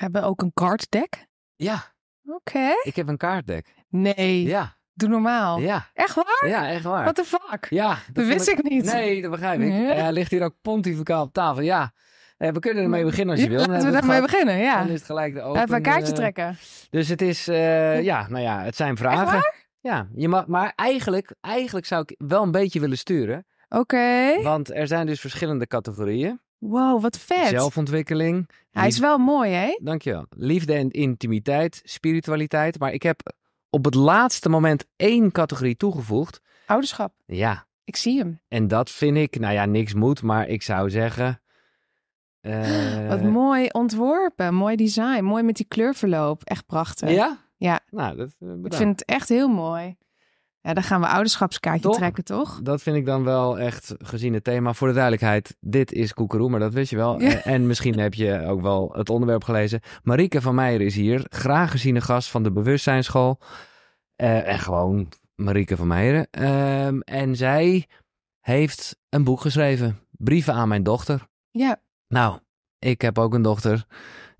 hebben ook een kaartdek? Ja. Oké. Ik heb een kaartdek. Nee. Ja. Doe normaal. Ja. Echt waar? Ja, echt waar. What the fuck? Ja. Dat, wist ik... niet. Nee, dat begrijp ik. Nee. ligt hier ook pontificaal op tafel. Ja. Eh, we kunnen ermee beginnen als je ja, wil. we laten we beginnen, ja. Dan is het gelijk de open. Even een kaartje eh, trekken. Dus het is, eh, ja, nou ja, het zijn vragen. Ja, je mag, maar eigenlijk, eigenlijk zou ik wel een beetje willen sturen. Oké. Want er zijn dus verschillende categorieën. Wow, wat vet. Zelfontwikkeling. Hij is wel mooi, hè? Dankjewel. Liefde en intimiteit, spiritualiteit. Maar ik heb op het laatste moment één categorie toegevoegd. Ouderschap. Ja. Ik zie hem. En dat vind ik, nou ja, niks moet, maar ik zou zeggen. Wat eh, mooi ontworpen, mooi design, mooi met die kleurverloop. Echt prachtig. Ja? Ja. Nou, dat, eh, ik vind het echt heel mooi. Ja, dan gaan we ouderschapskaartje trekken, toch? Dat vind ik dan wel echt, gezien het thema, voor de duidelijkheid. Dit is Koekeroe, maar dat wist je wel. Eh, en misschien heb je ook wel het onderwerp gelezen. Marieke van Meijer is hier, graag gezien een gast van de Bewustzijnsschool. Eh, en gewoon Marieke van Meijeren. Ehm, en zij heeft een boek geschreven, Brieven aan mijn dochter. Ja. Nou, ik heb ook een dochter.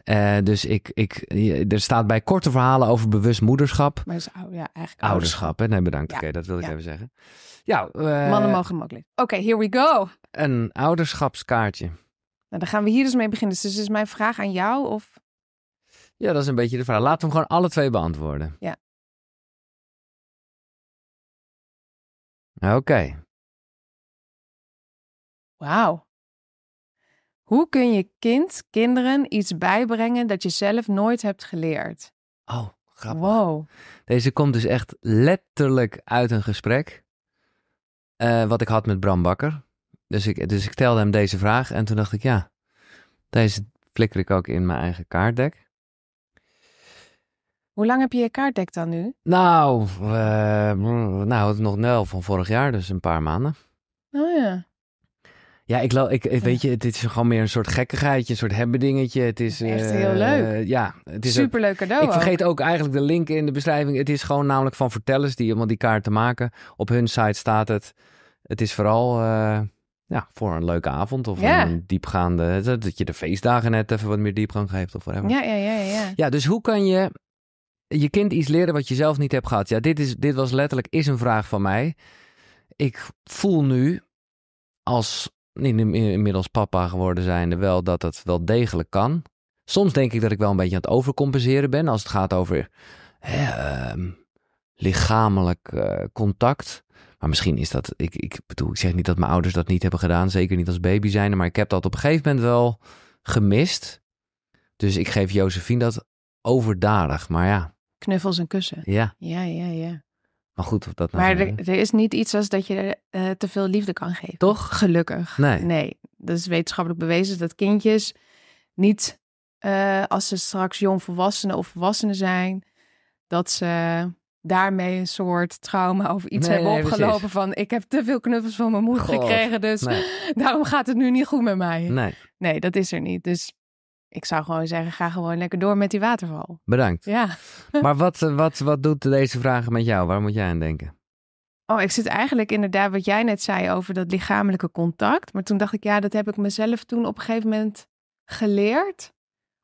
Eh, dus ik, ik, er staat bij korte verhalen over bewust moederschap. ouderschap. Nee, bedankt. Oké, dat wilde ik even zeggen. Ja, eh, Mannen mogen makkelijk. Oké, here we go. Een ouderschapskaartje. Nou, dan gaan we hier dus mee beginnen. Dus, dus is mijn vraag aan jou of... Ja, dat is een beetje de vraag. Laten we hem gewoon alle twee beantwoorden. Ja. Oké. Okay. Wauw. Hoe kun je kind, kinderen iets bijbrengen dat je zelf nooit hebt geleerd? Oh, grappig. Wow. Deze komt dus echt letterlijk uit een gesprek eh, wat ik had met Bram Bakker. Dus ik, dus ik stelde hem deze vraag en toen dacht ik, ja, deze flikker ik ook in mijn eigen kaartdek. Hoe lang heb je je kaartdek dan nu? Nou, uh, nou, nog nul van vorig jaar, dus een paar maanden. Oh ja. Ja, ik, ik, ik weet je, dit is gewoon meer een soort gekkigheidje, een soort hebben dingetje. Het is echt heel eh, leuk. ja, het is superleuk cadeau. Ik vergeet ook. eigenlijk de link in de beschrijving. Het is gewoon namelijk van vertellers die om die kaart te maken. Op hun site staat het. Het is vooral eh, ja, voor een leuke avond of een diepgaande. Dat je de feestdagen net even wat meer diepgang geeft of whatever. Ja, ja, ja, ja. Ja, dus hoe kan je je kind iets leren wat je zelf niet hebt gehad? Ja, dit, is, dit was letterlijk is een vraag van mij. Ik voel nu als inmiddels papa geworden zijnde, wel dat het wel degelijk kan. Soms denk ik dat ik wel een beetje aan het overcompenseren ben als het gaat over ehm, lichamelijk eh, contact. Maar misschien is dat, ik, ik bedoel, ik zeg niet dat mijn ouders dat niet hebben gedaan, zeker niet als baby zijnde. maar ik heb dat op een gegeven moment wel gemist. Dus ik geef Josephine dat overdadig, maar ja. Knuffels en kussen. Ja. Ja, ja, ja. Maar goed, of dat nou... Maar er, er is niet iets als dat je eh, te veel liefde kan geven. Toch? Gelukkig. Nee. Nee, dat is wetenschappelijk bewezen dat kindjes niet... Eh, als ze straks jong volwassenen of volwassenen zijn... dat ze daarmee een soort trauma of iets hebben opgelopen van ik heb te veel knuffels van mijn moeder gekregen, dus daarom gaat het nu niet goed met mij. Nee, Nee. dat is er niet. Dus ik zou gewoon zeggen, ga gewoon lekker door met die waterval. Bedankt. Ja. maar wat, eh, wat, wat doet deze vraag met jou? Waar moet jij aan denken? Oh, ik zit eigenlijk inderdaad wat jij net zei over dat lichamelijke contact. Maar toen dacht ik, ja, dat heb ik mezelf toen op een gegeven moment geleerd.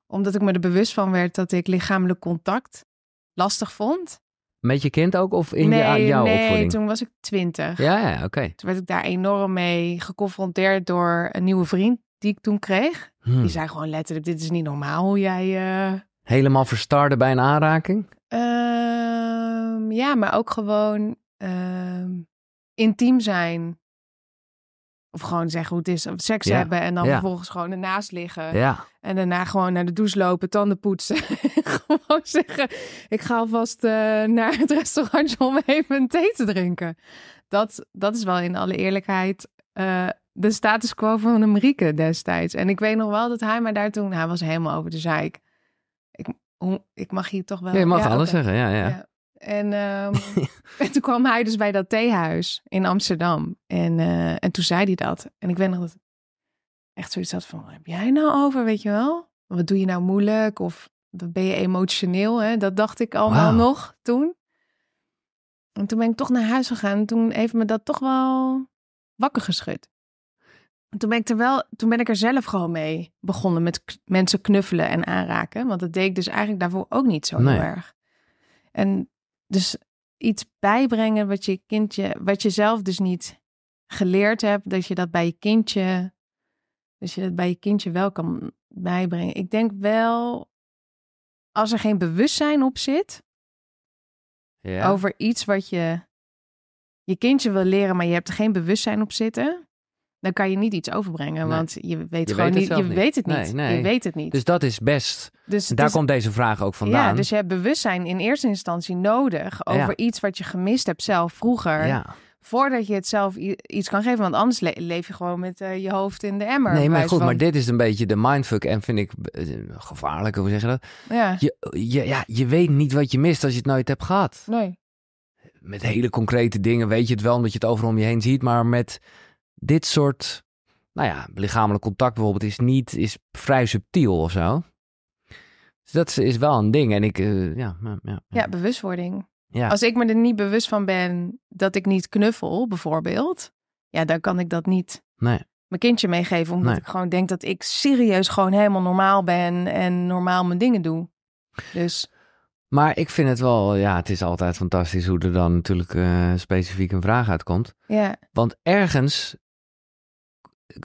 Omdat ik me er bewust van werd dat ik lichamelijk contact lastig vond. Met je kind ook of in je, jouw opvoeding? Nee, toen was ik twintig. Ja, ja oké. Toen werd ik daar enorm mee geconfronteerd door een nieuwe vriend die ik toen kreeg, die hmm. zei gewoon letterlijk: Dit is niet normaal hoe jij. Eh, Helemaal verstarde bij een aanraking? Ehm, ja, maar ook gewoon ehm, intiem zijn. Of gewoon zeggen hoe het is. Of seks hebben en dan vervolgens gewoon ernaast liggen. Ja. En daarna gewoon naar de douche lopen, tanden poetsen. gewoon zeggen, ik ga alvast eh, naar het restaurantje om even een thee te drinken. Dat, dat is wel in alle eerlijkheid eh, de status quo van Marieke destijds. En ik weet nog wel dat hij mij daar toen... Hij was helemaal over de zeik. Ik, ik mag hier toch wel... Ja, je mag alles zeggen, ja. ja. En, ehm, en, toen kwam hij dus bij dat theehuis in Amsterdam. En, eh, en toen zei hij dat. En ik weet nog dat echt zoiets had van... Wat heb jij nou over, weet je wel? Wat doe je nou moeilijk? Of wat ben je emotioneel? Hè? Dat dacht ik allemaal nog toen. En toen ben ik toch naar huis gegaan. En toen heeft me dat toch wel wakker geschud toen ben ik er wel, toen ben ik er zelf gewoon mee begonnen met mensen knuffelen en aanraken. Want dat deed ik dus eigenlijk daarvoor ook niet zo heel erg. En dus iets bijbrengen wat je kindje, wat je zelf dus niet geleerd hebt, dat je dat bij je kindje, dat je dat bij je kindje wel kan bijbrengen. Ik denk wel, als er geen bewustzijn op zit ja. over iets wat je je kindje wil leren, maar je hebt er geen bewustzijn op zitten, dan kan je niet iets overbrengen. Want je weet gewoon niet, je weet het niet. Je weet het niet. Dus dat is best. Dus, daar dus- komt deze vraag ook vandaan. Ja, dus je hebt bewustzijn in eerste instantie nodig over iets wat je gemist hebt zelf vroeger. Voordat je het zelf iets kan geven. Want anders leef je gewoon met eh, je hoofd in de emmer. Nee, maar goed, maar dit is een beetje de mindfuck. En vind ik eh, gevaarlijk, hoe zeg je dat? Ja. Je, je, ja, je weet niet wat je mist als je het nooit hebt gehad. Nee. Met hele concrete dingen weet je het wel, omdat je het overal om je heen ziet. Maar met dit soort, nou ja, lichamelijk contact bijvoorbeeld is niet, is vrij subtiel of zo. Dus dat is wel een ding. En ik, eh, ja, ja, ja, bewustwording. Ja. Als ik me er niet bewust van ben dat ik niet knuffel, bijvoorbeeld, ja, dan kan ik dat niet nee. mijn kindje meegeven, omdat ik gewoon denk dat ik serieus gewoon helemaal normaal ben en normaal mijn dingen doe. Dus. Maar ik vind het wel, ja, het is altijd fantastisch hoe er dan natuurlijk eh, specifiek een vraag uitkomt. Ja. Want ergens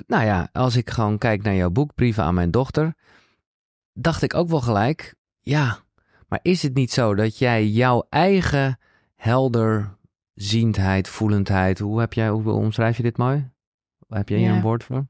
nou ja, als ik gewoon kijk naar jouw boek, Brieven aan mijn dochter, dacht ik ook wel gelijk, ja, maar is het niet zo dat jij jouw eigen helderziendheid, voelendheid, hoe, heb jij, hoe omschrijf je dit mooi? Heb jij hier een woord voor?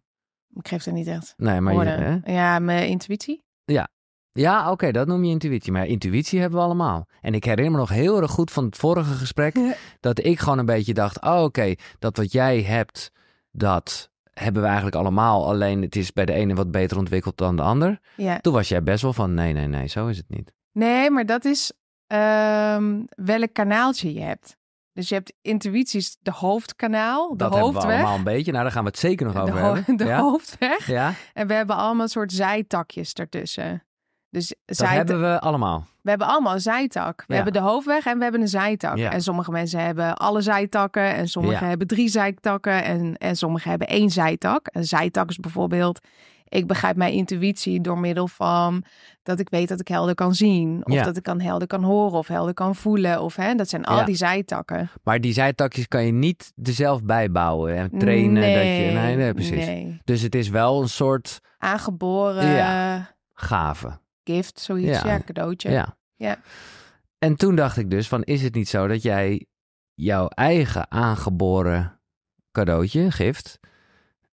Ik geef het niet echt. Nee, maar je, ja, mijn intuïtie. Ja, ja, oké, dat noem je intuïtie. Maar intuïtie hebben we allemaal. En ik herinner me nog heel erg goed van het vorige gesprek. Dat ik gewoon een beetje dacht: oh, oké, dat wat jij hebt, dat hebben we eigenlijk allemaal. Alleen het is bij de ene wat beter ontwikkeld dan de ander. Toen was jij best wel van nee, nee, nee, zo is het niet. Nee, maar dat is um, welk kanaaltje je hebt. Dus je hebt intuïties, de hoofdkanaal, de dat hoofdweg. Dat hebben we allemaal een beetje. Nou, daar gaan we het zeker nog over de hebben. De hoofdweg. Ja? En we hebben allemaal een soort zijtakjes ertussen. Dus dat hebben we allemaal. We hebben allemaal een zijtak. We hebben de hoofdweg en we hebben een zijtak. En sommige mensen hebben alle zijtakken. En sommige hebben drie zijtakken. En, en sommige hebben één zijtak. Een zijtak is bijvoorbeeld... Ik begrijp mijn intuïtie door middel van dat ik weet dat ik helder kan zien. Of dat ik kan helder kan horen of helder kan voelen. Of, hè, dat zijn al die zijtakken. Maar die zijtakjes kan je niet er zelf bijbouwen en trainen. dat je, nee, nee precies. Dus het is wel een soort... Aangeboren... Gave gift, zoiets. Ja, cadeautje. Ja. ja. En toen dacht ik dus van, is het niet zo dat jij jouw eigen aangeboren cadeautje, gift,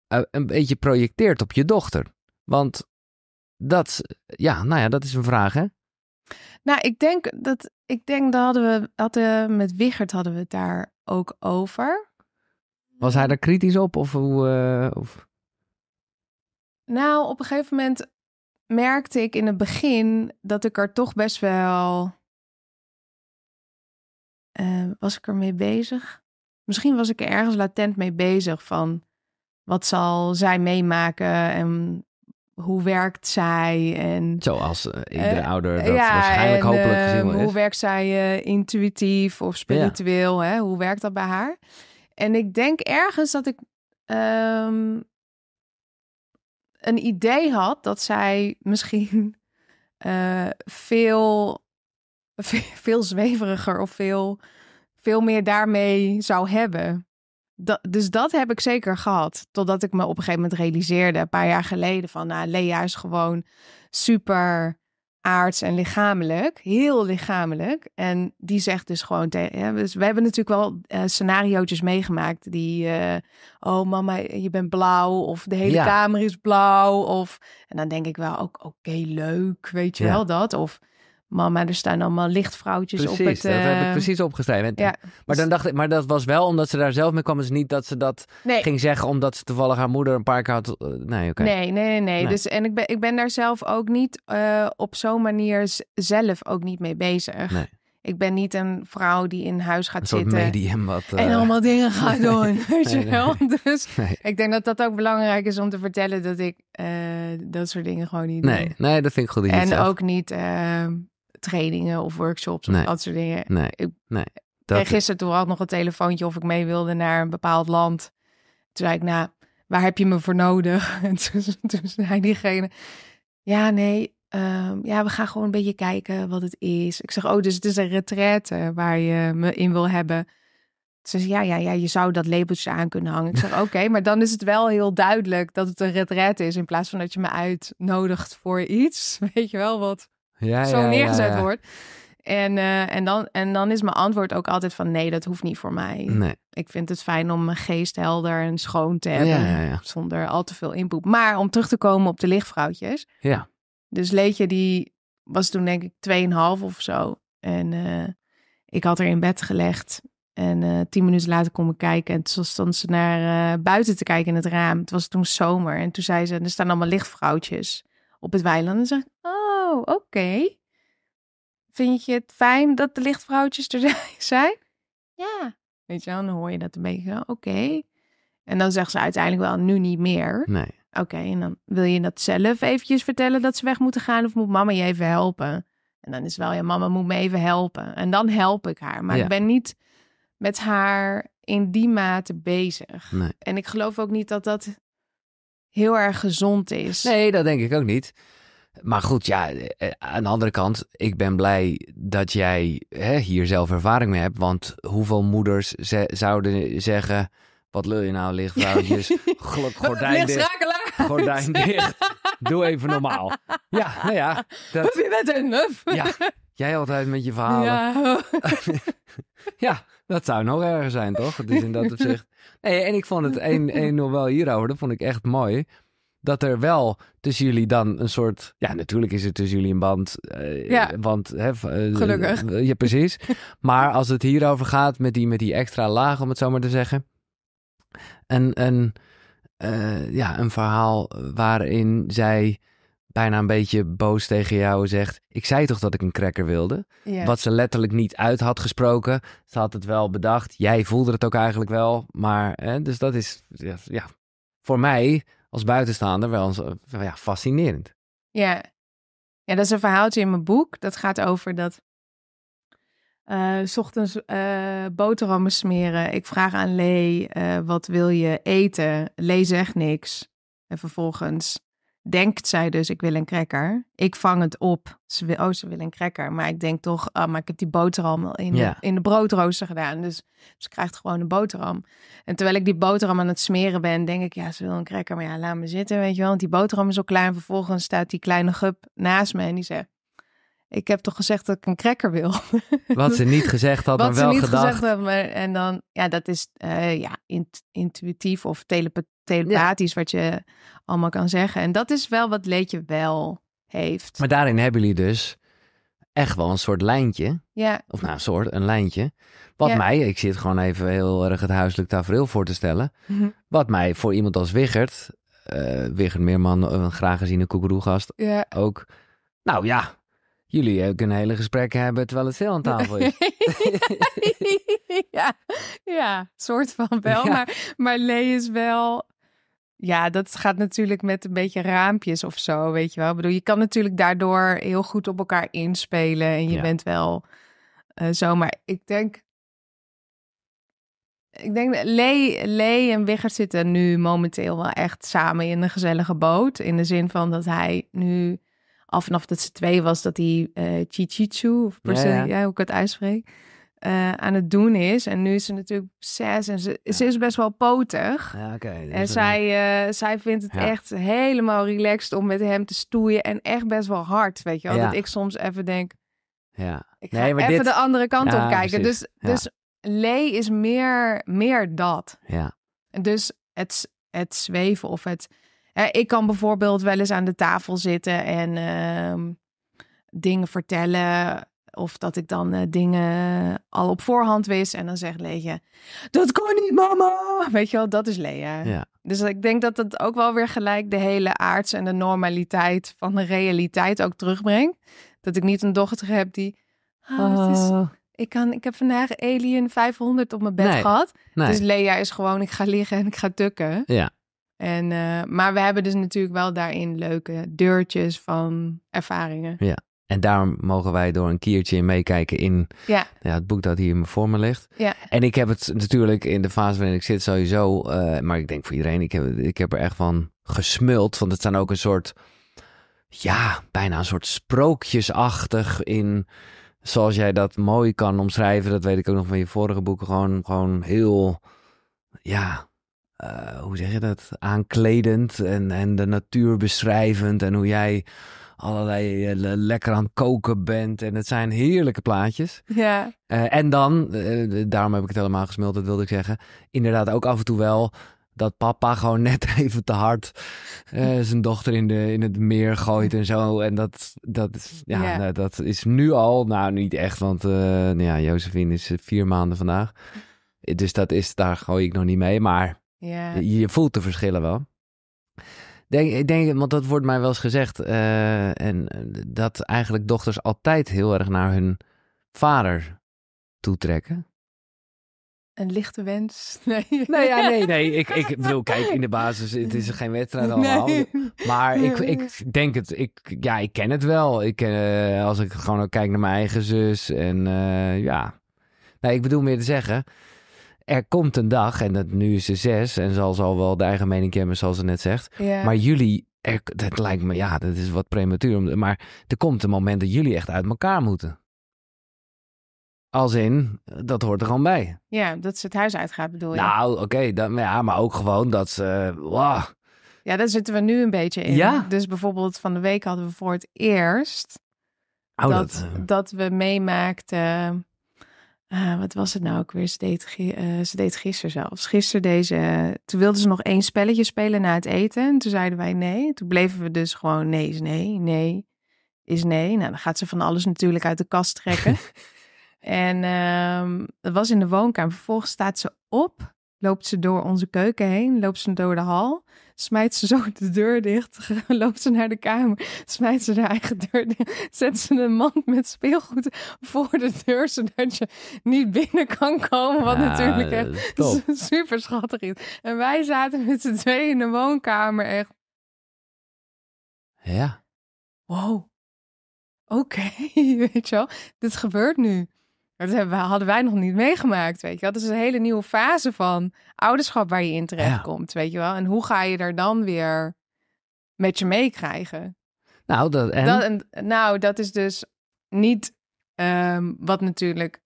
eh, een beetje projecteert op je dochter? Want dat, ja, nou ja, dat is een vraag, hè? Nou, ik denk dat, ik denk dat hadden we, hadden, eh, met Wigert hadden we het daar ook over. Was hij daar kritisch op of hoe? Eh, of... Nou, op een gegeven moment merkte ik in het begin dat ik er toch best wel. Eh, was ik ermee bezig? Misschien was ik er ergens latent mee bezig van wat zal zij meemaken en hoe werkt zij? En, Zoals uh, iedere eh, ouder dat ja, waarschijnlijk hopelijk gezien is. Hoe werkt zij intuïtief of spiritueel? Hè? Hoe werkt dat bij haar? En ik denk ergens dat ik ehm, een idee had dat zij misschien eh, veel, veel zweveriger of veel, veel meer daarmee zou hebben. dus dat heb ik zeker gehad. Totdat ik me op een gegeven moment realiseerde, een paar jaar geleden, van nou, Lea is gewoon super aards en lichamelijk, heel lichamelijk. En die zegt dus gewoon tegen. dus we hebben natuurlijk wel eh, scenario's meegemaakt die. Eh, oh, mama, je bent blauw. Of de hele kamer is blauw. Of. En dan denk ik wel ook, oké, leuk. Weet je wel dat? Of Mama, er staan allemaal lichtvrouwtjes op het... Precies, dat heb ik eh, precies opgeschreven. Maar, dan dacht ik, maar dat was wel omdat ze daar zelf mee kwam. Dus niet dat ze dat ging zeggen omdat ze toevallig haar moeder een paar keer had... Eh, nee, Nee, nee, nee, nee, Dus, en ik ben, ik ben daar zelf ook niet eh, op zo'n manier zelf ook niet mee bezig. Ik ben niet een vrouw die in huis gaat zitten. medium wat. En allemaal dingen gaat doen. weet je wel? dus ik denk dat dat ook belangrijk is om te vertellen dat ik dat soort dingen gewoon niet nee, doe. Nee, dat vind ik goed. En ook niet trainingen of workshops of dat soort dingen. Nee, nee. Dat... gisteren toen had nog een telefoontje of ik mee wilde naar een bepaald land. Toen zei ik, nou, waar heb je me voor nodig? En toen, toen zei diegene, ja, nee, ehm, ja, we gaan gewoon een beetje kijken wat het is. Ik zeg, oh, dus het is een retraite waar je me in wil hebben. Ze zei, ja, ja, ja, je zou dat labeltje aan kunnen hangen. Ik zeg, oké, maar dan is het wel heel duidelijk dat het een retraite is... in plaats van dat je me uitnodigt voor iets. Weet je wel, wat ja, zo ja, neergezet wordt. En, eh, en, dan, en dan is mijn antwoord ook altijd van nee, dat hoeft niet voor mij. Ik vind het fijn om mijn geest helder en schoon te hebben. Zonder al te veel input. Maar om terug te komen op de lichtvrouwtjes. Ja. Dus Leetje die was toen denk ik 2,5 of zo. En eh, ik had haar in bed gelegd. En eh, tien minuten later kon ik kijken. En toen stond ze naar buiten te kijken in het raam. Het was toen zomer. En toen zei ze, er staan allemaal lichtvrouwtjes op het weiland. En ze, oh, Oh, oké. Vind je het fijn dat de lichtvrouwtjes er zijn? Ja. Weet je wel, dan hoor je dat een beetje oké. En dan zegt ze uiteindelijk wel, nu niet meer. Nee. Oké, en dan wil je dat zelf eventjes vertellen dat ze weg moeten gaan of moet mama je even helpen? En dan is wel, ja, mama moet me even helpen. En dan help ik haar. Maar ik ben niet met haar in die mate bezig. Nee. En ik geloof ook niet dat dat heel erg gezond is. Nee, dat denk ik ook niet. Maar goed, ja, eh, eh, aan de andere kant, ik ben blij dat jij hè, hier zelf ervaring mee hebt. Want hoeveel moeders zouden zeggen: Wat lul je nou, lichtvrouwtjes? Gordijn dicht. Gordijn dicht. Doe even normaal. Ja, nou ja. Dat... je bent een nuf. Ja, jij altijd met je verhalen. Ja. ja, dat zou nog erger zijn, toch? Dus in dat opzicht. Nee, en ik vond het 1 nog wel hierover, dat vond ik echt mooi dat er wel tussen jullie dan een soort. Ja, natuurlijk is er tussen jullie een band. Eh, ja. Want. Hè, eh, Gelukkig. Eh, ja, precies. maar als het hierover gaat met die, met die extra laag, om het zo maar te zeggen. Een, een, ja, een verhaal waarin zij bijna een beetje boos tegen jou zegt: Ik zei toch dat ik een cracker wilde? Wat ze letterlijk niet uit had gesproken. Ze had het wel bedacht. Jij voelde het ook eigenlijk wel. Maar, hè, dus dat is. ja voor mij als buitenstaander wel eens eh, ja, fascinerend. Ja. ja, dat is een verhaaltje in mijn boek. Dat gaat over dat uh, s ochtends uh, boterhammen smeren. Ik vraag aan Lee, wat wil je eten? Lee zegt niks. En vervolgens denkt zij dus, ik wil een cracker. Ik vang het op. Ze wil, oh, ze wil een cracker. Maar ik denk toch, oh, maar ik heb die boterham al in, de, in de broodrooster gedaan. Dus ze krijgt gewoon een boterham. En terwijl ik die boterham aan het smeren ben, denk ik, ja, ze wil een cracker. Maar ja, laat me zitten, weet je wel. Want die boterham is al klaar. En vervolgens staat die kleine gup naast me en die zegt... Ik heb toch gezegd dat ik een cracker wil. Wat ze niet gezegd had, wel Wat ze niet gedacht had, maar en dan... Ja, dat is eh, ja, intuïtief of telepathie telepathisch wat je allemaal kan zeggen. En dat is wel wat Leetje wel heeft. Maar daarin hebben jullie dus echt wel een soort lijntje. Ja. Of nou, een soort, een lijntje. Wat mij, ik zit gewoon even heel erg het huiselijk tafereel voor te stellen. Mhm. Wat mij voor iemand als Wiggert, uh, Wiggert Meerman, eh, een graag geziene koekeroegast, ja. ook... Nou ja, Jullie kunnen hele gesprekken hebben terwijl het veel aan tafel is. ja, ja, soort van wel. Maar, maar Lee is wel ja, dat gaat natuurlijk met een beetje raampjes of zo, weet je wel. Ik bedoel, je kan natuurlijk daardoor heel goed op elkaar inspelen en je bent wel uh, zo. Maar ik denk, ik denk Lee, Lee en Wigger zitten nu momenteel wel echt samen in een gezellige boot. In de zin van dat hij nu, en af dat ze twee was, dat hij uh, of ja. hoe ik het uitspreek eh, aan het doen is. En nu is ze natuurlijk zes en ze, is best wel potig. Ja, dus en zij, eh, zij vindt het echt helemaal relaxed om met hem te stoeien. En echt best wel hard, weet je wel. Dat ik soms even denk, ja. ik nee, maar even de andere kant op kijken. Dus, dus Lee is meer, meer dat. Ja. Dus het, het zweven of het... Hè, ik kan bijvoorbeeld wel eens aan de tafel zitten en... Ehm, dingen vertellen of dat ik dan eh, dingen eh, al op voorhand wist. En dan zegt Leetje, dat kan niet mama. Weet je wel, dat is Lea. Dus ik denk dat dat ook wel weer gelijk de hele aards en de normaliteit van de realiteit ook terugbrengt. Dat ik niet een dochter heb die... Ah, oh, Is, ik, kan, ik heb vandaag Alien 500 op mijn bed gehad. Dus Lea is gewoon, ik ga liggen en ik ga tukken. Ja. En, eh, maar we hebben dus natuurlijk wel daarin leuke deurtjes van ervaringen. Ja. En daarom mogen wij door een kiertje meekijken in ja. ja. het boek dat hier voor me ligt. Ja. En ik heb het natuurlijk in de fase waarin ik zit sowieso, eh, maar ik denk voor iedereen, ik heb, ik heb er echt van gesmuld. Want het zijn ook een soort, ja, bijna een soort sprookjesachtig in, zoals jij dat mooi kan omschrijven. Dat weet ik ook nog van je vorige boeken, gewoon, gewoon heel, ja, eh, hoe zeg je dat? Aankledend en, en de natuur beschrijvend en hoe jij allerlei eh, lekker aan koken bent. En het zijn heerlijke plaatjes. Ja. Eh, en dan, eh, daarom heb ik het helemaal gesmeld, dat wilde ik zeggen. Inderdaad ook af en toe wel dat papa gewoon net even te hard zijn dochter in, de, in het meer gooit en zo. En dat, dat, is, ja, nou, dat is nu al, nou niet echt, want nou ja, Josephine is vier maanden vandaag. Dus dat is, daar gooi ik nog niet mee, maar ja. je, je voelt de verschillen wel. Denk, denk, want dat wordt mij wel eens gezegd. Eh, en eh, dat eigenlijk dochters altijd heel erg naar hun vader toetrekken. Een lichte wens? Nee. Nou nee, nee, nee. Ik, ik bedoel, kijk, in de basis, het is geen wedstrijd allemaal. Nee. Maar ik, ik denk het, ik, ja, ik ken het wel. Ik, eh, als ik gewoon ook kijk naar mijn eigen zus en ja. Nou, ik bedoel meer te zeggen, er komt een dag, en dat, nu is ze zes en zal ze al wel de eigen mening hebben, zoals ze net zegt. Maar jullie, dat lijkt me, ja, dat is wat prematuur. Maar er komt een moment dat jullie echt uit elkaar moeten. Als in, dat hoort er gewoon bij. Ja, dat ze het huis uitgaat, bedoel je? Nou, oké, okay, ja, maar ook gewoon dat ze. Ja, daar zitten we nu een beetje in. Ja? Dus bijvoorbeeld van de week hadden we voor het eerst oh, dat, eh. dat we meemaakten uh, wat was het nou ook weer? Ze deed, uh, ze deed gisteren zelfs. Gisteren deze. Eh, toen wilden ze nog één spelletje spelen na het eten. En toen zeiden wij nee. Toen bleven we dus gewoon nee is nee, nee is nee. Nou, dan gaat ze van alles natuurlijk uit de kast trekken. en um, ehm, dat was in de woonkamer. Vervolgens staat ze op loopt ze door onze keuken heen, loopt ze door de hal, smijt ze zo de deur dicht, loopt ze naar de kamer, smijt ze haar eigen deur dicht, zet ze een mand met speelgoed voor de deur, zodat je niet binnen kan komen, wat natuurlijk echt super schattig is. En wij zaten met z'n tweeën in de woonkamer, echt. Ja. Wow. Oké, weet je wel, dit gebeurt nu. Dat hadden wij nog niet meegemaakt, weet je wel. Dat is een hele nieuwe fase van ouderschap waar je in terecht komt, weet je wel. En hoe ga je daar dan weer met je meekrijgen? Nou, dat, en? nou, dat is dus niet ehm, wat natuurlijk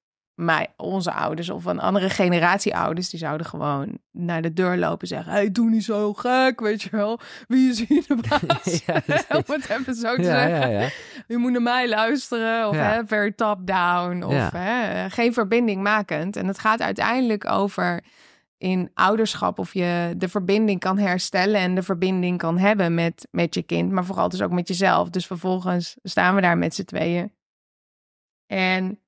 mij, onze ouders of een andere generatie ouders, die zouden gewoon naar de deur lopen zeggen: Hey, doe niet zo gek, weet je wel. Wie is hier de baas? ja, Om het even zo te ja, zeggen. Ja, Je moet naar mij luisteren, of hè, very top-down, of hè, geen verbinding makend. En het gaat uiteindelijk over in ouderschap of je de verbinding kan herstellen en de verbinding kan hebben met, met je kind, maar vooral dus ook met jezelf. Dus vervolgens staan we daar met z'n tweeën. En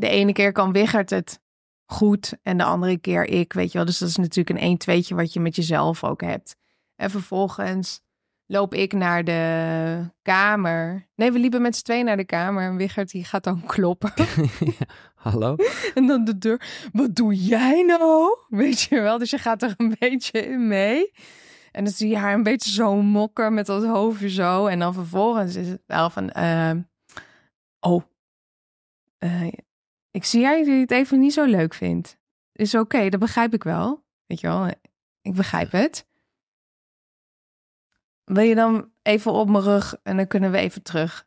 de ene keer kan Wichert het goed en de andere keer ik, weet je wel. Dus dat is natuurlijk een 1 tweetje wat je met jezelf ook hebt. En vervolgens loop ik naar de kamer. Nee, we liepen met z'n twee naar de kamer. En Wiggert die gaat dan kloppen. hallo? en dan de deur. Wat doe jij nou? Weet je wel, dus je gaat er een beetje in mee. En dan zie je haar een beetje zo mokken met dat hoofdje zo. En dan vervolgens is het wel van... Ehm, oh, uh, ik zie jij die het even niet zo leuk vindt. Is oké, dat begrijp ik wel. Weet je wel, ik begrijp het. Wil je dan even op mijn rug en dan kunnen we even terug?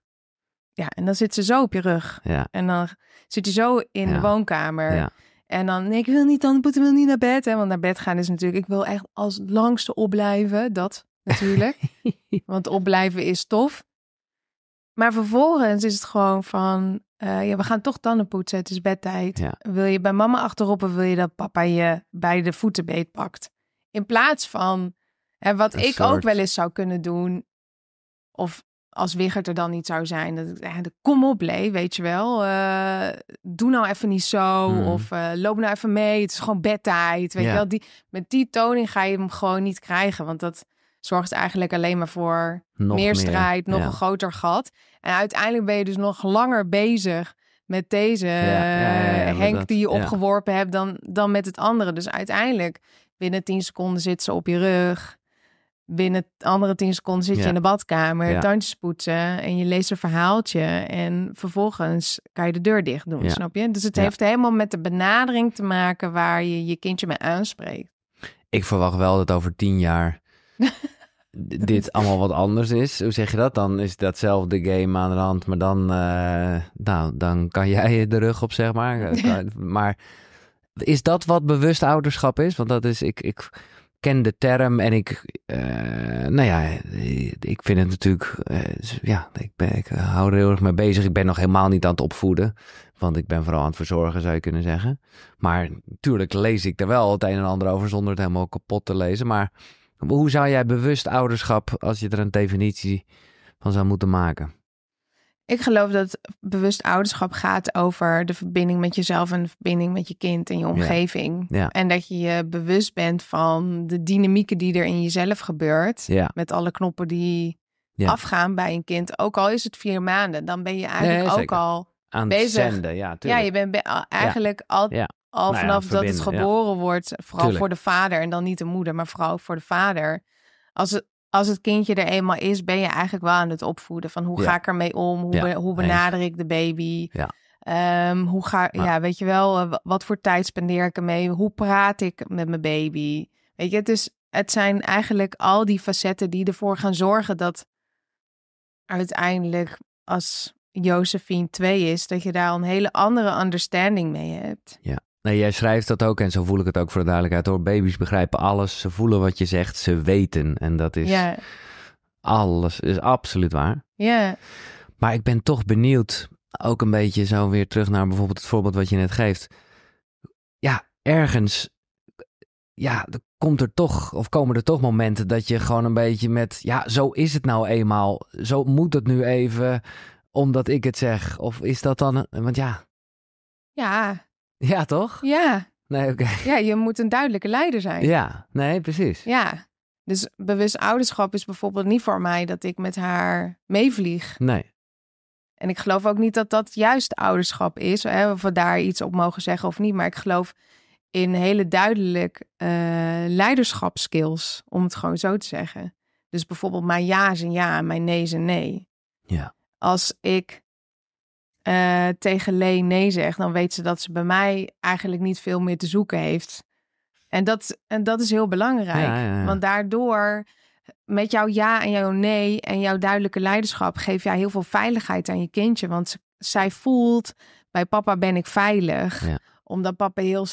Ja, en dan zit ze zo op je rug. Ja. En dan zit je zo in de woonkamer. Ja. En dan, nee, ik wil niet dan, ik wil niet naar bed. Hè? Want naar bed gaan is natuurlijk, ik wil echt als langste opblijven. Dat natuurlijk. Want opblijven is tof. Maar vervolgens is het gewoon van, eh, ja, we gaan toch tanden poetsen, het is bedtijd. Wil je bij mama achterop of wil je dat papa je bij de voeten beetpakt pakt? In plaats van, hè, wat ik ook wel eens zou kunnen doen, of als Wigert er dan niet zou zijn, dat ik, de, kom op Lee, weet je wel. Eh, doe nou even niet zo, hmm. of eh, loop nou even mee, het is gewoon bedtijd. Weet je wel, die, met die toning ga je hem gewoon niet krijgen, want dat zorgt eigenlijk alleen maar voor nog meer strijd, nog een groter gat. En uiteindelijk ben je dus nog langer bezig met deze Henk die je opgeworpen hebt dan, dan met het andere. Dus uiteindelijk, binnen 10 seconden zit ze op je rug. Binnen andere tien seconden zit je in de badkamer, tandjes poetsen en je leest een verhaaltje. En vervolgens kan je de deur dicht doen, snap je? Dus het heeft helemaal met de benadering te maken waar je je kindje mee aanspreekt. Ik verwacht wel dat over tien jaar dit allemaal wat anders is. Hoe zeg je dat? Dan is datzelfde game aan de hand, maar dan, eh, nou, dan kan jij de rug op, zeg maar. Eh, maar is dat wat bewust ouderschap is? Want dat is, ik, ik ken de term en ik, eh, nou ja, ik vind het natuurlijk, ja, ik, ben, ik hou er heel erg mee bezig. Ik ben nog helemaal niet aan het opvoeden, want ik ben vooral aan het verzorgen, zou je kunnen zeggen. Maar natuurlijk lees ik er wel het een en ander over zonder het helemaal kapot te lezen. Maar hoe zou jij bewust ouderschap, als je er een definitie van zou moeten maken? Ik geloof dat bewust ouderschap gaat over de verbinding met jezelf en de verbinding met je kind en je omgeving. En dat je je bewust bent van de dynamieken die er in jezelf gebeurt. Met alle knoppen die afgaan bij een kind. Ook al is het vier maanden, dan ben je eigenlijk ook al aan bezig. Zenden. Ja, ja, je bent eigenlijk al al nou vanaf dat het geboren wordt, vooral voor de vader en dan niet de moeder, maar vooral voor de vader. Als het, als het kindje er eenmaal is, ben je eigenlijk wel aan het opvoeden van hoe ga ik ermee om, hoe, hoe benader ik de baby. Ehm, hoe ga ja. weet je wel, eh, wat voor tijd spendeer ik ermee? Hoe praat ik met mijn baby? Weet je, dus het zijn eigenlijk al die facetten die ervoor gaan zorgen dat uiteindelijk als Josephine 2 is, dat je daar een hele andere understanding mee hebt. Ja, Nee, jij schrijft dat ook en zo voel ik het ook voor de duidelijkheid hoor. Baby's begrijpen alles, ze voelen wat je zegt, ze weten. En dat is alles, is absoluut waar. Ja. Maar ik ben toch benieuwd, ook een beetje zo weer terug naar bijvoorbeeld het voorbeeld wat je net geeft. Ja, ergens, ja, komt er toch, of komen er toch momenten dat je gewoon een beetje met, ja, zo is het nou eenmaal. Zo moet het nu even, omdat ik het zeg. Of is dat dan, want ja. Ja, ja, toch? Ja. Nee, oké. Ja, je moet een duidelijke leider zijn. Ja, nee, precies. Ja. Dus bewust ouderschap is bijvoorbeeld niet voor mij dat ik met haar meevlieg. Nee. En ik geloof ook niet dat dat juist ouderschap is. Hè, of we daar iets op mogen zeggen of niet. Maar ik geloof in hele duidelijk uh, leiderschapskills, om het gewoon zo te zeggen. Dus bijvoorbeeld mijn ja is een ja en mijn nee is een nee. Ja. Als ik eh, tegen Leen nee zegt, dan weet ze dat ze bij mij eigenlijk niet veel meer te zoeken heeft. En dat, en dat is heel belangrijk. Want daardoor, met jouw ja en jouw nee en jouw duidelijke leiderschap, geef jij heel veel veiligheid aan je kindje. Want zij voelt, bij papa ben ik veilig. Omdat papa heel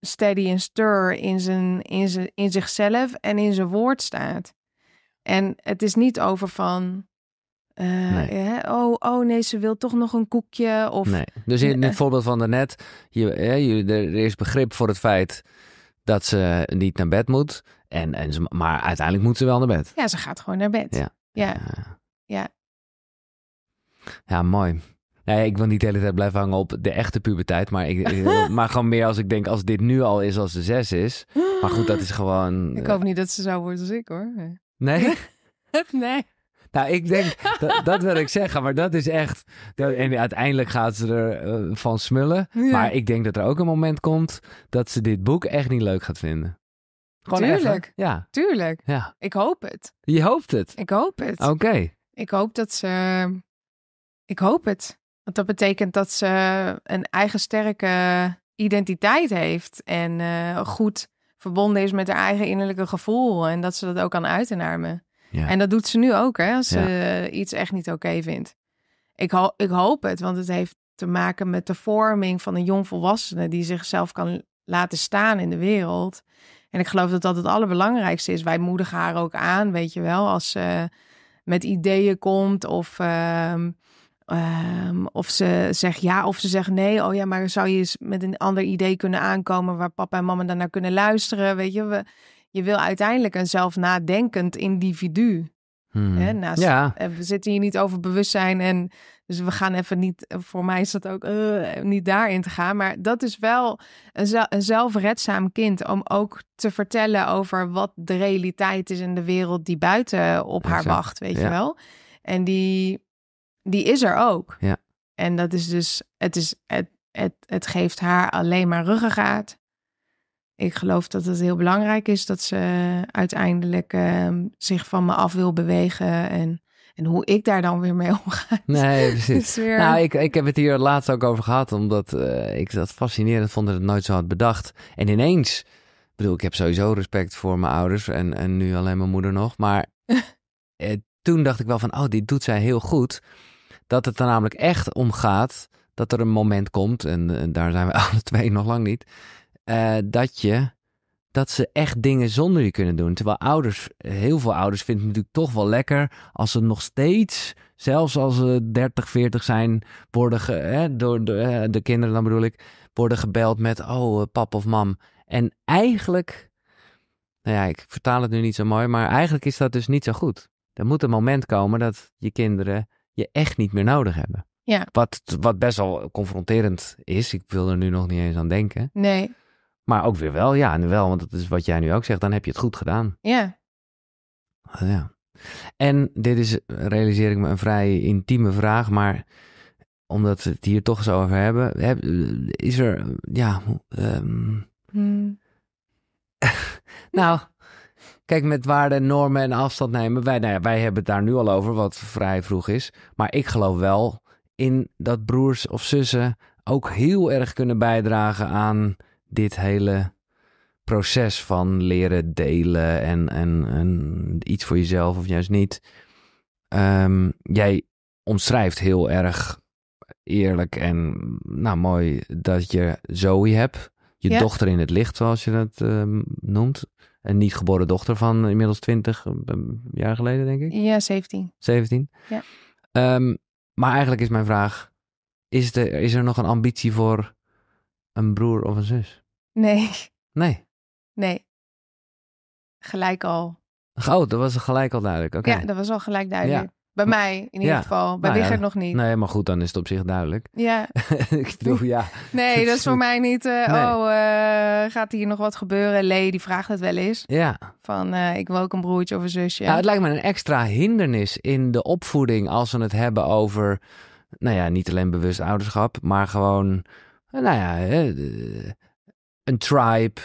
steady en stur in, zijn, in, zijn, in zichzelf en in zijn woord staat. En het is niet over van, eh, oh, oh nee, ze wil toch nog een koekje. Of, nee. Dus in het eh, voorbeeld van daarnet, je, je, er is begrip voor het feit dat ze niet naar bed moet. En, en ze, maar uiteindelijk moet ze wel naar bed. Ja, ze gaat gewoon naar bed. Ja. Ja. Eh. Ja, ja mooi. Nee, ik wil niet de hele tijd blijven hangen op de echte puberteit. Maar, ik, maar gewoon meer als ik denk, als dit nu al is als ze zes is. Maar goed, dat is gewoon... Ik hoop niet dat ze zo wordt als ik hoor. Nee? nee ja nou, ik denk, dat, dat, wil ik zeggen, maar dat is echt... En uiteindelijk gaat ze er eh, van smullen. Maar ik denk dat er ook een moment komt dat ze dit boek echt niet leuk gaat vinden. tuurlijk. Ja. Tuurlijk. Ja. Ik hoop het. Je hoopt het? Ik hoop het. Oké. Ik hoop dat ze... Ik hoop het. Want dat betekent dat ze een eigen sterke identiteit heeft. En eh, goed verbonden is met haar eigen innerlijke gevoel. En dat ze dat ook kan uiten naar me. En dat doet ze nu ook, hè, als ze iets echt niet oké vindt. Ik, ik hoop het, want het heeft te maken met de vorming van een jong volwassene die zichzelf kan laten staan in de wereld. En ik geloof dat dat het allerbelangrijkste is. Wij moedigen haar ook aan, weet je wel, als ze met ideeën komt of, ehm, ehm, of ze zegt ja of ze zegt nee. Oh ja, maar zou je eens met een ander idee kunnen aankomen waar papa en mama dan naar kunnen luisteren? Weet je, we, je wil uiteindelijk een zelfnadenkend individu. Hmm. Hè? Naast, ja. Eh, we zitten hier niet over bewustzijn en dus we gaan even niet, eh, voor mij is dat ook eh, niet daarin te gaan. Maar dat is wel een, een zelfredzaam kind om ook te vertellen over wat de realiteit is in de wereld die buiten op haar wacht, weet je wel. En die, die is er ook. Ja. En dat is dus, het, is, het, het, het geeft haar alleen maar ruggengraat. Ik geloof dat het heel belangrijk is dat ze uiteindelijk ehm, zich van me af wil bewegen. En, en hoe ik daar dan weer mee omga. Nee, precies. Nou, ik, ik heb het hier laatst ook over gehad, omdat eh, ik dat fascinerend vond dat het nooit zo had bedacht. En ineens, ik bedoel, ik heb sowieso respect voor mijn ouders en, en nu alleen mijn moeder nog. Maar eh, toen dacht ik wel van, oh, dit doet zij heel goed. Dat het er namelijk echt om gaat dat er een moment komt, en, en daar zijn we alle twee nog lang niet eh, dat je dat ze echt dingen zonder je kunnen doen. Terwijl ouders, heel veel ouders vinden het natuurlijk toch wel lekker als ze nog steeds, zelfs als ze 30, 40 zijn, worden hè, door de, eh, de, kinderen dan bedoel ik, worden gebeld met oh eh, pap of mam. En eigenlijk, nou ja, ik vertaal het nu niet zo mooi, maar eigenlijk is dat dus niet zo goed. Er moet een moment komen dat je kinderen je echt niet meer nodig hebben. Ja. Wat, wat best wel confronterend is. Ik wil er nu nog niet eens aan denken. Nee. Maar ook weer wel, ja, en wel, want dat is wat jij nu ook zegt, dan heb je het goed gedaan. Ja. Ah, ja. En dit is, realiseer ik me, een vrij intieme vraag, maar omdat we het hier toch zo over hebben, is er, ja. Ehm, hmm. nou, kijk, met waarden, normen en afstand nemen, wij, nou ja, wij hebben het daar nu al over, wat vrij vroeg is. Maar ik geloof wel in dat broers of zussen ook heel erg kunnen bijdragen aan dit hele proces van leren delen en, en, en iets voor jezelf of juist niet. Ehm, jij omschrijft heel erg eerlijk en nou, mooi dat je Zoe hebt. Je dochter in het licht, zoals je dat ehm, noemt. Een niet geboren dochter van inmiddels 20 eh, jaar geleden, denk ik. Ja, 17. 17. Ja. Ehm, maar eigenlijk is mijn vraag: is er, is er nog een ambitie voor een broer of een zus? Nee. Nee? Nee. Gelijk al. Oh, dat was gelijk al duidelijk. Oké. Ja, dat was al gelijk duidelijk. Ja. Bij mij in ieder geval. Bij nou, nog niet. Nee, maar goed, dan is het op zich duidelijk. Ja. ik bedoel, ja. Nee, dat is voor mij niet... Eh, oh, eh, gaat hier nog wat gebeuren? Lee, die vraagt het wel eens. Ja. Van, eh, ik wil ook een broertje of een zusje. Ja, nou, het lijkt me een extra hindernis in de opvoeding... als we het hebben over, nou ja, niet alleen bewust ouderschap... maar gewoon eh, nou ja, een tribe.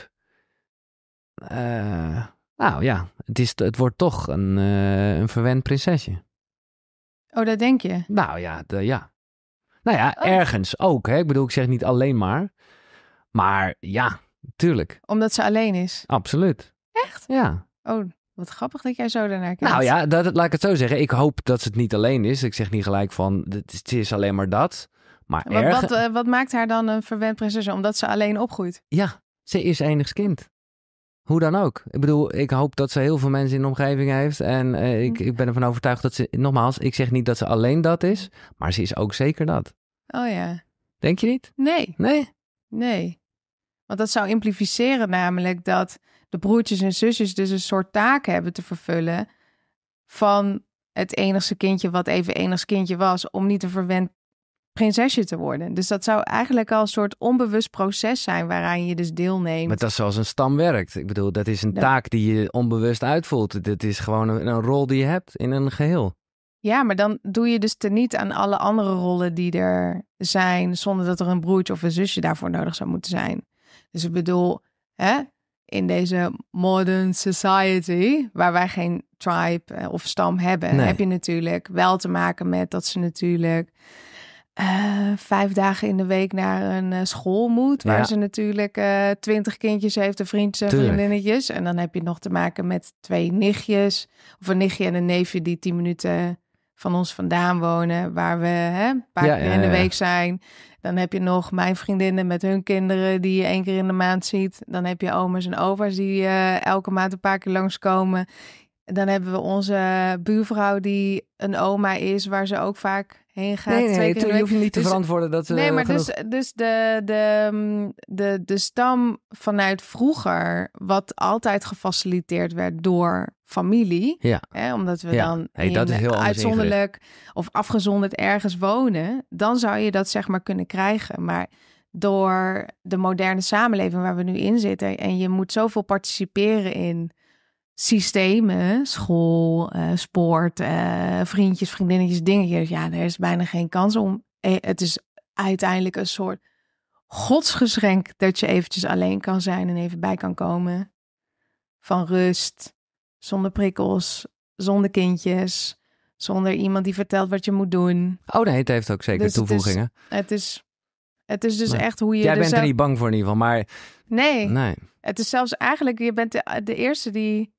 Eh, nou ja, het, is, het wordt toch een, eh, een verwend prinsesje. Oh, dat denk je? Nou ja, de, ja. Nou ja, oh. ergens ook. Hè? Ik bedoel, ik zeg niet alleen maar. Maar ja, tuurlijk. Omdat ze alleen is? Absoluut. Echt? Ja. Oh, wat grappig dat jij zo daarnaar kijkt. Nou ja, dat, laat ik het zo zeggen. Ik hoop dat ze het niet alleen is. Ik zeg niet gelijk van, het is alleen maar dat. Maar wat, eh, wat, maakt haar dan een verwend prinses? Omdat ze alleen opgroeit? Ja, ze is enigskind. kind. Hoe dan ook. Ik bedoel, ik hoop dat ze heel veel mensen in de omgeving heeft. En eh, ik, mhm. ik ben ervan overtuigd dat ze, nogmaals, ik zeg niet dat ze alleen dat is, maar ze is ook zeker dat. Oh ja. Denk je niet? Nee. Nee? Nee. Want dat zou implificeren namelijk dat de broertjes en zusjes dus een soort taak hebben te vervullen van het enigste kindje wat even enigskindje kindje was, om niet te verwend prinsesje te worden. Dus dat zou eigenlijk al een soort onbewust proces zijn waaraan je dus deelneemt. Maar dat is zoals een stam werkt. Ik bedoel, dat is een taak die je onbewust uitvoert. Dat is gewoon een, rol die je hebt in een geheel. Ja, maar dan doe je dus teniet aan alle andere rollen die er zijn, zonder dat er een broertje of een zusje daarvoor nodig zou moeten zijn. Dus ik bedoel, hè, in deze modern society, waar wij geen tribe eh, of stam hebben, heb je natuurlijk wel te maken met dat ze natuurlijk eh, vijf dagen in de week naar een eh, school moet. Waar ze natuurlijk eh, twintig kindjes heeft, een vriendjes en vriendinnetjes. En dan heb je nog te maken met twee nichtjes. Of een nichtje en een neefje die tien minuten van ons vandaan wonen. Waar we hè, een paar keer in de week zijn. Dan heb je nog mijn vriendinnen met hun kinderen die je één keer in de maand ziet. Dan heb je oma's en opa's die elke maand een paar keer langskomen. Dan hebben we onze buurvrouw die een oma is, waar ze ook vaak heen gaat. Nee, nee, twee je niet te dus- verantwoorden dat... Eh, nee, maar dus, dus de, de, de, de stam vanuit vroeger, wat altijd gefaciliteerd werd door familie. Ja. Hè, omdat we dan hey, dat heel uitzonderlijk of afgezonderd ergens wonen. Dan zou je dat zeg maar kunnen krijgen. Maar door de moderne samenleving waar we nu in zitten... en je moet zoveel participeren in systemen, school, eh, sport, eh, vriendjes, vriendinnetjes, dingetjes. Ja, er is bijna geen kans om. Eh, het is uiteindelijk een soort godsgeschenk dat je eventjes alleen kan zijn en even bij kan komen. Van rust, zonder prikkels, zonder kindjes, zonder iemand die vertelt wat je moet doen. Oh nee, het heeft ook zeker dus toevoegingen. Het is, het is, dus echt hoe je. Jij bent er niet bang voor in ieder geval, maar. Nee. nee. Het is zelfs eigenlijk, je bent de eerste die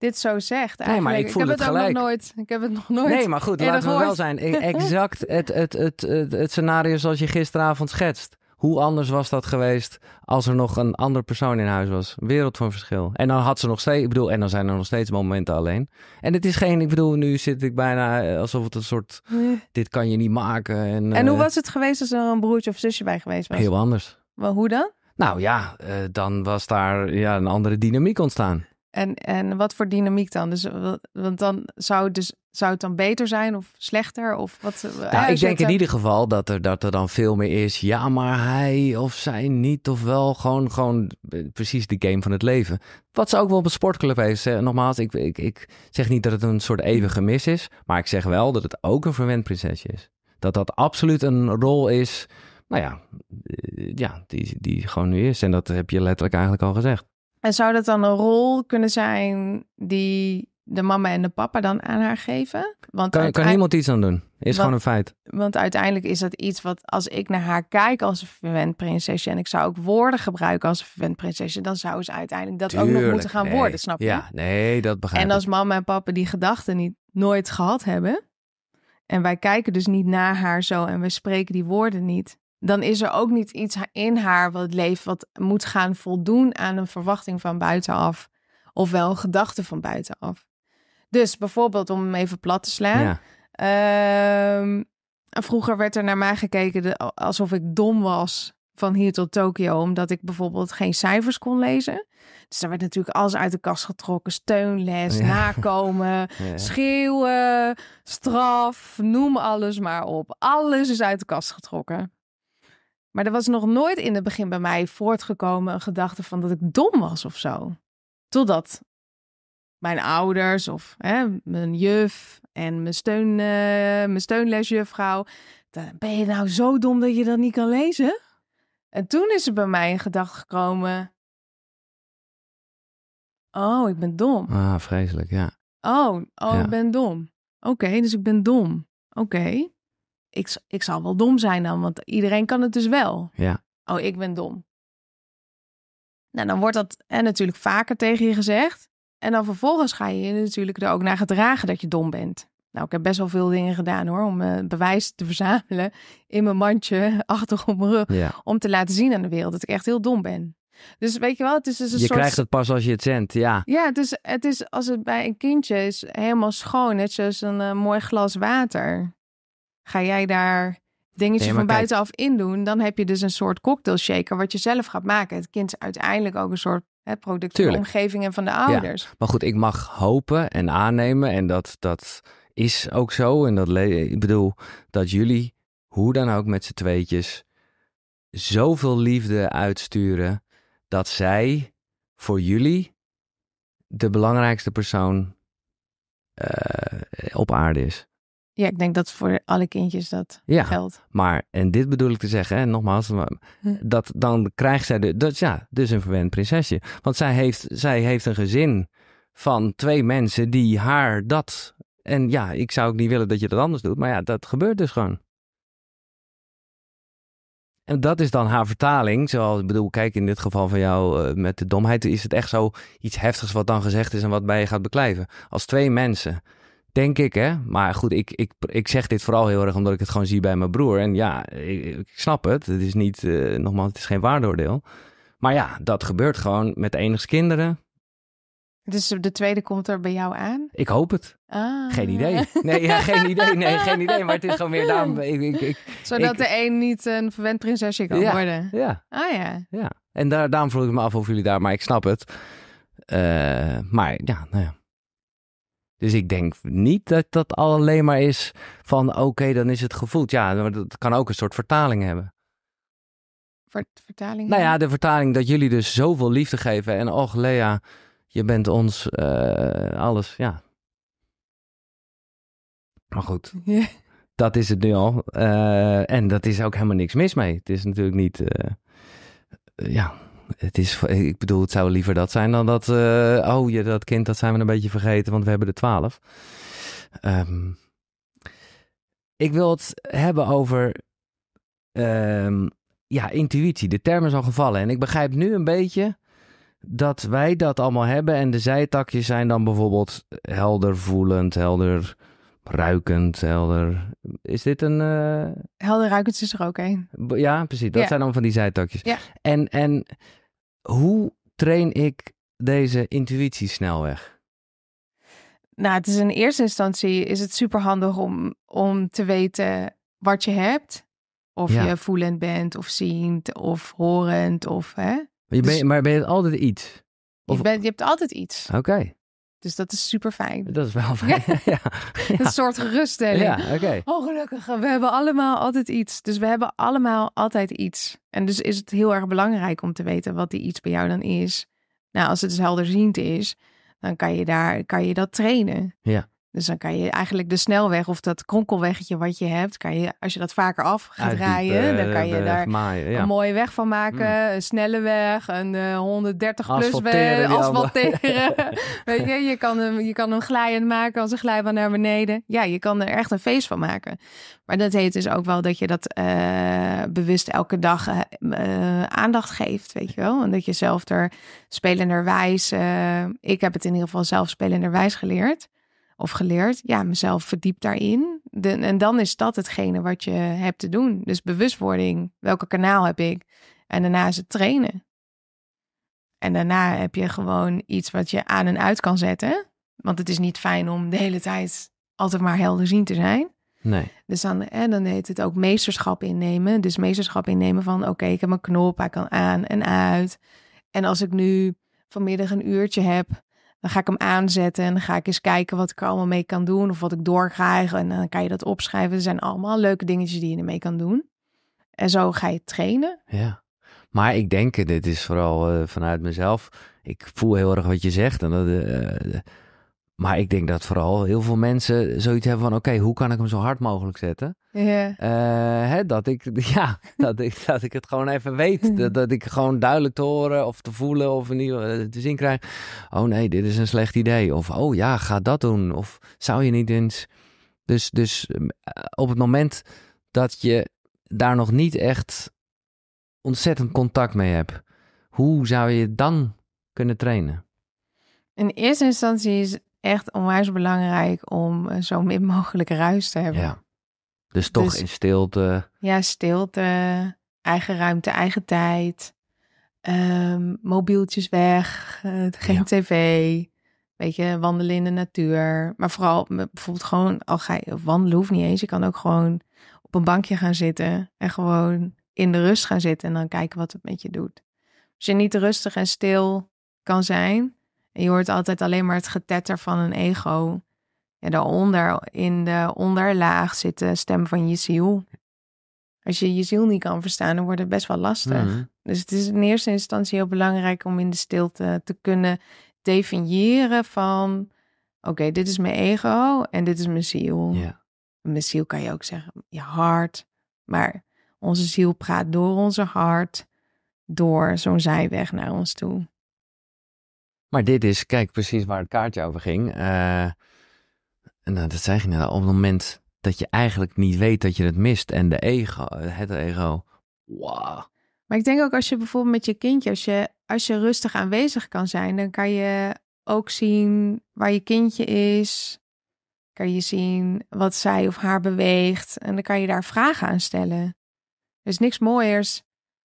dit zo zegt. Eigenlijk. Nee, maar ik, voel heb het, het gelijk. nog nooit. Ik heb het nog nooit. Nee, maar goed, laten we wel zijn. E- exact het, het, het, het, scenario zoals je gisteravond schetst. Hoe anders was dat geweest als er nog een andere persoon in huis was? Wereld van verschil. En dan had ze nog steeds, ik bedoel, en dan zijn er nog steeds momenten alleen. En het is geen, ik bedoel, nu zit ik bijna eh, alsof het een soort, eh. dit kan je niet maken. En, en hoe eh, was het geweest als er een broertje of zusje bij geweest was? Heel anders. Maar hoe dan? Nou ja, dan was daar ja, een andere dynamiek ontstaan. En, en wat voor dynamiek dan? Dus, eh, want dan zou, dus, zou het dan beter zijn of slechter? Of wat, eh, nou, eh, ik denk in ieder geval dat er, dat er dan veel meer is. Ja, maar hij of zij niet of wel. Gewoon, gewoon precies de game van het leven. Wat ze ook wel op een sportclub heeft. Hè. Nogmaals, ik, ik, ik zeg niet dat het een soort eeuwige mis is. Maar ik zeg wel dat het ook een verwend prinsesje is. Dat dat absoluut een rol is. Nou ja, ja die, die gewoon nu is. En dat heb je letterlijk eigenlijk al gezegd. En zou dat dan een rol kunnen zijn die de mama en de papa dan aan haar geven? Want kan, kan niemand iets aan doen. Is gewoon een feit. Want uiteindelijk is dat iets wat als ik naar haar kijk als een verwend prinsesje... en ik zou ook woorden gebruiken als een verwend prinsesje... dan zou ze uiteindelijk dat ook nog moeten gaan worden, snap je? Ja, nee, dat begrijp ik. En als mama en papa die gedachten niet, nooit gehad hebben... en wij kijken dus niet naar haar zo en we spreken die woorden niet dan is er ook niet iets in haar wat leeft wat moet gaan voldoen aan een verwachting van buitenaf. Of wel een gedachte van buitenaf. Dus bijvoorbeeld om hem even plat te slaan. Ehm, vroeger werd er naar mij gekeken alsof ik dom was van hier tot Tokio, omdat ik bijvoorbeeld geen cijfers kon lezen. Dus daar werd natuurlijk alles uit de kast getrokken: steunles, nakomen, ja, schreeuwen, straf, noem alles maar op. Alles is uit de kast getrokken. Maar er was nog nooit in het begin bij mij voortgekomen een gedachte van dat ik dom was of zo. Totdat mijn ouders of hè, mijn juf en mijn, steun, eh, mijn steunlesjuffrouw. ben je nou zo dom dat je dat niet kan lezen? En toen is er bij mij een gedachte gekomen. Oh, ik ben dom. Ah, vreselijk, ja. Oh, oh ik ben dom. Oké, dus ik ben dom. Oké ik, ik zal wel dom zijn dan, want iedereen kan het dus wel. Ja. Oh, ik ben dom. Nou, dan wordt dat en eh, natuurlijk vaker tegen je gezegd. En dan vervolgens ga je je natuurlijk er ook naar gedragen dat je dom bent. Nou, ik heb best wel veel dingen gedaan hoor, om eh, bewijs te verzamelen in mijn mandje achter op mijn rug. Om te laten zien aan de wereld dat ik echt heel dom ben. Dus weet je wel, het is dus een je krijgt het pas als je het zendt, ja. Ja, het is, het is als het bij een kindje is helemaal schoon, net zoals een eh, mooi glas water. Ga jij daar dingetje van buitenaf in doen, dan heb je dus een soort cocktail shaker wat je zelf gaat maken. Het kind is uiteindelijk ook een soort hè, product van de omgeving en van de ouders. Maar goed, ik mag hopen en aannemen en dat, dat is ook zo. En dat ik bedoel, dat jullie hoe dan ook met z'n tweetjes zoveel liefde uitsturen dat zij voor jullie de belangrijkste persoon eh, op aarde is. Ja, ik denk dat voor alle kindjes dat ja, geldt. Maar, en dit bedoel ik te zeggen, hè, nogmaals, eh, hm. dat dan krijgt zij de, dat, ja, dus een verwend prinsesje. Want zij heeft, zij heeft een gezin van twee mensen die haar dat. En ja, ik zou ook niet willen dat je dat anders doet, maar ja, dat gebeurt dus gewoon. En dat is dan haar vertaling. Zoals, ik bedoel, kijk, in dit geval van jou eh, met de domheid is het echt zo iets heftigs wat dan gezegd is en wat bij je gaat beklijven. Als twee mensen Denk ik, hè? Maar goed, ik, ik, ik zeg dit vooral heel erg omdat ik het gewoon zie bij mijn broer. En ja, ik, ik snap het. Het is niet, eh, nogmaals, het is geen waardoordeel. Maar ja, dat gebeurt gewoon met enigst kinderen. Dus de tweede komt er bij jou aan? Ik hoop het. Ah. Geen idee. Nee, geen idee. Nee, geen idee. Maar het is gewoon weer daarom. Ik, ik, Zodat de een niet een verwend prinsesje kan worden. Ja. Ah ja. Ja. En daar, daarom vroeg ik me af of jullie daar, maar ik snap het. Eh, maar ja, nou ja. Dus ik denk niet dat dat alleen maar is van oké, dan is het gevoeld. Ja, dat kan ook een soort vertaling hebben. vertaling? Nou ja, de vertaling dat jullie dus zoveel liefde geven. En och, Lea, je bent ons eh, alles, ja. Maar goed, dat is het nu al. Eh, en dat is ook helemaal niks mis mee. Het is natuurlijk niet, eh, ja het is, ik bedoel, het zou liever dat zijn dan dat... Uh, oh, je, dat kind, dat zijn we een beetje vergeten, want we hebben de twaalf. Um, ik wil het hebben over... Ehm, ja, intuïtie. De term is al gevallen. En ik begrijp nu een beetje dat wij dat allemaal hebben. En de zijtakjes zijn dan bijvoorbeeld helder voelend, helder ruikend, helder. Is dit een. Eh? Helder ruikend is er ook een. Ja, precies. Dat zijn dan van die zijtakjes. Ja. En, en hoe train ik deze intuïtie snel Nou, het is in eerste instantie is het super handig om, om te weten wat je hebt. Of je voelend bent, of ziend, of horend, of hè. Maar, je dus ben, maar ben je altijd iets? Je, bent, je hebt altijd iets. Oké. Dus dat is super fijn. Dat is wel fijn. Ja. Een soort geruststelling. Ja, oké. Oh, gelukkig. We hebben allemaal altijd iets. Dus we hebben allemaal altijd iets. En dus is het heel erg belangrijk om te weten wat die iets bij jou dan is. Nou, als het dus helderziend is, dan kan je, daar, kan je dat trainen. Ja. Dus dan kan je eigenlijk de snelweg of dat kronkelweggetje wat je hebt, kan je, als je dat vaker af gaat rijden, dan kan je eh, daar een mooie weg van maken. Mm. Een snelle weg, een 130 eh, plus weg, asfalteren. Weet je, je kan, hem, je kan hem glijend maken als een glijbaan naar beneden. Ja, je kan er echt een feest van maken. Maar dat heet dus ook wel dat je dat eh, bewust elke dag aandacht geeft, weet je wel. En dat je zelf er spelenderwijs, ik heb het in ieder geval zelf spelenderwijs geleerd of geleerd. Ja, mezelf verdiept daarin. De, en dan is dat hetgene wat je hebt te doen. Dus bewustwording. Welke kanaal heb ik? En daarna is het trainen. En daarna heb je gewoon iets wat je aan en uit kan zetten. Want het is niet fijn om de hele tijd altijd maar helder zien te zijn. Nee. Dus dan, en dan heet het ook meesterschap innemen. Dus meesterschap innemen van oké, ik heb mijn knop, hij kan aan en uit. En als ik nu vanmiddag een uurtje heb, dan ga ik hem aanzetten en dan ga ik eens kijken wat ik er allemaal mee kan doen of wat ik doorkrijg. En dan kan je dat opschrijven. Er zijn allemaal leuke dingetjes die je ermee kan doen. En zo ga je trainen. Ja, maar ik denk, dit is vooral eh, vanuit mezelf. Ik voel heel erg wat je zegt. En dat, eh, eh, maar ik denk dat vooral heel veel mensen zoiets hebben van: oké, hoe kan ik hem zo hard mogelijk zetten? Yeah. dat, ik, ja, dat, ik, dat ik het gewoon even weet. Dat, dat ik gewoon duidelijk te horen of te voelen of in ieder eh, te zien krijg. Oh nee, dit is een slecht idee. Of oh ja, ga dat doen. Of zou je niet eens. Dus, dus mm, eh, op het moment dat je daar nog niet echt ontzettend contact mee hebt, hoe zou je dan kunnen trainen? In eerste instantie is echt onwijs belangrijk om eh, zo min mogelijk ruis te hebben. Ja. Dus toch dus in stilte. Ja, stilte, eigen ruimte, eigen tijd. Ehm, mobieltjes weg, eh, geen tv. Weet je, wandelen in de natuur. Maar vooral bijvoorbeeld gewoon, al ga je wandelen hoeft niet eens. Je kan ook gewoon op een bankje gaan zitten en gewoon in de rust gaan zitten en dan kijken wat het met je doet. Als je niet rustig en stil kan zijn en je hoort altijd alleen maar het getetter van een ego, ja, daaronder in de onderlaag zit de stem van je ziel. Als je je ziel niet kan verstaan, dan wordt het best wel lastig. Mhm. Dus het is in eerste instantie heel belangrijk om in de stilte te kunnen definiëren van... Oké, dit is mijn ego en dit is mijn ziel. Mijn ziel kan je ook zeggen, je hart. Maar onze ziel praat door onze hart, door zo'n zijweg naar ons toe. Maar dit is, kijk precies waar het kaartje over ging. Uh en nou, dat zeg je nou, op het moment dat je eigenlijk niet weet dat je het mist en de ego, het ego, wow. Maar ik denk ook als je bijvoorbeeld met je kindje, als je, als je rustig aanwezig kan zijn, dan kan je ook zien waar je kindje is. Kan je zien wat zij of haar beweegt. En dan kan je daar vragen aan stellen. Er is niks mooiers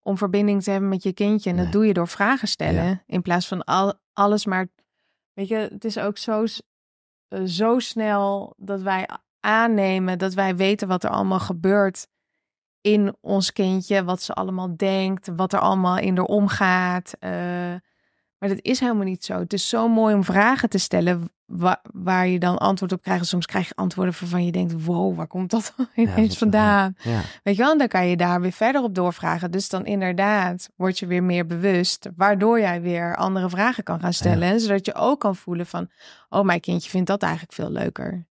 om verbinding te hebben met je kindje. En dat doe je door vragen stellen. In plaats van al, alles maar. Weet je, het is ook zo eh, zo snel dat wij aannemen, dat wij weten wat er allemaal gebeurt in ons kindje, wat ze allemaal denkt, wat er allemaal in haar omgaat. Eh, maar dat is helemaal niet zo. Het is zo mooi om vragen te stellen waar, je dan antwoord op krijgt. Soms krijg je antwoorden waarvan je denkt, wow, waar komt dat ineens vandaan? Ja. Weet je wel, en dan kan je daar weer verder op doorvragen. Dus dan inderdaad word je weer meer bewust, waardoor jij weer andere vragen kan gaan stellen. Zodat je ook kan voelen van, oh, mijn kindje vindt dat eigenlijk veel leuker.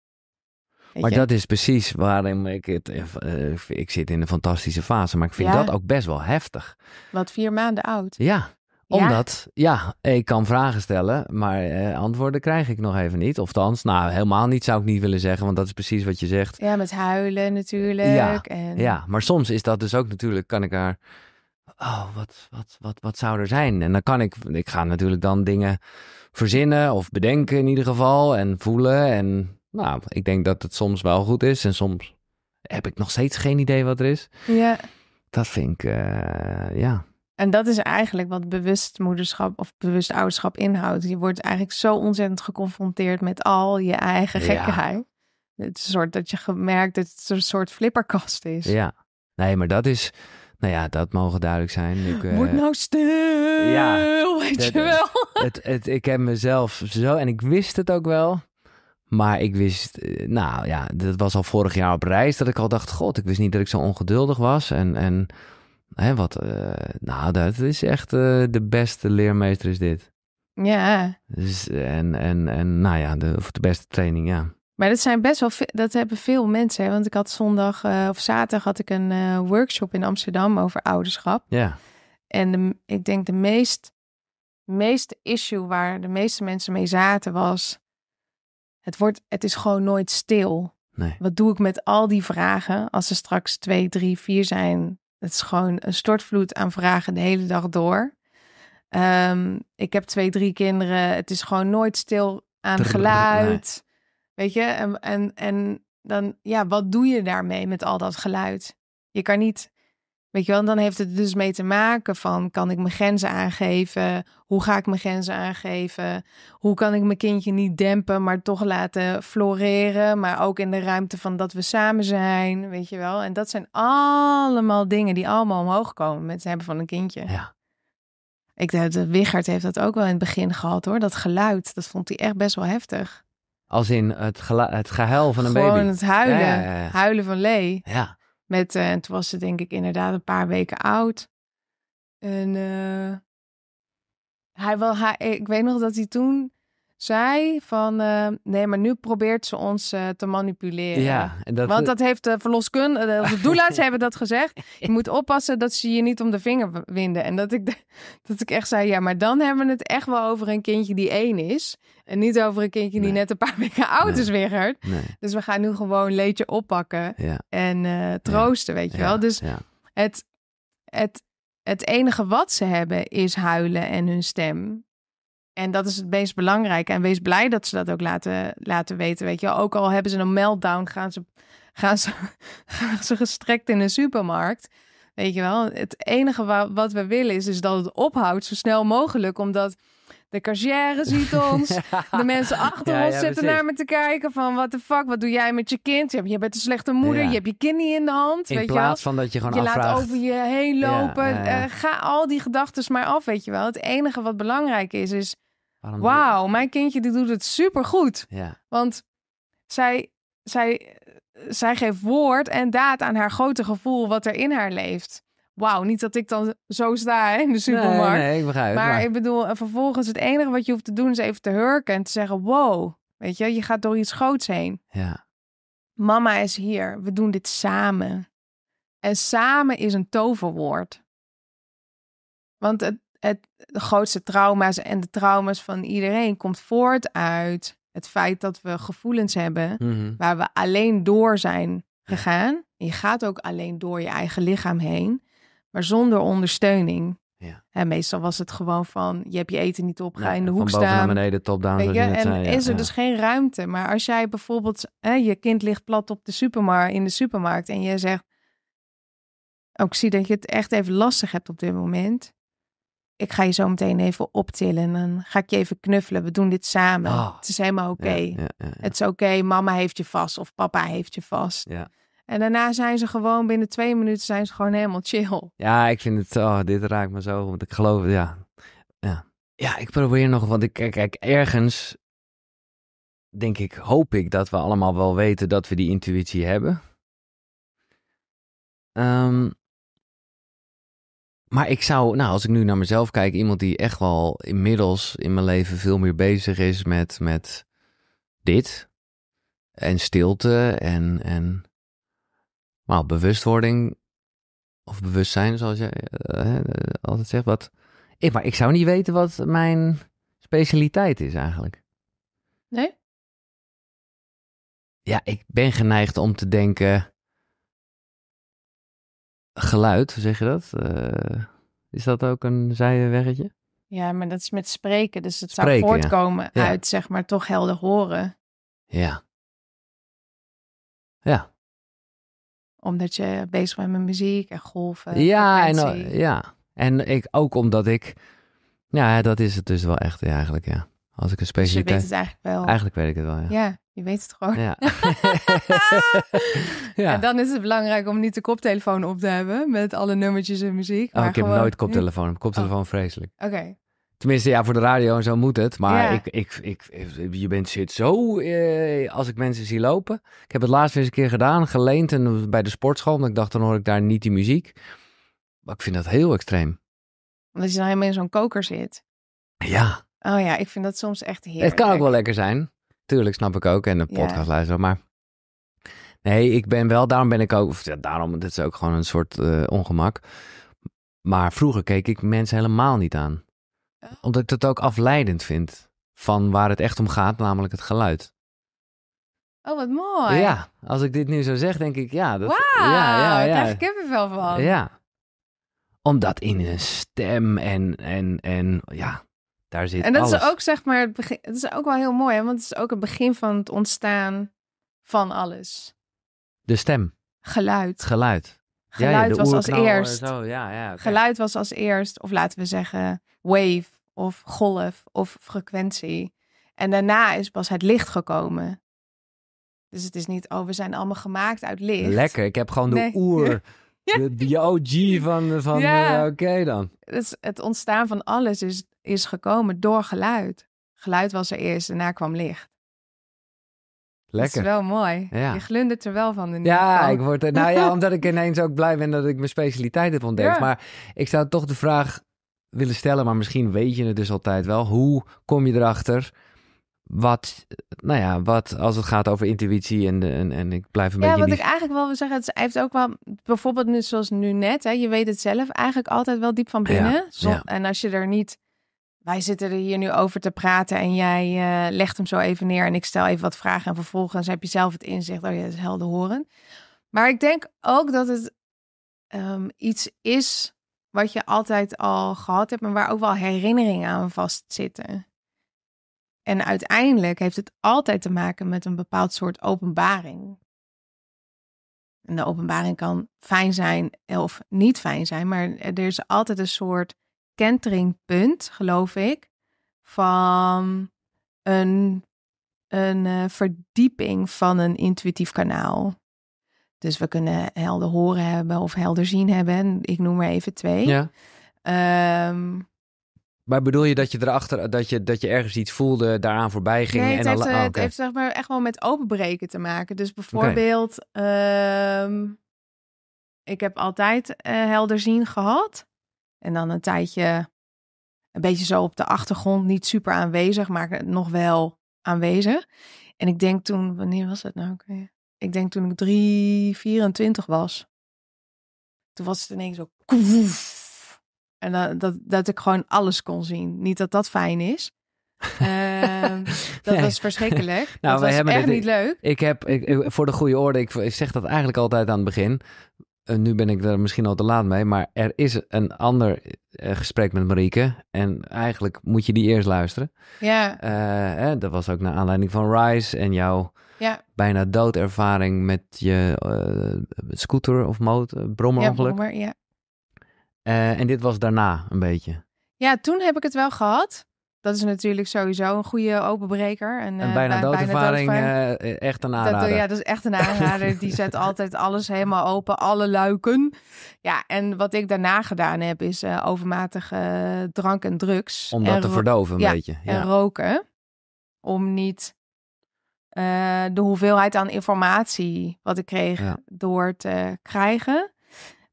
maar dat is precies waarom ik het. Eh, eh, ik zit in een fantastische fase, maar ik vind dat ook best wel heftig. Wat vier maanden oud. Ja, omdat, ja? ik kan vragen stellen, maar eh, antwoorden krijg ik nog even niet. Ofthans, nou, helemaal niet zou ik niet willen zeggen, want dat is precies wat je zegt. Ja, met huilen natuurlijk. Ja, en... ja maar soms is dat dus ook natuurlijk, kan ik haar... Oh, wat, wat, wat, wat zou er zijn? En dan kan ik, ik ga natuurlijk dan dingen verzinnen of bedenken in ieder geval en voelen. En nou, ik denk dat het soms wel goed is en soms heb ik nog steeds geen idee wat er is. Ja. Dat vind ik, eh, ja, en dat is eigenlijk wat bewust moederschap of bewust ouderschap inhoudt. Je wordt eigenlijk zo ontzettend geconfronteerd met al je eigen gekheid. Het soort dat je gemerkt dat het een soort flipperkast is. Ja, nee, maar dat is. Nou ja, dat mogen duidelijk zijn. Ik, uh, Word nou stil, ja, weet je wel. Het, het, ik heb mezelf zo, en ik wist het ook wel. Maar ik wist, eh, nou ja, dat was al vorig jaar op reis dat ik al dacht: God, ik wist niet dat ik zo ongeduldig was. En, en Hè, wat, eh, nou, dat is echt eh, de beste leermeester is dit. Ja. Dus, en, en, en nou ja, de, of de beste training, ja. Maar dat zijn best wel, dat hebben veel mensen. Want ik had zondag eh, of zaterdag had ik een workshop in Amsterdam over ouderschap. Ja. En ik denk de meest, meeste issue waar de meeste mensen mee zaten was, het, wordt, het is gewoon nooit stil. Nee. Wat doe ik met al die vragen als ze straks twee, drie, vier zijn? Het is gewoon een stortvloed aan vragen de hele dag door. Ehm, ik heb twee, drie kinderen. Het is gewoon nooit stil aan geluid. Weet je, en, en, en dan, ja, wat doe je daarmee met al dat geluid? Je kan niet Weet je wel, en dan heeft het dus mee te maken van kan ik mijn grenzen aangeven? Hoe ga ik mijn grenzen aangeven? Hoe kan ik mijn kindje niet dempen, maar toch laten floreren? Maar ook in de ruimte van dat we samen zijn, weet je wel. En dat zijn allemaal dingen die allemaal omhoog komen met het hebben van een kindje. Ja. Ik denk dat Wichert heeft dat ook wel in het begin gehad hoor. Dat geluid, dat vond hij echt best wel heftig. Als in het, het gehuil van een Gewoon baby. Gewoon het huilen. Huilen van lee. Ja. Met, eh, en toen was ze denk ik inderdaad een paar weken oud. En eh, hij wel, hij, ik weet nog dat hij toen zei van eh, nee, maar nu probeert ze ons eh, te manipuleren. Want dat heeft de eh, verloskundige, de doula's hebben dat gezegd. Je moet oppassen dat ze je niet om de vinger winden. En dat ik, dat ik echt zei, ja, maar dan hebben we het echt wel over een kindje die één is. En niet over een kindje die net een paar weken oud is, nee. Dus we gaan nu gewoon leedje oppakken en troosten, weet je wel. Dus Het, het, het enige wat ze hebben is huilen en hun stem. En dat is het meest belangrijke. En wees blij dat ze dat ook laten, laten weten. Weet je, ook al hebben ze een meltdown, gaan ze, gaan ze, gaan ze gestrekt in een supermarkt. Weet je wel, het enige wat we willen is, is dat het ophoudt zo snel mogelijk. Omdat de carrière ziet ons. De mensen achter ons zitten naar me te kijken van... wat de fuck, wat doe jij met je kind? Je bent een slechte moeder, je hebt je kind niet in de hand. In weet plaats je van dat je gewoon je afvraagt. laat over je heen lopen. Eh, ga al die gedachten maar af, weet je wel. Het enige wat belangrijk is, is Wauw, mijn kindje die doet het supergoed. Ja. Want zij, zij, eh, zij geeft woord en daad aan haar grote gevoel wat er in haar leeft. Wauw, niet dat ik dan zo sta hè, in de supermarkt. Nee, ik begrijp. Maar, maar, ik bedoel, eh, vervolgens het enige wat je hoeft te doen is even te hurken en te zeggen: wow, weet je, je gaat door iets groots heen. Ja. Mama is hier, we doen dit samen. En samen is een toverwoord. Want het, het, de grootste trauma's en de trauma's van iedereen komt voort uit het feit dat we gevoelens hebben mhm. waar we alleen door zijn gegaan. je gaat ook alleen door je eigen lichaam heen, maar zonder ondersteuning. Ja. En meestal was het gewoon van, je hebt je eten niet op, ga in de hoek staan. Van naar beneden, top down. Je, en zei, is er dus geen ruimte. Maar als jij bijvoorbeeld, hè, je kind ligt plat op de supermarkt, in de supermarkt en je zegt, ook oh, zie dat je het echt even lastig hebt op dit moment ik ga je zo meteen even optillen. En dan ga ik je even knuffelen. We doen dit samen. Ah. het is helemaal oké. het is oké. Mama heeft je vast of papa heeft je vast. En daarna zijn ze gewoon binnen twee minuten zijn ze gewoon helemaal chill. Ja, ik vind het. Oh, dit raakt me zo. Want ik geloof Ja. Ja, ja ik probeer nog. Want ik kijk, ergens. Denk ik, hoop ik dat we allemaal wel weten dat we die intuïtie hebben. Ehm, maar ik zou, nou, als ik nu naar mezelf kijk, iemand die echt wel inmiddels in mijn leven veel meer bezig is met, met dit. En stilte en, en nou, bewustwording. Of bewustzijn, zoals jij eh, eh, altijd zegt. Wat, ik, maar ik zou niet weten wat mijn specialiteit is eigenlijk. Nee? Ja, ik ben geneigd om te denken geluid, zeg je dat? Eh, is dat ook een zijweggetje? Ja, maar dat is met spreken. Dus het zou voortkomen uit, zeg maar, toch helder horen. Ja. Ja. Omdat je bezig bent met muziek en golven. Ja, en, eh, ja. en ik, ook omdat ik... Ja, dat is het dus wel echt eigenlijk, ja. Als ik een specialiteit... Dus je weet het eigenlijk wel. Eigenlijk weet ik het wel, ja. Ja. Je weet het gewoon. Ja. ja. En dan is het belangrijk om niet de koptelefoon op te hebben met alle nummertjes en muziek. Oh, maar ik heb nooit koptelefoon. Koptelefoon oh. vreselijk. Oké. Tenminste, ja, voor de radio en zo moet het. Maar ik, ik, ik, je bent zit zo eh, als ik mensen zie lopen. Ik heb het laatst eens een keer gedaan, geleend en bij de sportschool. Want ik dacht, dan hoor ik daar niet die muziek. Maar ik vind dat heel extreem. Omdat je dan helemaal in zo'n koker zit. Ja. Oh ja, ik vind dat soms echt heerlijk. Het kan ook wel lekker zijn. Tuurlijk, snap ik ook. En een podcast luisteren. Maar nee, ik ben wel, daarom ben ik ook, of, daarom, dit is ook gewoon een soort eh, ongemak. Maar vroeger keek ik mensen helemaal niet aan. Oh. Omdat ik dat ook afleidend vind van waar het echt om gaat, namelijk het geluid. Oh, wat mooi. Ja, als ik dit nu zo zeg, denk ik, ja. Wauw, ja, ja, ja. daar heb ik wel van. Ja. Omdat in een stem en, en, en ja, daar zit En dat is ook zeg maar het begin. is ook wel heel mooi, hè? want het is ook het begin van het ontstaan van alles. De stem. Geluid. Geluid. Geluid was als eerst. Zo, ja, ja, Geluid was als eerst, of laten we zeggen wave of golf of frequentie. En daarna is pas het licht gekomen. Dus het is niet, oh, we zijn allemaal gemaakt uit licht. Lekker, ik heb gewoon de nee. oer. De, de, OG van, van ja. Eh, oké dan. Dus het ontstaan van alles is is gekomen door geluid. Geluid was er eerst, en daarna kwam licht. Lekker. Dat is wel mooi. Je glundert er wel van. De ja, ik word er, nou ja, omdat ik ineens ook blij ben dat ik mijn specialiteit heb ontdekt. Maar ik zou toch de vraag willen stellen, maar misschien weet je het dus altijd wel. Hoe kom je erachter? Wat, nou ja, wat als het gaat over intuïtie en, en, en ik blijf een ja, beetje. Ja, wat ik eigenlijk wel wil zeggen, het heeft ook wel, bijvoorbeeld nu, zoals nu net, hè, je weet het zelf, eigenlijk altijd wel diep van binnen. Ja. en als je er niet wij zitten er hier nu over te praten en jij eh, legt hem zo even neer en ik stel even wat vragen en vervolgens heb je zelf het inzicht, oh ja, helden horen. Maar ik denk ook dat het ehm, iets is wat je altijd al gehad hebt, maar waar ook wel herinneringen aan vastzitten. En uiteindelijk heeft het altijd te maken met een bepaald soort openbaring. En de openbaring kan fijn zijn of niet fijn zijn, maar er is altijd een soort kenteringpunt, geloof ik, van een, een eh, verdieping van een intuïtief kanaal. Dus we kunnen helder horen hebben of helder zien hebben. Ik noem maar even twee. Ja. Ehm, maar bedoel je dat je erachter dat je, dat je ergens iets voelde, daaraan voorbij ging? en heeft, al, eh, ah, het heeft zeg maar echt wel met openbreken te maken. Dus bijvoorbeeld, ehm, ik heb altijd uh, helder zien gehad. En dan een tijdje een beetje zo op de achtergrond, niet super aanwezig, maar nog wel aanwezig. En ik denk toen, wanneer was het nou? Ik denk toen ik 3, 24 was. Toen was het ineens zo. En dat, dat, dat ik gewoon alles kon zien. Niet dat dat fijn is. Ehm, dat was verschrikkelijk. nou, dat was echt niet leuk. Ik heb, voor de goede orde, ik, zeg dat eigenlijk altijd aan het begin. Eh, nu ben ik er misschien al te laat mee, maar er is een ander eh, gesprek met Marieke. En eigenlijk moet je die eerst luisteren. Ja. Eh, hè, dat was ook naar aanleiding van Rise en jouw ja. bijna doodervaring met je scooter of motor, brommer ja, brommer, ja. en dit was daarna een beetje. Ja, toen heb ik het wel gehad. Dat is natuurlijk sowieso een goede openbreker. En, eh, bijna bij, doodervaring, bijna eh, eh, echt een aanrader. Dat, ja, dat is echt een aanrader. die zet altijd alles helemaal open, alle luiken. Ja, en wat ik daarna gedaan heb, is uh, overmatige drank en drugs. Om dat te verdoven een beetje. Ja. En roken. Om niet de hoeveelheid aan informatie wat ik kreeg door te krijgen.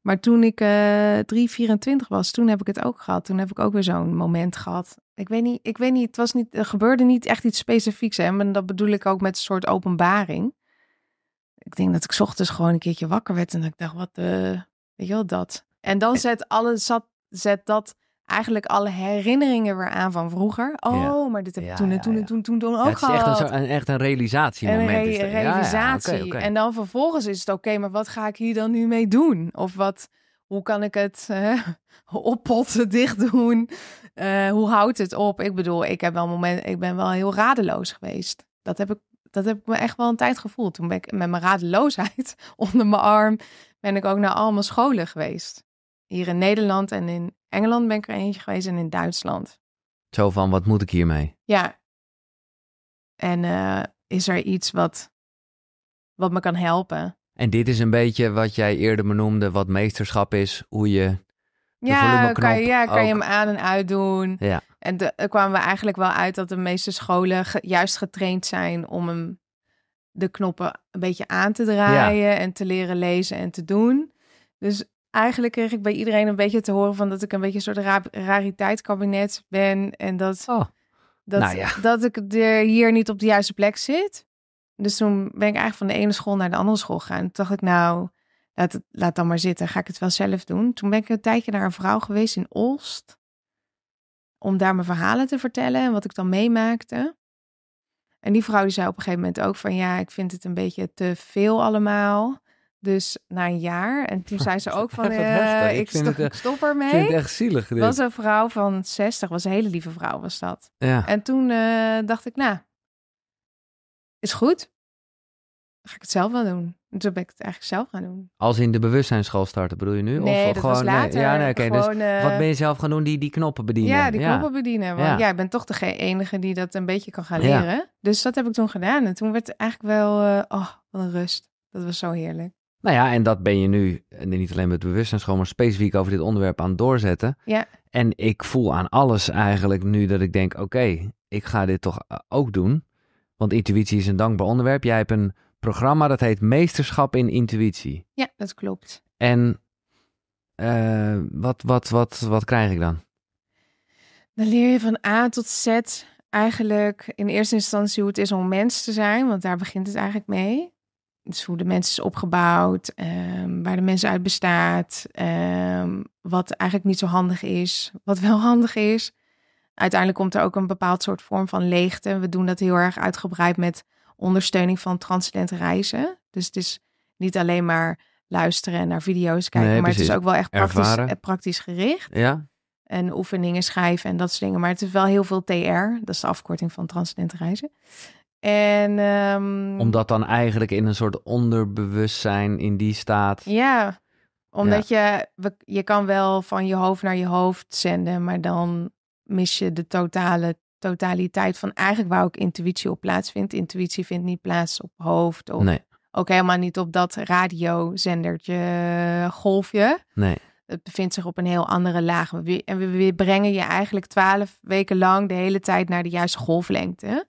Maar toen ik uh, 3,24 was, toen heb ik het ook gehad. Toen heb ik ook weer zo'n moment gehad. Ik weet niet, ik weet niet, het was niet, er gebeurde niet echt iets specifieks. Hè? En dat bedoel ik ook met een soort openbaring. Ik denk dat ik ochtends gewoon een keertje wakker werd en ik dacht, wat, de, weet je wel, dat. En dan zet, alle, zat, zet dat eigenlijk alle herinneringen weer aan van vroeger. Oh, maar dit heb ik toen, en toen en toen toen, toen ook het is Echt een, echt een realisatiemoment. Een realisatie. En dan vervolgens is het oké, maar wat ga ik hier dan nu mee doen? Of wat, hoe kan ik het oppotten, dicht doen? Eh, hoe houdt het op? Ik bedoel, ik, heb wel moment, ik ben wel heel radeloos geweest. Dat heb, ik, dat heb ik me echt wel een tijd gevoeld. Toen ben ik met mijn radeloosheid onder mijn arm... ben ik ook naar allemaal scholen geweest. Hier in Nederland en in Engeland ben ik er eentje geweest en in Duitsland. Zo van, wat moet ik hiermee? Ja. En eh, is er iets wat, wat me kan helpen? En dit is een beetje wat jij eerder benoemde, wat meesterschap is, hoe je de ja, kan je, kan je hem aan en uit doen. Ja. En er kwamen we eigenlijk wel uit dat de meeste scholen juist getraind zijn om hem de knoppen een beetje aan te draaien en te leren lezen en te doen. Dus eigenlijk kreeg ik bij iedereen een beetje te horen van dat ik een beetje een soort ra rariteitskabinet ben en dat, oh. dat, nou dat ik hier niet op de juiste plek zit. Dus toen ben ik eigenlijk van de ene school naar de andere school gegaan. Toen dacht ik, nou, laat, het, laat dan maar zitten. Ga ik het wel zelf doen. Toen ben ik een tijdje naar een vrouw geweest in Olst. Om daar mijn verhalen te vertellen en wat ik dan meemaakte. En die vrouw die zei op een gegeven moment ook van ja, ik vind het een beetje te veel allemaal. Dus na een jaar. En toen zei ze ook van eh, ik, stop, ermee. Ik vind het echt zielig. Dit. was een vrouw van 60, was een hele lieve vrouw was dat. Ja. En toen eh, dacht ik, nou, is goed ga ik het zelf wel doen. Toen ben ik het eigenlijk zelf gaan doen. Als in de bewustzijnsschool starten bedoel je nu? Nee, of dat gewoon, was later. Ja, nee, oké. Dus eh, wat ben je zelf gaan doen? Die, die knoppen bedienen. Ja, die knoppen bedienen. Want ja. ik ben toch de enige die dat een beetje kan gaan leren. Dus dat heb ik toen gedaan. En toen werd het eigenlijk wel, eh, oh, wat een rust. Dat was zo heerlijk. Nou ja, en dat ben je nu niet alleen met bewustzijnsschool, maar specifiek over dit onderwerp aan het doorzetten. Ja. En ik voel aan alles eigenlijk nu dat ik denk, oké, ik ga dit toch eh, ook doen. Want intuïtie is een dankbaar onderwerp. Jij hebt een programma dat heet Meesterschap in Intuïtie. Ja, dat klopt. En eh, wat, wat, wat, wat krijg ik dan? Dan leer je van A tot Z eigenlijk in eerste instantie hoe het is om mens te zijn, want daar begint het eigenlijk mee. Dus hoe de mens is opgebouwd, ehm, waar de mens uit bestaat, ehm, wat eigenlijk niet zo handig is, wat wel handig is. Uiteindelijk komt er ook een bepaald soort vorm van leegte. We doen dat heel erg uitgebreid met ondersteuning van transcendent reizen. Dus het is niet alleen maar luisteren en naar video's kijken, maar het is ook wel echt praktisch, eh, praktisch gericht. Ja. En oefeningen schrijven en dat soort dingen. Maar het is wel heel veel TR. Dat is de afkorting van transcendent reizen. En, ehm, Omdat dan eigenlijk in een soort onderbewustzijn in die staat. Ja, omdat je, je kan wel van je hoofd naar je hoofd zenden, maar dan mis je de totale totaliteit van eigenlijk waar ook intuïtie op plaatsvindt. Intuïtie vindt niet plaats op hoofd of ook helemaal niet op dat radiozendertje eh, golfje. Nee. Het bevindt zich op een heel andere laag. En we, brengen je eigenlijk twaalf weken lang de hele tijd naar de juiste golflengte.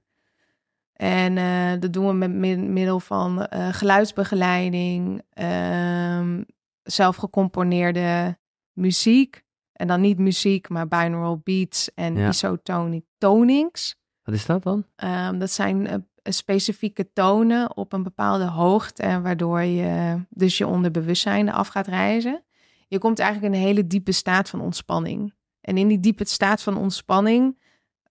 En eh, dat doen we met middel van eh, geluidsbegeleiding, ehm, zelfgecomponeerde muziek. En dan niet muziek, maar binaural beats en ja. isotonic tonings. Wat is dat dan? Ehm, dat zijn eh, eh, specifieke tonen op een bepaalde hoogte, waardoor je dus je onderbewustzijn af gaat reizen. Je komt eigenlijk in een hele diepe staat van ontspanning. En in die diepe staat van ontspanning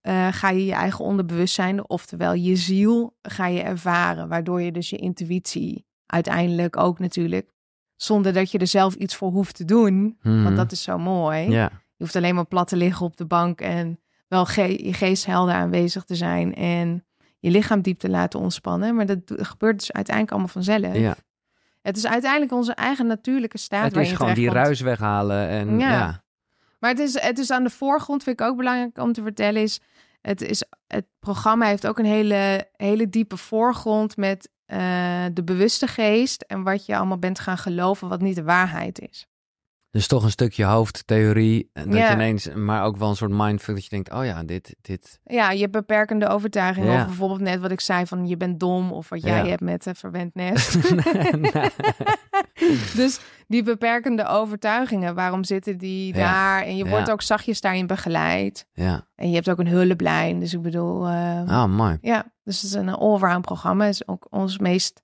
eh, ga je je eigen onderbewustzijn, oftewel je ziel, ga je ervaren. Waardoor je dus je intuïtie uiteindelijk ook natuurlijk zonder dat je er zelf iets voor hoeft te doen. Want mhm. dat is zo mooi. Je hoeft alleen maar plat te liggen op de bank en wel je geest helder aanwezig te zijn en je lichaam diep te laten ontspannen. Maar dat gebeurt dus uiteindelijk allemaal vanzelf. Ja. Het is uiteindelijk onze eigen natuurlijke staat. Het is gewoon die ruis weghalen. En, ja. ja. Maar het is, het is aan de voorgrond, vind ik ook belangrijk om te vertellen, is het, is, het programma heeft ook een hele, hele diepe voorgrond met uh, de bewuste geest en wat je allemaal bent gaan geloven wat niet de waarheid is. Dus toch een stukje hoofdtheorie. Eh, dat ja. je ineens, maar ook wel een soort mindfuck dat je denkt, oh ja, dit, dit. Ja, je beperkende overtuigingen Of bijvoorbeeld net wat ik zei van je bent dom of wat jij hebt met uh, verwend nest. dus die beperkende overtuigingen, waarom zitten die daar? En je wordt ook zachtjes daarin begeleid. Ja. En je hebt ook een hulplijn. Dus ik bedoel. Uh, mooi. Ja, dus het is een all-round programma. Het is ook ons meest,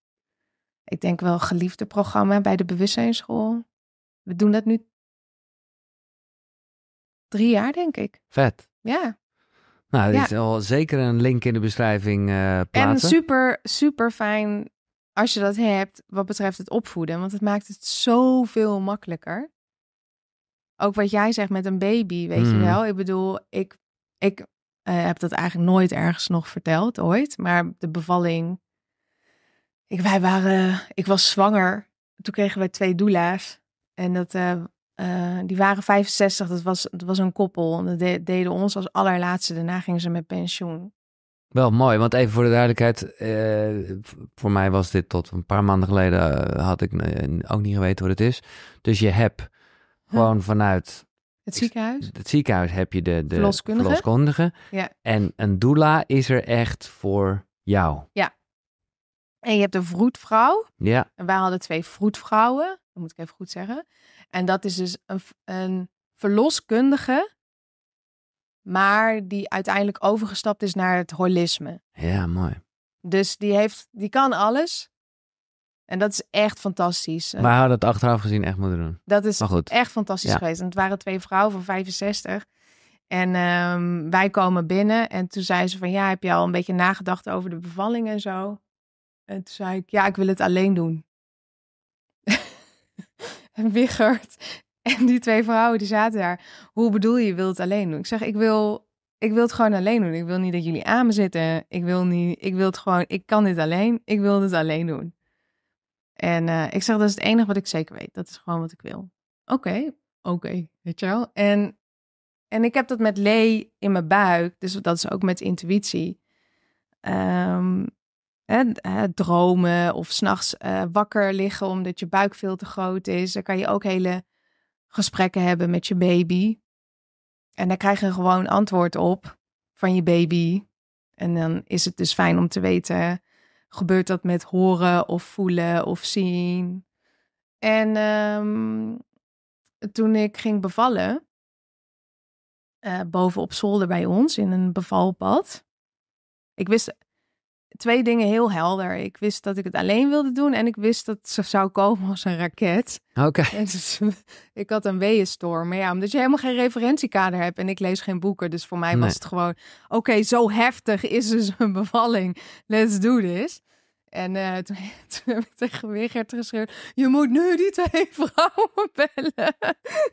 ik denk wel geliefde programma bij de bewustzijnsschool we doen dat nu drie jaar, denk ik. Vet. Ja. Nou, er is al zeker een link in de beschrijving eh, En super, super fijn als je dat hebt wat betreft het opvoeden. Want het maakt het zoveel makkelijker. Ook wat jij zegt met een baby, weet je mm. wel. Ik bedoel, ik, ik eh, heb dat eigenlijk nooit ergens nog verteld, ooit. Maar de bevalling... Ik, wij waren, ik was zwanger. Toen kregen wij twee doula's. En dat, eh, eh, die waren 65, dat was, dat was een koppel. En dat de, deden ons als allerlaatste. Daarna gingen ze met pensioen. Wel mooi, want even voor de duidelijkheid, eh, voor mij was dit tot een paar maanden geleden, had ik ook niet geweten wat het is. Dus je hebt gewoon vanuit het ziekenhuis? Het ziekenhuis heb je de, de verloskundige. Ja. En een doula is er echt voor jou. Ja. En je hebt een vroedvrouw. Ja. En wij hadden twee vroedvrouwen dat moet ik even goed zeggen. En dat is dus een, een verloskundige, maar die uiteindelijk overgestapt is naar het holisme. Ja, mooi. Dus die, heeft, die kan alles. En dat is echt fantastisch. Maar hadden het achteraf gezien echt moeten doen. Dat is echt fantastisch geweest. En het waren twee vrouwen van 65. En ehm, wij komen binnen. En toen zei ze van, ja, heb je al een beetje nagedacht over de bevalling en zo? En toen zei ik, ja, ik wil het alleen doen. En Wichert en die twee vrouwen die zaten daar. Hoe bedoel je, je wil het alleen doen? Ik zeg, ik wil, ik wil het gewoon alleen doen. Ik wil niet dat jullie aan me zitten. Ik wil niet, ik wil het gewoon, ik kan dit alleen. Ik wil het alleen doen. En eh, ik zeg, dat is het enige wat ik zeker weet. Dat is gewoon wat ik wil. Oké, oké, okay, weet je wel. En, en ik heb dat met lee in mijn buik. Dus dat is ook met intuïtie. Ehm, eh, dromen of s'nachts nachts eh, wakker liggen omdat je buik veel te groot is. Dan kan je ook hele gesprekken hebben met je baby. En daar krijg je gewoon antwoord op van je baby. En dan is het dus fijn om te weten, gebeurt dat met horen of voelen of zien? En ehm, toen ik ging bevallen, uh, boven op zolder bij ons in een bevalpad. Ik wist twee dingen heel helder. Ik wist dat ik het alleen wilde doen en ik wist dat ze zou komen als een raket. Oké. Dus, ik had een weeënstorm. Maar ja, omdat je helemaal geen referentiekader hebt en ik lees geen boeken. Dus voor mij was het gewoon, oké, zo heftig is dus een bevalling. Let's do this. En eh, toen, toen, heb ik tegen Wigert geschreven: Je moet nu die twee vrouwen bellen.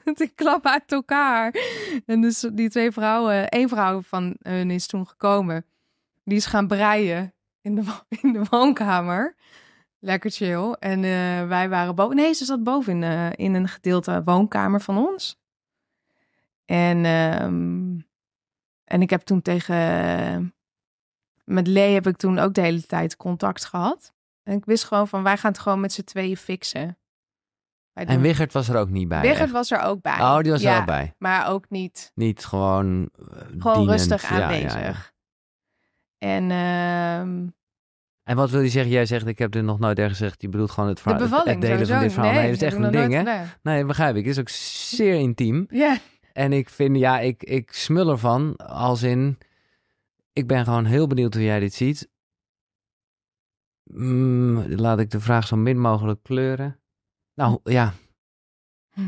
Want ik klap uit elkaar. En dus die twee vrouwen, één vrouw van hun is toen gekomen. Die is gaan breien in de, in de woonkamer. Lekker chill. En eh, wij waren boven. Nee, ze zat boven in, uh, eh, in een gedeelte woonkamer van ons. En, ehm, en ik heb toen tegen. Met Lee heb ik toen ook de hele tijd contact gehad. En ik wist gewoon van wij gaan het gewoon met z'n tweeën fixen. En Wigert was er ook niet bij. Wigert was er ook bij. Oh, die was ja, er ook bij. Maar ook niet. Niet gewoon. Eh, gewoon rustig aanwezig. ja, en, ehm, en wat wil je zeggen? Jij zegt, ik heb dit nog nooit ergens gezegd. Je bedoelt gewoon het verhaal. het delen van dit verhaal. Nee, is echt een dingen. Nee. nee, begrijp ik. Het is ook zeer intiem. Ja. En ik vind, ja, ik, ik smul ervan als in... Ik ben gewoon heel benieuwd hoe jij dit ziet. Mm, laat ik de vraag zo min mogelijk kleuren. Nou, ja. Hm.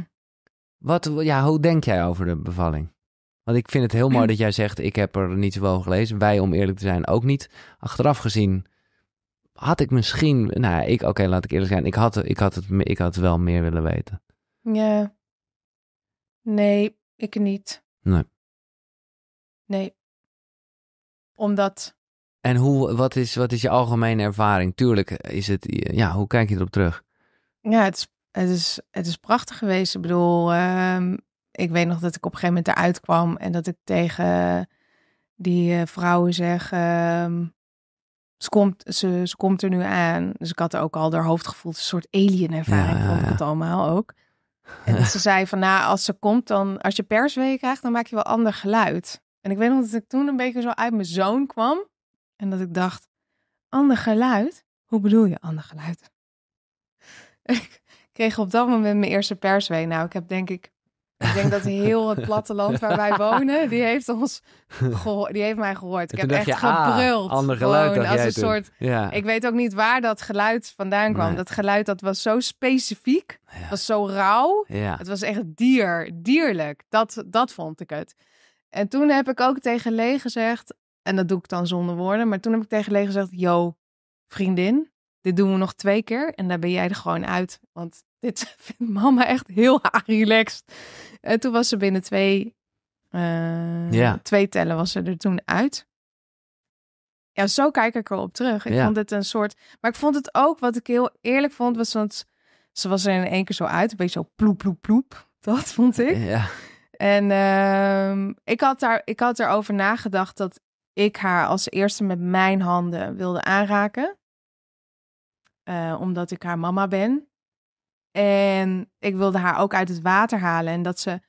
Wat, ja, hoe denk jij over de bevalling? Want ik vind het heel mooi dat jij zegt, ik heb er niet zoveel gelezen. Wij, om eerlijk te zijn, ook niet. Achteraf gezien had ik misschien... Nou ik, oké, laat ik eerlijk zijn. Ik had, ik, had het, ik had wel meer willen weten. Ja. Nee, ik niet. Nee. Nee. Omdat... En hoe, wat, is, wat is je algemene ervaring? Tuurlijk is het... Ja, hoe kijk je erop terug? Ja, het is, het is, het is prachtig geweest. Ik bedoel... Ehm, ik weet nog dat ik op een gegeven moment eruit kwam en dat ik tegen die eh, vrouwen zeg. Ehm, ze komt, ze, ze komt er nu aan. Dus ik had ook al haar hoofd gevoeld. Een soort alien ervaring ja, vond ik het allemaal ook. En ze zei van, nou, als ze komt, dan als je perswee krijgt, dan maak je wel ander geluid. En ik weet nog dat ik toen een beetje zo uit mijn zoon kwam. En dat ik dacht, ander geluid? Hoe bedoel je ander geluid? ik kreeg op dat moment mijn eerste perswee. Nou, ik heb denk ik ik denk dat heel het platteland waar wij wonen, die heeft ons die heeft mij gehoord. Ik heb echt je, ah, gebruld. gewoon, als een soort. Ja. Ik weet ook niet waar dat geluid vandaan kwam. Dat geluid dat was zo specifiek, was zo rauw. Het was echt dier, dierlijk. Dat, dat vond ik het. En toen heb ik ook tegen Lee gezegd, en dat doe ik dan zonder woorden, maar toen heb ik tegen Lee gezegd: "Yo, vriendin, dit doen we nog twee keer en daar ben jij er gewoon uit, want dit vindt mama echt heel relaxed. En toen was ze binnen twee, eh, twee tellen was ze er toen uit. Ja, zo kijk ik erop terug. Ik vond het een soort... Maar ik vond het ook, wat ik heel eerlijk vond, was dat ze was er in één keer zo uit. Een beetje zo ploep, ploep, ploep. Dat vond ik. Ja. En ehm, ik, had daar, ik had erover nagedacht dat ik haar als eerste met mijn handen wilde aanraken. Eh, omdat ik haar mama ben. En ik wilde haar ook uit het water halen. En dat ze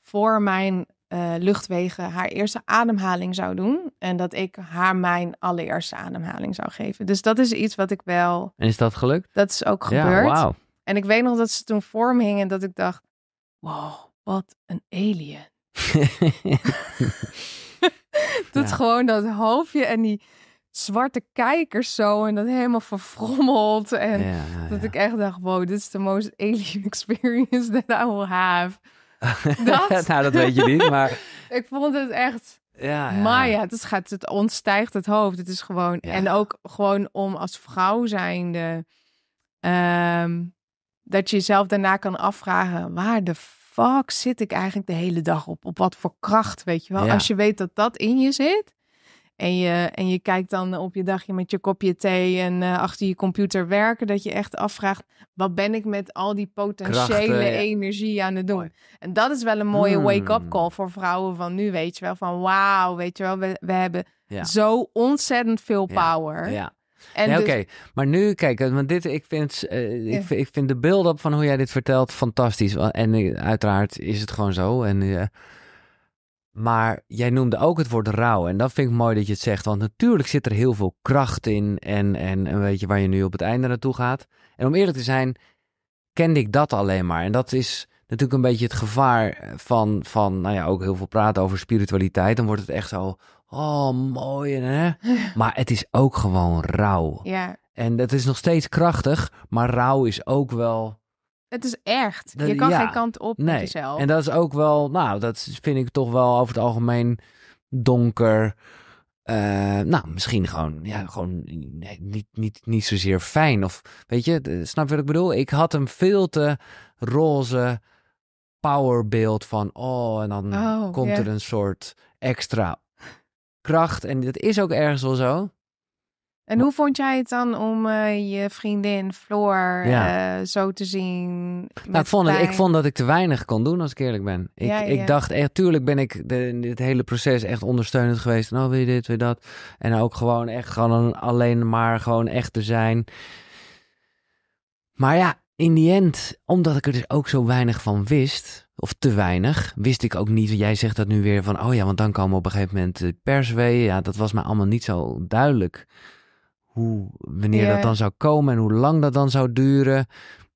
voor mijn eh, luchtwegen haar eerste ademhaling zou doen. En dat ik haar mijn allereerste ademhaling zou geven. Dus dat is iets wat ik wel. En is dat gelukt? Dat is ook gebeurd. Ja, wow. En ik weet nog dat ze toen vorm me hing en dat ik dacht: wow, wat een alien. dat gewoon dat hoofdje en die zwarte kijkers zo en dat helemaal verfrommeld. En dat ik echt dacht, wow, dit is de most alien experience that I will have. dat? nou, dat weet je niet, maar... ik vond het echt... Ja, Maar ja, het, is, gaat, het ontstijgt het hoofd. Het is gewoon... En ook gewoon om als vrouw zijnde... Um, dat je jezelf daarna kan afvragen... waar de fuck zit ik eigenlijk de hele dag op? Op wat voor kracht, weet je wel? Als je weet dat dat in je zit... En je, en je kijkt dan op je dagje met je kopje thee en eh, achter je computer werken. Dat je echt afvraagt, wat ben ik met al die potentiële energie aan het doen? En dat is wel een mooie hmm. wake-up call voor vrouwen van nu, weet je wel. Van wauw, weet je wel, we, hebben zo ontzettend veel power. ja. ja. Dus oké, maar nu, kijk, eh, want dit, ik vind, eh, ik, vind de build van hoe jij dit vertelt fantastisch. En uiteraard is het gewoon zo. En uh, maar jij noemde ook het woord rouw. En dat vind ik mooi dat je het zegt. Want natuurlijk zit er heel veel kracht in. En, en, weet je waar je nu op het einde naartoe gaat. En om eerlijk te zijn, kende ik dat alleen maar. En dat is natuurlijk een beetje het gevaar van, van nou ja, ook heel veel praten over spiritualiteit. Dan wordt het echt zo, oh mooi. Hè? Maar het is ook gewoon rouw. Ja. En dat is nog steeds krachtig. Maar rouw is ook wel het is echt. je kan geen kant op nee. met jezelf. En dat is ook wel, nou, dat vind ik toch wel over het algemeen donker. Eh, nou, misschien gewoon, ja, gewoon niet, niet, niet zozeer fijn. Of weet je, eh, snap je wat ik bedoel? Ik had een veel te roze powerbeeld van, oh, en dan oh, komt er een soort extra kracht. En dat is ook ergens wel zo. En hoe vond jij het dan om eh, je vriendin Floor eh, zo te zien? Nou, ik, vond dat ik te weinig kon doen, als ik eerlijk ben. Ik, ik dacht echt, tuurlijk ben ik de, dit hele proces echt ondersteunend geweest. Nou, oh, wil je dit, wil je dat? En ook gewoon echt gewoon alleen maar gewoon echt te zijn. Maar ja, in die end, omdat ik er dus ook zo weinig van wist, of te weinig, wist ik ook niet. Jij zegt dat nu weer van, oh ja, want dan komen op een gegeven moment persweeën. Ja, dat was mij allemaal niet zo duidelijk hoe, wanneer dat dan zou komen en hoe lang dat dan zou duren.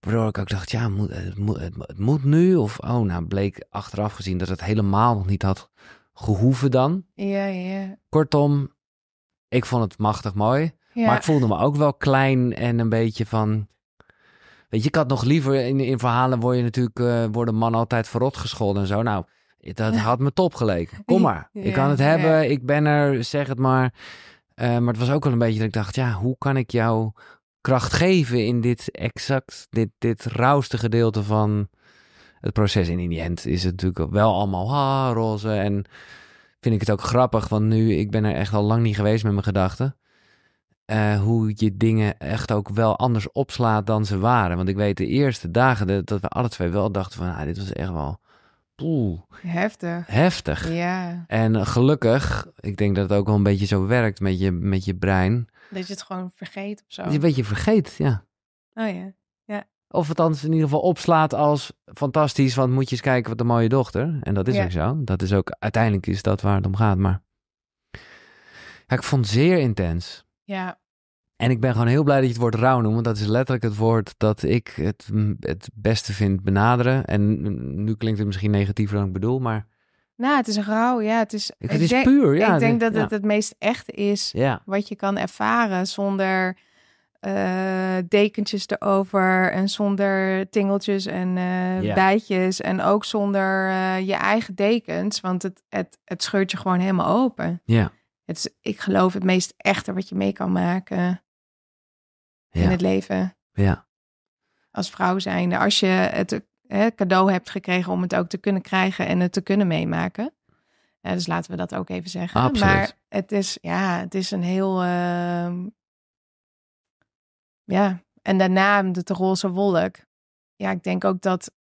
Waardoor ik ook dacht, ja, het moet, het moet nu. Of, oh, nou bleek achteraf gezien dat het helemaal nog niet had gehoeven dan. Ja, ja. Kortom, ik vond het machtig mooi. Maar ik voelde me ook wel klein en een beetje van... Weet je, ik had nog liever... In, in verhalen word je natuurlijk, uh, worden mannen altijd verrot gescholden en zo. Nou, dat had me top geleken. Kom maar, ik kan het hebben, ik ben er, zeg het maar. Eh, maar het was ook wel een beetje dat ik dacht, ja, hoe kan ik jou kracht geven in dit exact, dit, dit rauwste gedeelte van het proces. En in die end is het natuurlijk wel allemaal ha, roze en vind ik het ook grappig, want nu, ik ben er echt al lang niet geweest met mijn gedachten. Eh, hoe je dingen echt ook wel anders opslaat dan ze waren. Want ik weet de eerste dagen dat, we alle twee wel dachten van, ah, dit was echt wel Heftig. Heftig. Ja. En gelukkig, ik denk dat het ook wel een beetje zo werkt met je, met je brein. Dat je het gewoon vergeet of zo. Dat je een beetje vergeet, ja. Oh ja. ja. Of het dan in ieder geval opslaat als fantastisch, want moet je eens kijken wat een mooie dochter. En dat is ook zo. Dat is ook, uiteindelijk is dat waar het om gaat. Maar ik vond het zeer intens. Ja. En ik ben gewoon heel blij dat je het woord rauw noemt, want dat is letterlijk het woord dat ik het, het beste vind benaderen. En nu klinkt het misschien negatiever dan ik bedoel, maar... Nou, het is rauw, ja. Het is, het is puur, ja. Ik denk dat het het meest echt is ja. wat je kan ervaren zonder uh, dekentjes erover en zonder tingeltjes en eh, bijtjes en ook zonder eh, je eigen dekens, want het, het, het scheurt je gewoon helemaal open. Ja. Het is, ik geloof, het meest echte wat je mee kan maken in het leven. Ja. Als vrouw zijnde. Als je het hè, cadeau hebt gekregen om het ook te kunnen krijgen en het te kunnen meemaken. Ja, dus laten we dat ook even zeggen. Absoluut. Maar het is, ja, het is een heel. Ehm, ja. En daarna de roze wolk. Ja, ik denk ook dat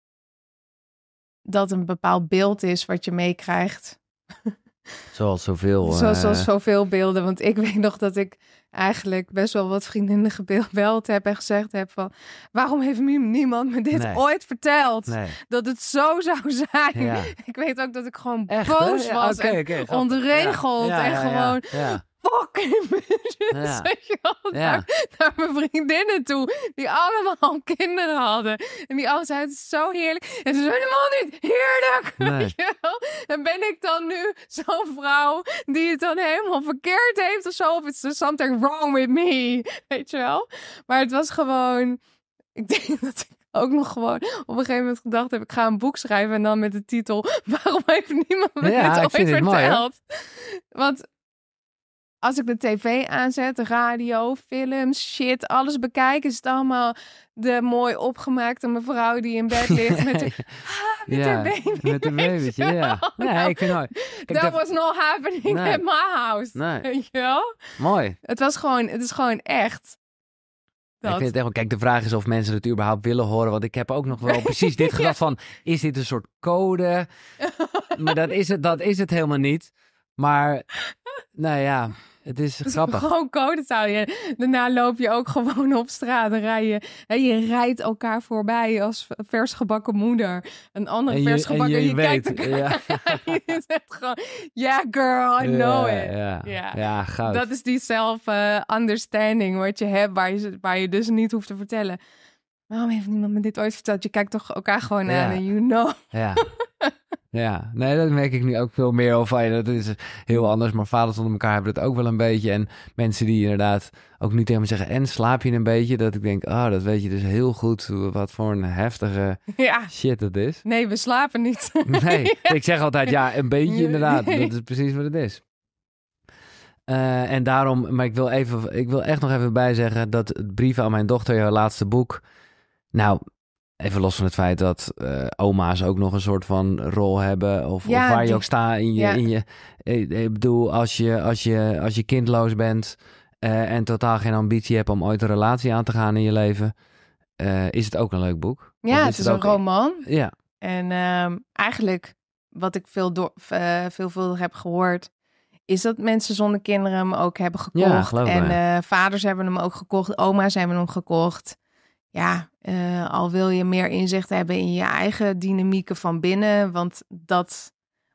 dat een bepaald beeld is wat je meekrijgt. Zoals zoveel. Zoals, zoals eh, zoveel beelden. Want ik weet nog dat ik eigenlijk best wel wat vriendinnen gebeld heb en gezegd heb van... Waarom heeft niemand me dit ooit verteld? Dat het zo zou zijn. Ik weet ook dat ik gewoon boos was. en onregeld ja. en gewoon fucking Ja. je wel, naar, mijn vriendinnen toe. Die allemaal kinderen hadden. En die altijd zeiden, zo heerlijk. En ze helemaal niet heerlijk. Nee. En ben ik dan nu zo'n vrouw die het dan helemaal verkeerd heeft of zo? Of is something wrong with me? Weet je wel? Maar het was gewoon... Ik denk dat ik ook nog gewoon op een gegeven moment gedacht heb: ik ga een boek schrijven en dan met de titel: Waarom heeft niemand me ja, dit ooit verteld? Want als ik de tv aanzet, radio, films, shit, alles bekijk, is het allemaal de mooi opgemaakte mevrouw die in bed ligt met, de, ah, met ja, baby. Met de baby, ja. Nee, ik nooit. That dat... was not happening in my house. Nee. Mooi. Het was gewoon, het is gewoon echt. Dat. Ik vind het echt, kijk, de vraag is of mensen het überhaupt willen horen. Want ik heb ook nog wel precies dit gedacht van, is dit een soort code? maar dat is het, dat is het helemaal niet. Maar, nou ja, het is dus grappig. gewoon code taal. Je, daarna loop je ook gewoon op straat. rij je, en je rijdt elkaar voorbij als versgebakken moeder. Een andere versgebakken. je, vers en je, je, weet, kijkt ja. je zegt gewoon, yeah girl, I know it. Ja, ja. ja goud. Dat is die self-understanding wat je hebt, waar je, waar je dus niet hoeft te vertellen. Waarom heeft niemand me dit ooit verteld? Je kijkt toch elkaar gewoon aan en you know. Ja. Ja, nee, dat merk ik nu ook veel meer over. dat is heel anders, maar vaders onder elkaar hebben dat ook wel een beetje. En mensen die inderdaad ook niet tegen me zeggen, en slaap je een beetje? Dat ik denk, oh, dat weet je dus heel goed wat voor een heftige shit dat is. Nee, we slapen niet. Nee, ik zeg altijd, ja, een beetje inderdaad. Dat is precies wat het is. Eh, en daarom, maar ik wil, even, ik wil echt nog even bijzeggen dat het brieven aan mijn dochter, jouw laatste boek... Nou, Even los van het feit dat eh, oma's ook nog een soort van rol hebben. Of, waar je ook staat in je. In je ik, eh, eh, ik, bedoel, als je, als je, als je kindloos bent en totaal geen ambitie hebt om ooit een relatie aan te gaan in je leven, is het ook een leuk boek. Ja, het is een roman. Ja. En ehm, eigenlijk wat ik veel door, veel heb gehoord, is dat mensen zonder kinderen hem ook hebben gekocht. Ja, en vaders hebben hem ook gekocht, oma's hebben hem gekocht. Ja, eh, al wil je meer inzicht hebben in je eigen dynamieken van binnen. Want dat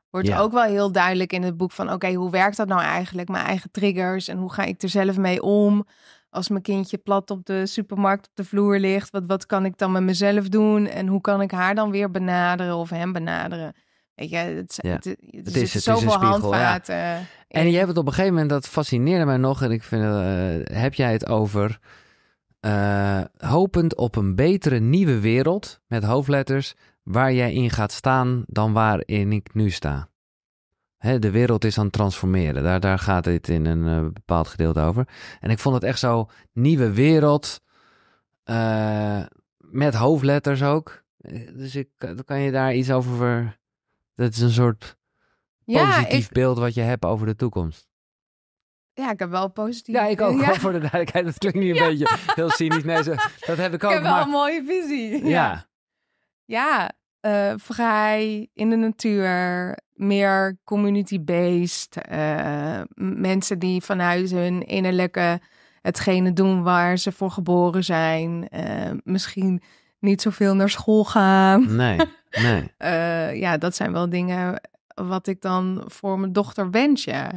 wordt ook wel heel duidelijk in het boek van oké, hoe werkt dat nou eigenlijk? Mijn eigen triggers en hoe ga ik er zelf mee om? Als mijn kindje plat op de supermarkt op de vloer ligt, wat, wat kan ik dan met mezelf doen? En hoe kan ik haar dan weer benaderen of hem benaderen? Weet je, het, ja. het, is, zoveel handvaten. En je hebt het op een gegeven moment, dat fascineerde mij nog. En ik vind, eh, heb jij het over eh, hopend op een betere nieuwe wereld met hoofdletters waar jij in gaat staan dan waarin ik nu sta. Hè, de wereld is aan het transformeren. Daar, daar gaat dit in een eh, bepaald gedeelte over. En ik vond het echt zo nieuwe wereld eh, met hoofdletters ook. Dus ik, kan je daar iets over. Ver... Dat is een soort positief beeld wat je hebt over de toekomst. Ja, ik heb wel positief. Ja, ik ook. voor de duidelijkheid. Dat klinkt niet een beetje heel cynisch. Nee, zo, dat heb ik, ook. heb maar... wel een mooie visie. Ja. Ja, eh, vrij in de natuur. Meer community-based. Eh, mensen die vanuit hun innerlijke hetgene doen waar ze voor geboren zijn. Eh, misschien niet zoveel naar school gaan. Nee, nee. ja, dat zijn wel dingen wat ik dan voor mijn dochter wens, ja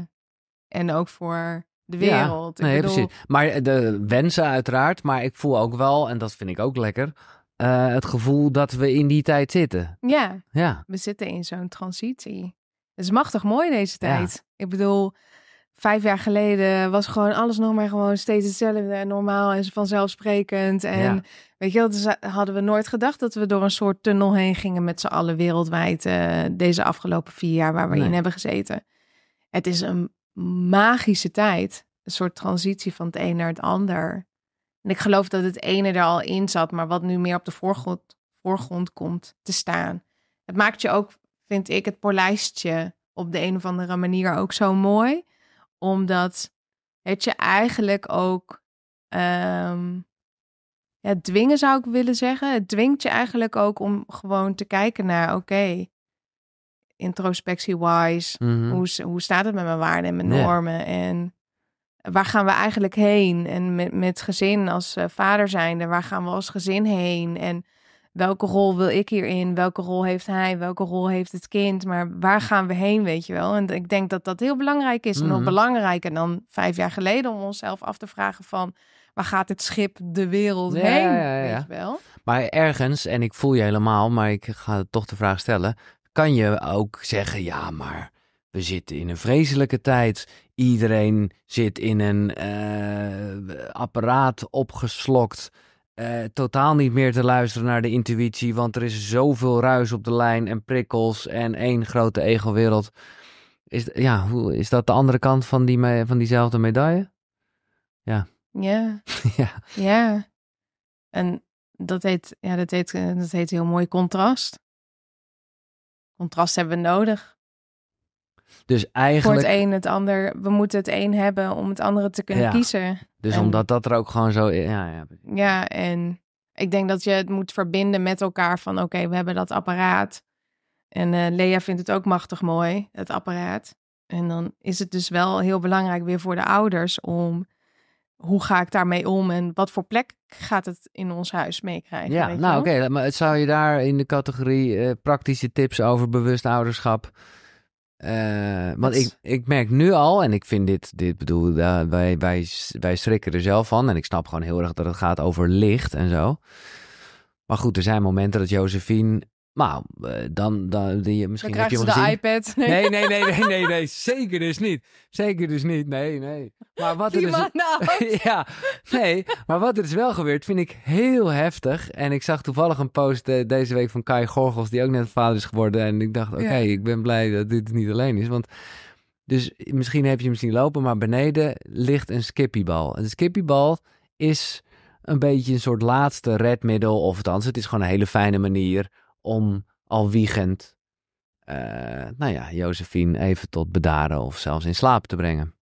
en ook voor de wereld. Ja, nee, bedoel... precies. Maar de wensen uiteraard, maar ik voel ook wel, en dat vind ik ook lekker, eh, het gevoel dat we in die tijd zitten. Ja, ja. we zitten in zo'n transitie. Het is machtig mooi deze tijd. Ik bedoel, vijf jaar geleden was gewoon alles nog maar gewoon steeds hetzelfde en normaal en vanzelfsprekend. En weet je wel, dus, eh, hadden we nooit gedacht dat we door een soort tunnel heen gingen met z'n allen wereldwijd uh, deze afgelopen vier jaar waar we in hebben gezeten. Het is een magische tijd. Een soort transitie van het een naar het ander. En ik geloof dat het ene er al in zat, maar wat nu meer op de voorgrond, voorgrond komt te staan. Het maakt je ook, vind ik, het polijstje op de een of andere manier ook zo mooi. Omdat het je eigenlijk ook um, ja, dwingen zou ik willen zeggen. Het dwingt je eigenlijk ook om gewoon te kijken naar: oké, introspectie-wise. Mhm. hoe, hoe staat het met mijn waarden en mijn normen? En waar gaan we eigenlijk heen? En met, met gezin als eh, vader zijnde, waar gaan we als gezin heen? En welke rol wil ik hierin? Welke rol heeft hij? Welke rol heeft het kind? Maar waar gaan we heen, weet je wel? En ik denk dat dat heel belangrijk is. Mm Nog mhm. belangrijker dan vijf jaar geleden om onszelf af te vragen van... waar gaat het schip de wereld heen, weet je wel? Maar ergens, en ik voel je helemaal, maar ik ga toch de vraag stellen kan je ook zeggen: ja, maar we zitten in een vreselijke tijd. Iedereen zit in een eh, apparaat opgeslokt. Eh, totaal niet meer te luisteren naar de intuïtie, want er is zoveel ruis op de lijn en prikkels en één grote ego-wereld. Is, ja, hoe, is dat de andere kant van, die van diezelfde medaille? Ja. Ja. ja. Ja. En dat heet, ja, dat heet, eh, dat heet heel mooi contrast. Contrast hebben we nodig. Dus eigenlijk... Voor het een het ander. We moeten het een hebben om het andere te kunnen kiezen. Dus omdat dat er ook gewoon zo... Ja, ja. ja, en ik denk dat je het moet verbinden met elkaar van... Oké, we hebben dat apparaat. En eh, Lea vindt het ook machtig mooi, het apparaat. En dan is het dus wel heel belangrijk weer voor de ouders om hoe ga ik daarmee om en wat voor plek gaat het in ons huis meekrijgen? Ja, nou oké, maar het zou je daar in de categorie eh, praktische tips over bewust ouderschap. Uh, want ik, ik merk nu al, en ik vind dit, dit bedoel, uh, wij, wij, wij schrikken er zelf van. En ik snap gewoon heel erg dat het gaat over licht en zo. Maar goed, er zijn momenten dat Josephine maar eh, dan, dan die, misschien heb je wel gezien. de iPad. Nee. Nee, nee, nee, nee, nee, zeker dus niet. Zeker dus niet, nee, nee. Maar wat er dus, ja, nee, maar wat er is dus wel gebeurd, vind ik heel heftig. En ik zag toevallig een post eh, deze week van Kai Gorgels, die ook net vader is geworden. En ik dacht, oké, ik ben blij dat dit niet alleen is, want... Dus misschien heb je hem zien lopen, maar beneden ligt een skippybal. Een skippybal is een beetje een soort laatste redmiddel, of althans, het is gewoon een hele fijne manier om al wiegend, uh, nou ja, Josephine even tot bedaren of zelfs in slaap te brengen.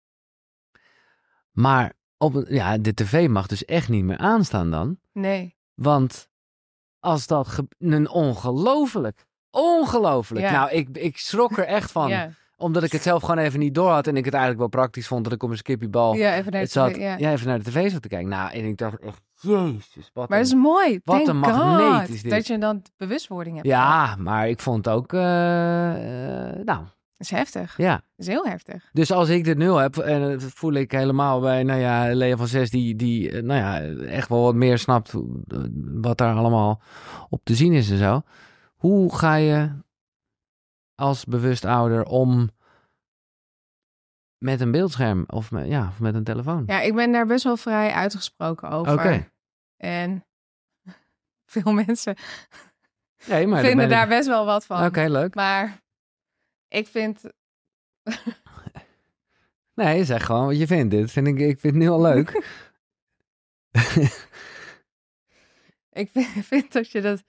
Maar op, ja, de tv mag dus echt niet meer aanstaan dan. Nee. Want als dat een ongelooflijk, ongelooflijk. Nou, ik, ik schrok er echt van. Omdat ik het zelf gewoon even niet door had en ik het eigenlijk wel praktisch vond dat ik op een skippiebal ja, even naar de, even naar de tv zat te kijken. Nou, en ik dacht Jezus, wat maar is mooi. Wat een magneet is Dat je dan bewustwording hebt. Ja, maar ik vond het ook... Uh, nou... is heftig. Ja. is heel heftig. Dus als ik dit nul heb, en dat voel ik helemaal bij, nou ja, Lea van 6, die, die eh, nou ja, echt wel wat meer snapt wat daar allemaal op te zien is en zo. Hoe ga je als bewust ouder om met een beeldscherm of met, ja, of met een telefoon. Ja, ik ben daar best wel vrij uitgesproken over. Oké. En veel mensen nee, maar vinden daar best wel wat van. Oké, leuk. Maar ik vind... nee, zeg gewoon wat je vindt. Dit vind ik, ik vind het nu al leuk. ik vind, vind, dat je dat...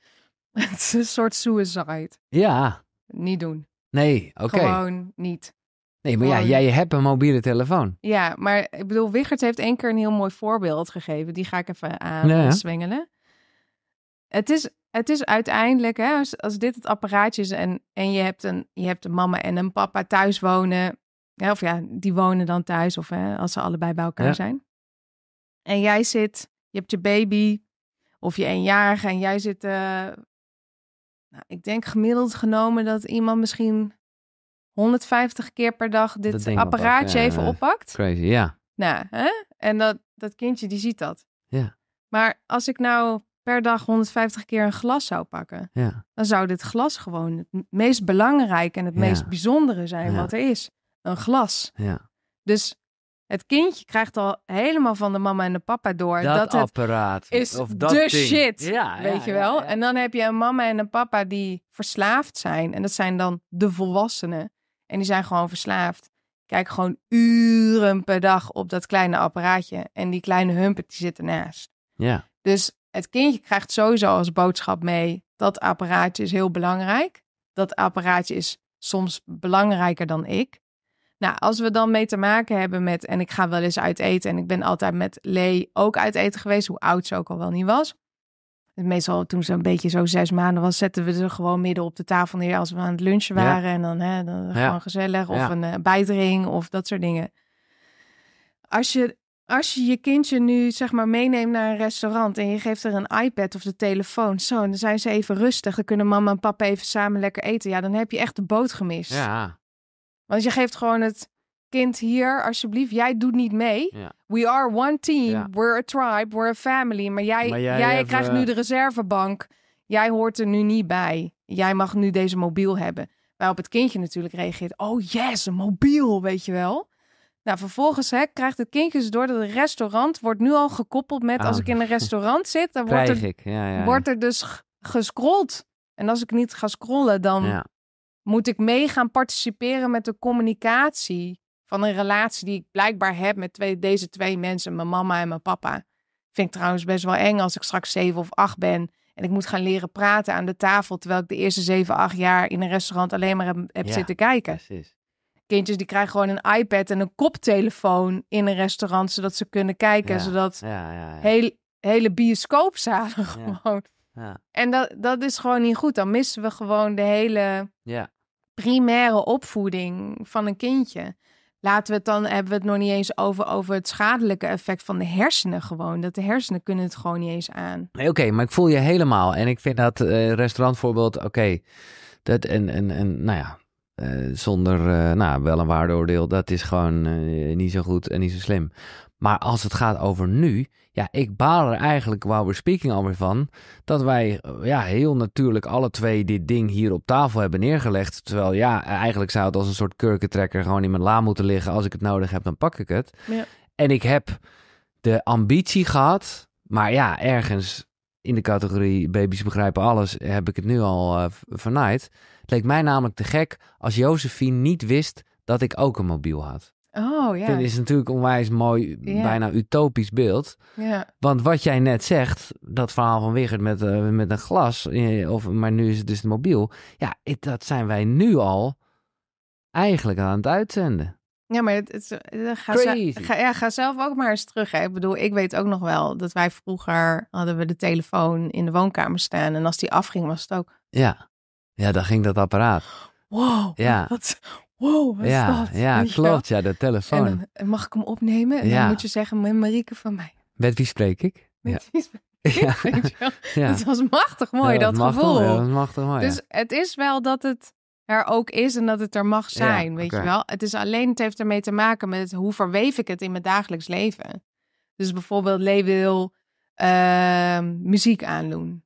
Het is een soort suicide. Ja. Niet doen. Nee, oké. Gewoon niet. Nee, maar ja, jij hebt een mobiele telefoon. Ja, maar ik bedoel, Wiggert heeft één keer een heel mooi voorbeeld gegeven. Die ga ik even aan zwengelen. Het is, het is uiteindelijk, hè, als, als dit het apparaatje is en, en je, hebt een, je hebt een mama en een papa thuis wonen. Hè, of ja, die wonen dan thuis of hè, als ze allebei bij elkaar zijn. En jij zit, je hebt je baby of je eenjarige en jij zit... Eh, nou, ik denk gemiddeld genomen dat iemand misschien 150 keer per dag dit apparaatje even oppakt. Crazy, ja. Nou, hè? En dat, dat kindje die ziet dat. Ja. Maar als ik nou per dag 150 keer een glas zou pakken, dan zou dit glas gewoon het meest belangrijke en het meest bijzondere zijn wat er is. Een glas. Ja. Dus het kindje krijgt al helemaal van de mama en de papa door dat, het apparaat is of dat de ding. shit, ja, weet je wel. en dan heb je een mama en een papa die verslaafd zijn en dat zijn dan de volwassenen en die zijn gewoon verslaafd. Kijk gewoon uren per dag op dat kleine apparaatje. En die kleine humpert die zit ernaast. Ja. Dus het kindje krijgt sowieso als boodschap mee. Dat apparaatje is heel belangrijk. Dat apparaatje is soms belangrijker dan ik. Nou, als we dan mee te maken hebben met. En ik ga wel eens uit eten. En ik ben altijd met Lee ook uit eten geweest. Hoe oud ze ook al wel niet was. Meestal toen ze een beetje zo zes maanden was, zetten we ze gewoon midden op de tafel neer als we aan het lunchen waren. En dan, hè, dan gewoon gezellig of een uh, eh, bijtring of dat soort dingen. Als je, als je je kindje nu zeg maar meeneemt naar een restaurant en je geeft er een iPad of de telefoon. Zo, dan zijn ze even rustig. Dan kunnen mama en papa even samen lekker eten. Ja, dan heb je echt de boot gemist. Ja. Want je geeft gewoon het kind hier, alsjeblieft, jij doet niet mee. We are one team, we're a tribe, we're a family. Maar jij, jij, krijgt eh, nu de reservebank. Jij hoort er nu niet bij. Jij mag nu deze mobiel hebben. Waarop het kindje natuurlijk reageert, oh yes, een mobiel, weet je wel. Nou, vervolgens hè, krijgt het kindje dus door dat het restaurant wordt nu al gekoppeld met... als ah. ik in een restaurant zit, dan wordt er, ja, wordt er dus gescrolld. En als ik niet ga scrollen, dan moet ik mee gaan participeren met de communicatie van een relatie die ik blijkbaar heb met twee, deze twee mensen, mijn mama en mijn papa. Vind ik trouwens best wel eng als ik straks zeven of acht ben en ik moet gaan leren praten aan de tafel, terwijl ik de eerste zeven, acht jaar in een restaurant alleen maar heb, zitten kijken. Precies. Kindjes die krijgen gewoon een iPad en een koptelefoon in een restaurant, zodat ze kunnen kijken, zodat hele bioscoopzalen gewoon. En dat, dat is gewoon niet goed. Dan missen we gewoon de hele primaire opvoeding van een kindje laten we het dan hebben we het nog niet eens over, over het schadelijke effect van de hersenen gewoon. Dat de hersenen kunnen het gewoon niet eens aan. Nee, oké, maar ik voel je helemaal. En ik vind dat uh, restaurantvoorbeeld, oké, dat en, en, en nou ja, eh, zonder eh, nou, wel een waardeoordeel, dat is gewoon niet zo goed en niet zo slim. Maar als het gaat over nu, ja, ik baal er eigenlijk, while we're speaking, alweer van. Dat wij eh, ja, heel natuurlijk alle twee dit ding hier op tafel hebben neergelegd. Terwijl ja, eigenlijk zou het als een soort kurkentrekker gewoon in mijn la moeten liggen. Als ik het nodig heb, dan pak ik het. Ja. En ik heb de ambitie gehad, maar ja, ergens in de categorie baby's begrijpen alles heb ik het nu al uh, vernaaid. Het leek mij namelijk te gek als Josephine niet wist dat ik ook een mobiel had. Oh ja. Dat is natuurlijk een onwijs mooi, bijna utopisch beeld. Ja. Want wat jij net zegt, dat verhaal van Wigert met, eh, met een glas, eh, of, maar nu is het dus mobiel. Ja, dat zijn wij nu al eigenlijk aan het uitzenden. Ja, maar het, het, het eh, ga, Ga, ja, ga zelf ook maar eens terug. Hè. Ik bedoel, ik weet ook nog wel dat wij vroeger hadden we de telefoon in de woonkamer staan. En als die afging, was het ook. Ja, ja dan ging dat apparaat. Wow, ja. wat, wow, wat ja, is dat? Ja, Weet klopt. Ja, de telefoon. En eh, mag ik hem opnemen? En ja. dan moet je zeggen, met Marieke van mij. Met wie spreek ik? Met wie spreek ik? Ja. Dat was machtig mooi, dat, gevoel. dat machtig mooi, dus het is wel dat het er ook is en dat het er mag zijn, weet je wel. Het is alleen, het heeft ermee te maken met hoe verweef ik het in mijn dagelijks leven. Dus bijvoorbeeld, Lee wil uh, ehm, muziek aandoen.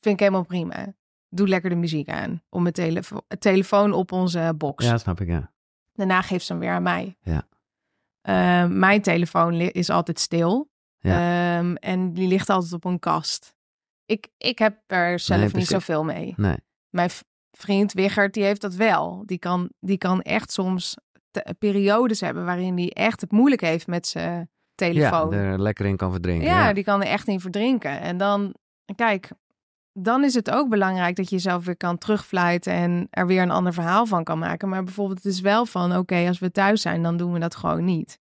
Vind ik helemaal prima doe lekker de muziek aan. Om mijn telefoon op onze box. Ja, snap ik, ja. Daarna geeft ze hem weer aan mij. Ja. Ehm, mijn telefoon is altijd stil. Ja. Ehm, en die ligt altijd op een kast. Ik, ik heb er zelf niet zoveel mee. Nee. Mijn vriend Wichert, die heeft dat wel. Die kan, die kan echt soms periodes hebben waarin hij echt het moeilijk heeft met zijn telefoon. Ja, er lekker in kan verdrinken. Ja, ja, die kan er echt in verdrinken. En dan, kijk, dan is het ook belangrijk dat je jezelf weer kan terugfluiten en er weer een ander verhaal van kan maken. Maar bijvoorbeeld, het is wel van: oké, als we thuis zijn, dan doen we dat gewoon niet.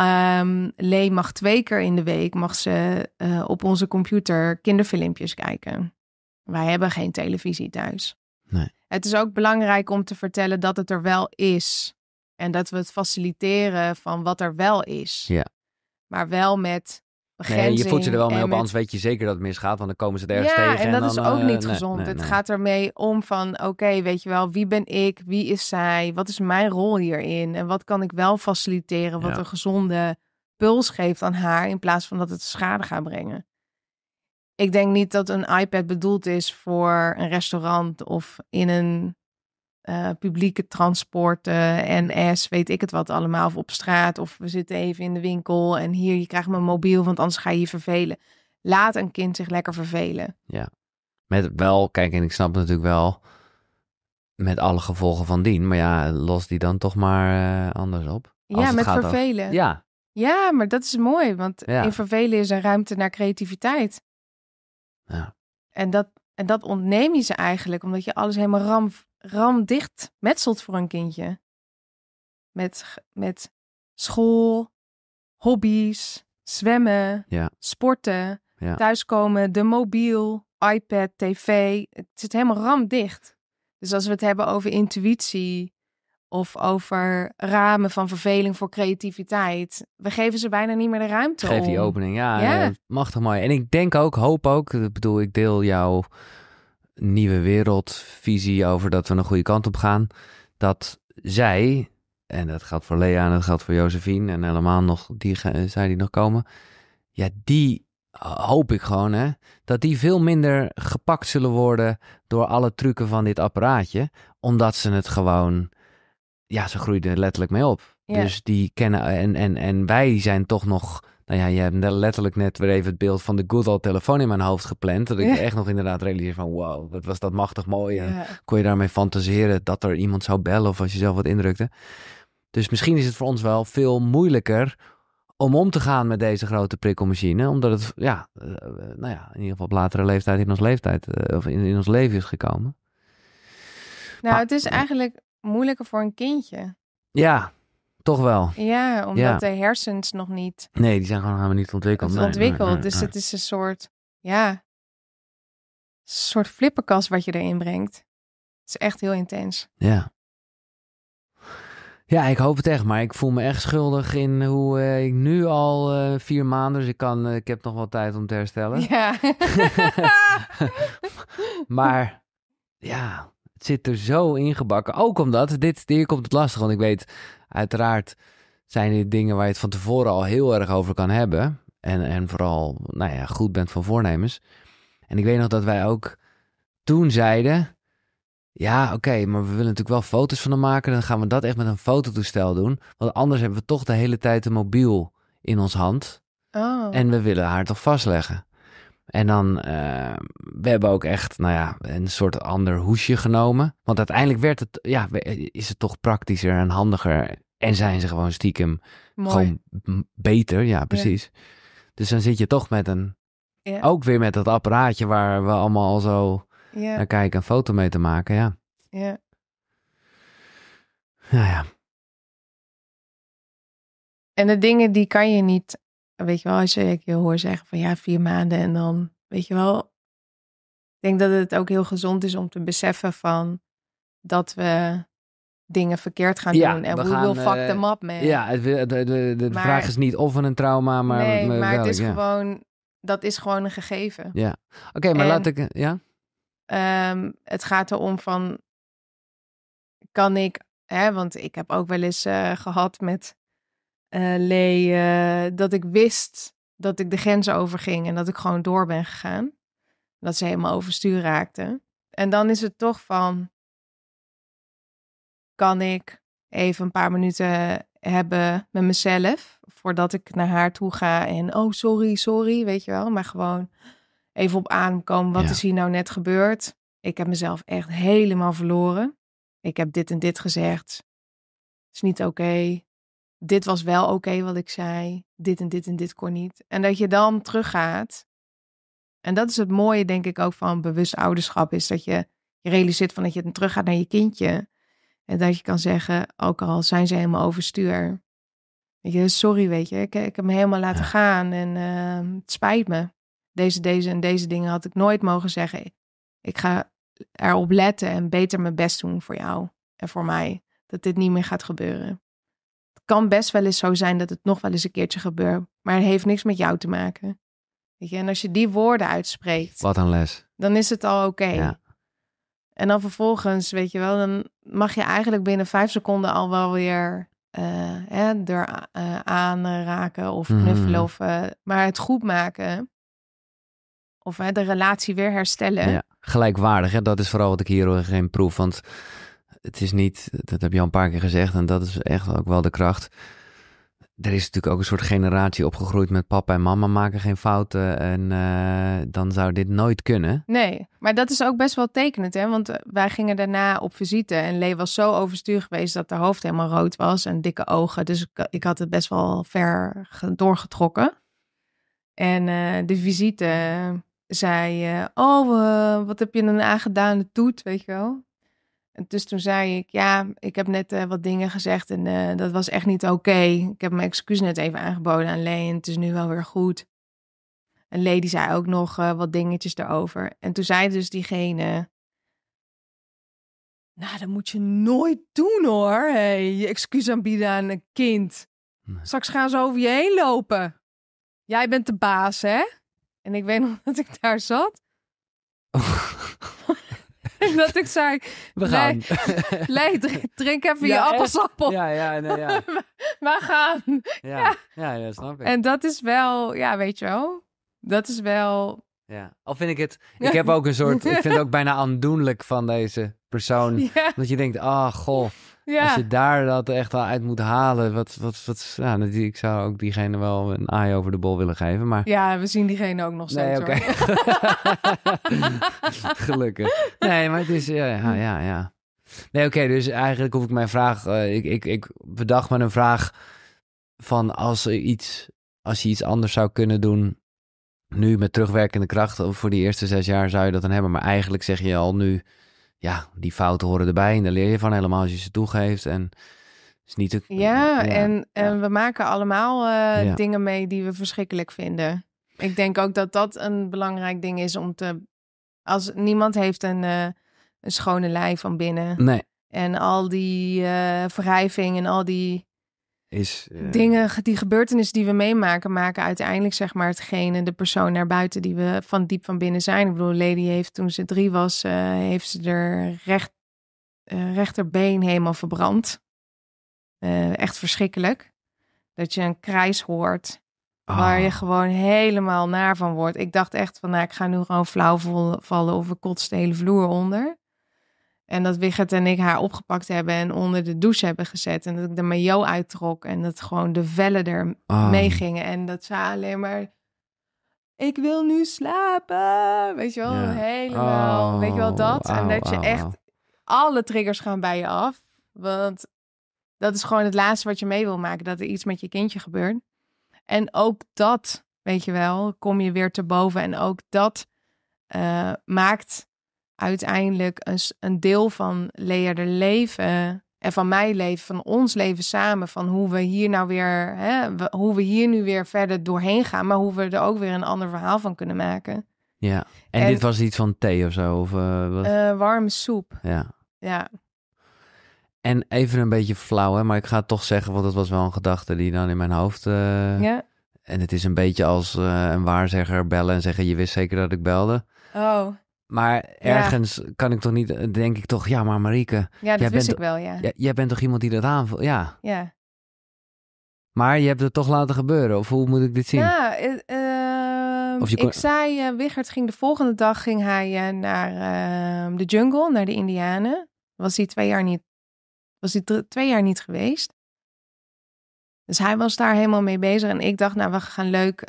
Um, Lee mag twee keer in de week mag ze, eh, op onze computer kinderfilmpjes kijken. Wij hebben geen televisie thuis. Nee. Het is ook belangrijk om te vertellen dat het er wel is. En dat we het faciliteren van wat er wel is. Ja. Maar wel met Nee, je voelt ze er wel mee op, anders weet je zeker dat het misgaat, want dan komen ze er ergens ja, tegen. en, en dat is ook eh, niet gezond. het gaat ermee om van, oké, weet je wel, wie ben ik, wie is zij, wat is mijn rol hierin en wat kan ik wel faciliteren, wat een gezonde puls geeft aan haar in plaats van dat het schade gaat brengen. Ik denk niet dat een iPad bedoeld is voor een restaurant of in een eh, publieke transporten, NS, weet ik het wat allemaal. Of op straat, of we zitten even in de winkel en hier, je krijgt mijn mobiel, want anders ga je je vervelen. Laat een kind zich lekker vervelen. Ja, met wel, kijk, en ik snap natuurlijk wel met alle gevolgen van dien, maar ja, los die dan toch maar eh, anders op. Als ja, met vervelen. Ja. Ja, maar dat is mooi, want in vervelen is er ruimte naar creativiteit. Ja. En dat, en dat ontneem je ze eigenlijk, omdat je alles helemaal ram ramdicht metselt voor een kindje. Met, met school, hobby's, zwemmen, ja. sporten, thuiskomen, de mobiel, iPad, tv. Het zit helemaal ramdicht. Dus als we het hebben over intuïtie of over ramen van verveling voor creativiteit, we geven ze bijna niet meer de ruimte. Geef die opening, ja, mag eh, machtig mooi. En ik denk ook, hoop ook, ik bedoel, ik deel jouw nieuwe wereldvisie over dat we een goede kant op gaan, dat zij, en dat geldt voor Lea en dat geldt voor Josephine en helemaal nog die, zij die nog komen, ja, die hoop ik gewoon, hè, dat die veel minder gepakt zullen worden door alle trucken van dit apparaatje, omdat ze het gewoon, ja, ze groeiden letterlijk mee op. Dus die kennen, en, en, en wij zijn toch nog nou ja, je hebt letterlijk net weer even het beeld van de good old telefoon in mijn hoofd gepland. Dat ik ja. echt nog inderdaad realiseer van wow, wat was dat machtig mooi. En kon je daarmee fantaseren dat er iemand zou bellen of als je zelf wat indrukte. Dus misschien is het voor ons wel veel moeilijker om om te gaan met deze grote prikkelmachine. Omdat het ja, eh, eh, nou ja, in ieder geval op latere leeftijd in ons, leeftijd, eh, of in, in, ons leven is gekomen. Nou, het is eigenlijk moeilijker voor een kindje. Ja, toch wel. Ja, omdat de hersens nog niet. Nee, die zijn gewoon helemaal niet ontwikkeld. ontwikkeld. dus het is een soort, ja, soort flipperkast wat je erin brengt. Het is echt heel intens. Ja. Ja, ik hoop het echt, maar ik voel me echt schuldig in hoe eh, ik nu al eh, vier maanden, dus ik, kan, eh, ik heb nog wel tijd om te herstellen. Ja. maar ja, zit er zo ingebakken. Ook omdat, dit, hier komt het lastig, want ik weet, uiteraard zijn dit dingen waar je het van tevoren al heel erg over kan hebben. En, en vooral, nou ja, goed bent van voornemens. En ik weet nog dat wij ook toen zeiden, ja, oké, maar we willen natuurlijk wel foto's van hem maken. Dan gaan we dat echt met een fototoestel doen. Want anders hebben we toch de hele tijd een mobiel in ons hand. Oh. En we willen haar toch vastleggen. En dan, uh, we hebben ook echt, nou ja, een soort ander hoesje genomen. Want uiteindelijk werd het, ja, is het toch praktischer en handiger. En zijn ze gewoon stiekem gewoon beter. Ja, precies. Dus dan zit je toch met een, ook weer met dat apparaatje waar we allemaal al zo ja. naar kijken, een foto mee te maken. Ja. Ja. Nou ja. En de dingen die kan je niet weet je wel, als je, ik je hoor zeggen van ja, vier maanden en dan, weet je wel. Ik denk dat het ook heel gezond is om te beseffen van dat we dingen verkeerd gaan doen. En we, fuck uh, them eh, up, man. Ja, de, de, de vraag is niet of we een trauma, maar... Nee, eh, maar het is gewoon... Dat is gewoon een gegeven. Ja. Oké, maar laat ik... Eh, ja? Ehm, het gaat erom van... Kan ik... Hè, want ik heb ook wel eens gehad met uh, eh, Lee, dat ik wist dat ik de grens overging en dat ik gewoon door ben gegaan. Dat ze helemaal overstuur raakte. En dan is het toch van, kan ik even een paar minuten hebben met mezelf voordat ik naar haar toe ga en oh sorry, sorry, weet je wel, maar gewoon even op aankomen. Wat is hier nou net gebeurd? Ik heb mezelf echt helemaal verloren. Ik heb dit en dit gezegd. Het is niet oké. Okay dit was wel oké wat ik zei, dit en dit en dit kon niet. En dat je dan teruggaat. En dat is het mooie, denk ik, ook van bewust ouderschap, is dat je, je realiseert van dat je teruggaat naar je kindje. En dat je kan zeggen, ook al zijn ze helemaal overstuur. Weet je, sorry, weet je, ik, heb me helemaal laten gaan en eh, het spijt me. Deze, deze en deze dingen had ik nooit mogen zeggen. Ik ga erop letten en beter mijn best doen voor jou en voor mij. Dat dit niet meer gaat gebeuren kan best wel eens zo zijn dat het nog wel eens een keertje gebeurt. Maar het heeft niks met jou te maken. Weet je? En als je die woorden uitspreekt. Wat een les. Dan is het al oké. Ja. En dan vervolgens, weet je wel, dan mag je eigenlijk binnen vijf seconden al wel weer uh, hè, er eh, aan raken of mhm. knuffelen. Of, eh, maar het goed maken. Of de relatie weer herstellen. Ja, gelijkwaardig, hè? dat is vooral wat ik hier geen proef. Want het is niet, dat heb je al een paar keer gezegd, en dat is echt ook wel de kracht. Er is natuurlijk ook een soort generatie opgegroeid met papa en mama maken geen fouten. En eh, dan zou dit nooit kunnen. Nee, maar dat is ook best wel tekenend, hè? Want eh, wij gingen daarna op visite en Lee was zo overstuur geweest dat haar hoofd helemaal rood was en dikke ogen. Dus ik, ik had het best wel ver doorgetrokken. En eh, de visite zei: Oh, wat heb je een Het toet, weet je wel? En dus toen zei ik, ja, ik heb net eh, wat dingen gezegd en eh, dat was echt niet oké. Ik heb mijn excuus net even aangeboden aan Lee het is nu wel weer goed. En Lee die zei ook nog eh, wat dingetjes erover. En toen zei dus diegene, nou, dat moet je nooit doen hoor. Hey, je excuus aanbieden aan een kind. Straks gaan ze over je heen lopen. Jij bent de baas, hè? En ik weet nog dat ik daar zat. dat ik zei: We gaan. Nee, drink, even je appelsappel. Ja, ja, ja. maar gaan. Ja, ja. snap ik. En dat is wel, ja, weet je wel. Dat is wel. Ja, al vind ik het. Ik heb ook een soort. Ik vind het ook bijna aandoenlijk van deze persoon. Dat je denkt: ah, oh, goh ja. Als je daar dat echt al uit moet halen, wat, wat, wat, nou, ik zou ook diegene wel een AI over de bol willen geven. Maar... Ja, we zien diegene ook nog steeds. Gelukkig. Nee, maar het is, ja, ja, ja. Nee, oké, dus eigenlijk hoef ik mijn vraag, eh, ik, ik, ik bedacht met een vraag van als, iets, als je iets anders zou kunnen doen, nu met terugwerkende kracht, voor die eerste zes jaar zou je dat dan hebben. Maar eigenlijk zeg je al nu, ja, die fouten horen erbij en daar leer je van helemaal als je ze toegeeft. En is niet te... ja, en, en we maken allemaal eh, dingen mee die we verschrikkelijk vinden. Ik denk ook dat dat een belangrijk ding is om te. Als niemand heeft een, eh, een schone lijn van binnen. Nee. En al die uh, wrijving en al die is. Eh, Dingen, die gebeurtenissen die we meemaken, maken uiteindelijk zeg maar hetgene, de persoon naar buiten die we van diep van binnen zijn. Ik bedoel, Lady heeft toen ze drie was, eh, heeft ze haar recht, eh, rechterbeen helemaal verbrand. echt verschrikkelijk. Dat je een krijs hoort. Waar je ah. gewoon helemaal naar van wordt. Ik dacht echt van, nou, ik ga nu gewoon flauw vallen of ik kots de hele vloer onder. En dat Wigert en ik haar opgepakt hebben en onder de douche hebben gezet. En dat ik de maillot uittrok en dat gewoon de vellen er ah. mee gingen. En dat ze alleen maar... Ik wil nu slapen. Weet je wel, helemaal. Oh, weet je wel dat? en dat je echt... Alle triggers gaan bij je af. Want dat is gewoon het laatste wat je mee wil maken. Dat er iets met je kindje gebeurt. En ook dat, weet je wel, kom je weer te boven. En ook dat eh, maakt uiteindelijk een, een deel van leerder leven en van mijn leven, van ons leven samen, van hoe we hier nou weer, hè, hoe we hier nu weer verder doorheen gaan, maar hoe we er ook weer een ander verhaal van kunnen maken. Ja, en, dit was iets van thee of zo? Of, eh, wat? Eh, warme soep. Ja. ja. En even een beetje flauw, hè, maar ik ga toch zeggen, want dat was wel een gedachte die dan in mijn hoofd... Eh, ja. En het is een beetje als een waarzegger bellen en zeggen, je wist zeker dat ik belde. Oh. Maar ergens kan ik toch niet, eh, denk ik toch, ja, maar Marieke. Ja, dat jij wist bent, ik wel, ja. Jij, bent toch iemand die dat aanvoelt? Ja. ja. Maar je hebt het toch laten gebeuren, of hoe moet ik dit zien? Ja, eh, ehm, ik zei, uh, Wichert ging de volgende dag ging hij, naar ehm, de jungle, naar de Indianen. Was hij twee jaar niet, was hij twee jaar niet geweest. Dus hij was daar helemaal mee bezig en ik dacht, nou, we gaan leuk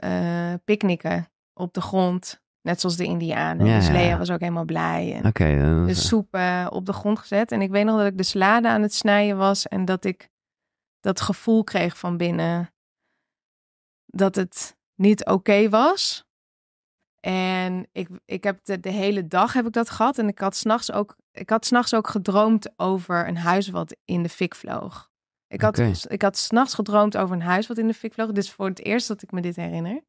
picknicken op de grond Net zoals de Indianen. Ja, dus Lea was ook helemaal blij. En De dus soep eh, op de grond gezet. En ik weet nog dat ik de salade aan het snijden was. En dat ik dat gevoel kreeg van binnen. Dat het niet oké was. En ik, ik heb de, hele dag heb ik dat gehad. En ik had s'nachts ook, ik had s nachts ook gedroomd over een huis wat in de fik vloog. Ik had, ik had s'nachts gedroomd over een huis wat in de fik vloog. Dit is voor het eerst dat ik me dit herinner.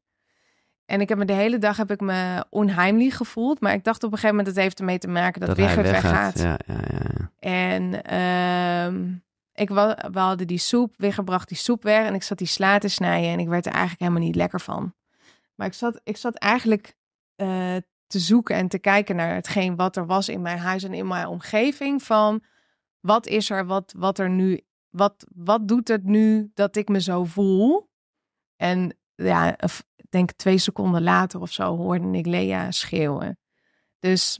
En ik heb me de hele dag heb ik me onheimlich gevoeld. Maar ik dacht op een gegeven moment, dat heeft ermee te maken dat, dat Wichert weggaat. Ja, ja, ja. En um, ik, we hadden die soep, Wigger bracht die soep weg. En ik zat die sla te snijden en ik werd er eigenlijk helemaal niet lekker van. Maar ik zat, ik zat eigenlijk eh, te zoeken en te kijken naar hetgeen wat er was in mijn huis en in mijn omgeving. Van wat is er, wat, wat er nu, wat, wat doet het nu dat ik me zo voel? En ja, denk twee seconden later of zo hoorde ik Lea schreeuwen. Dus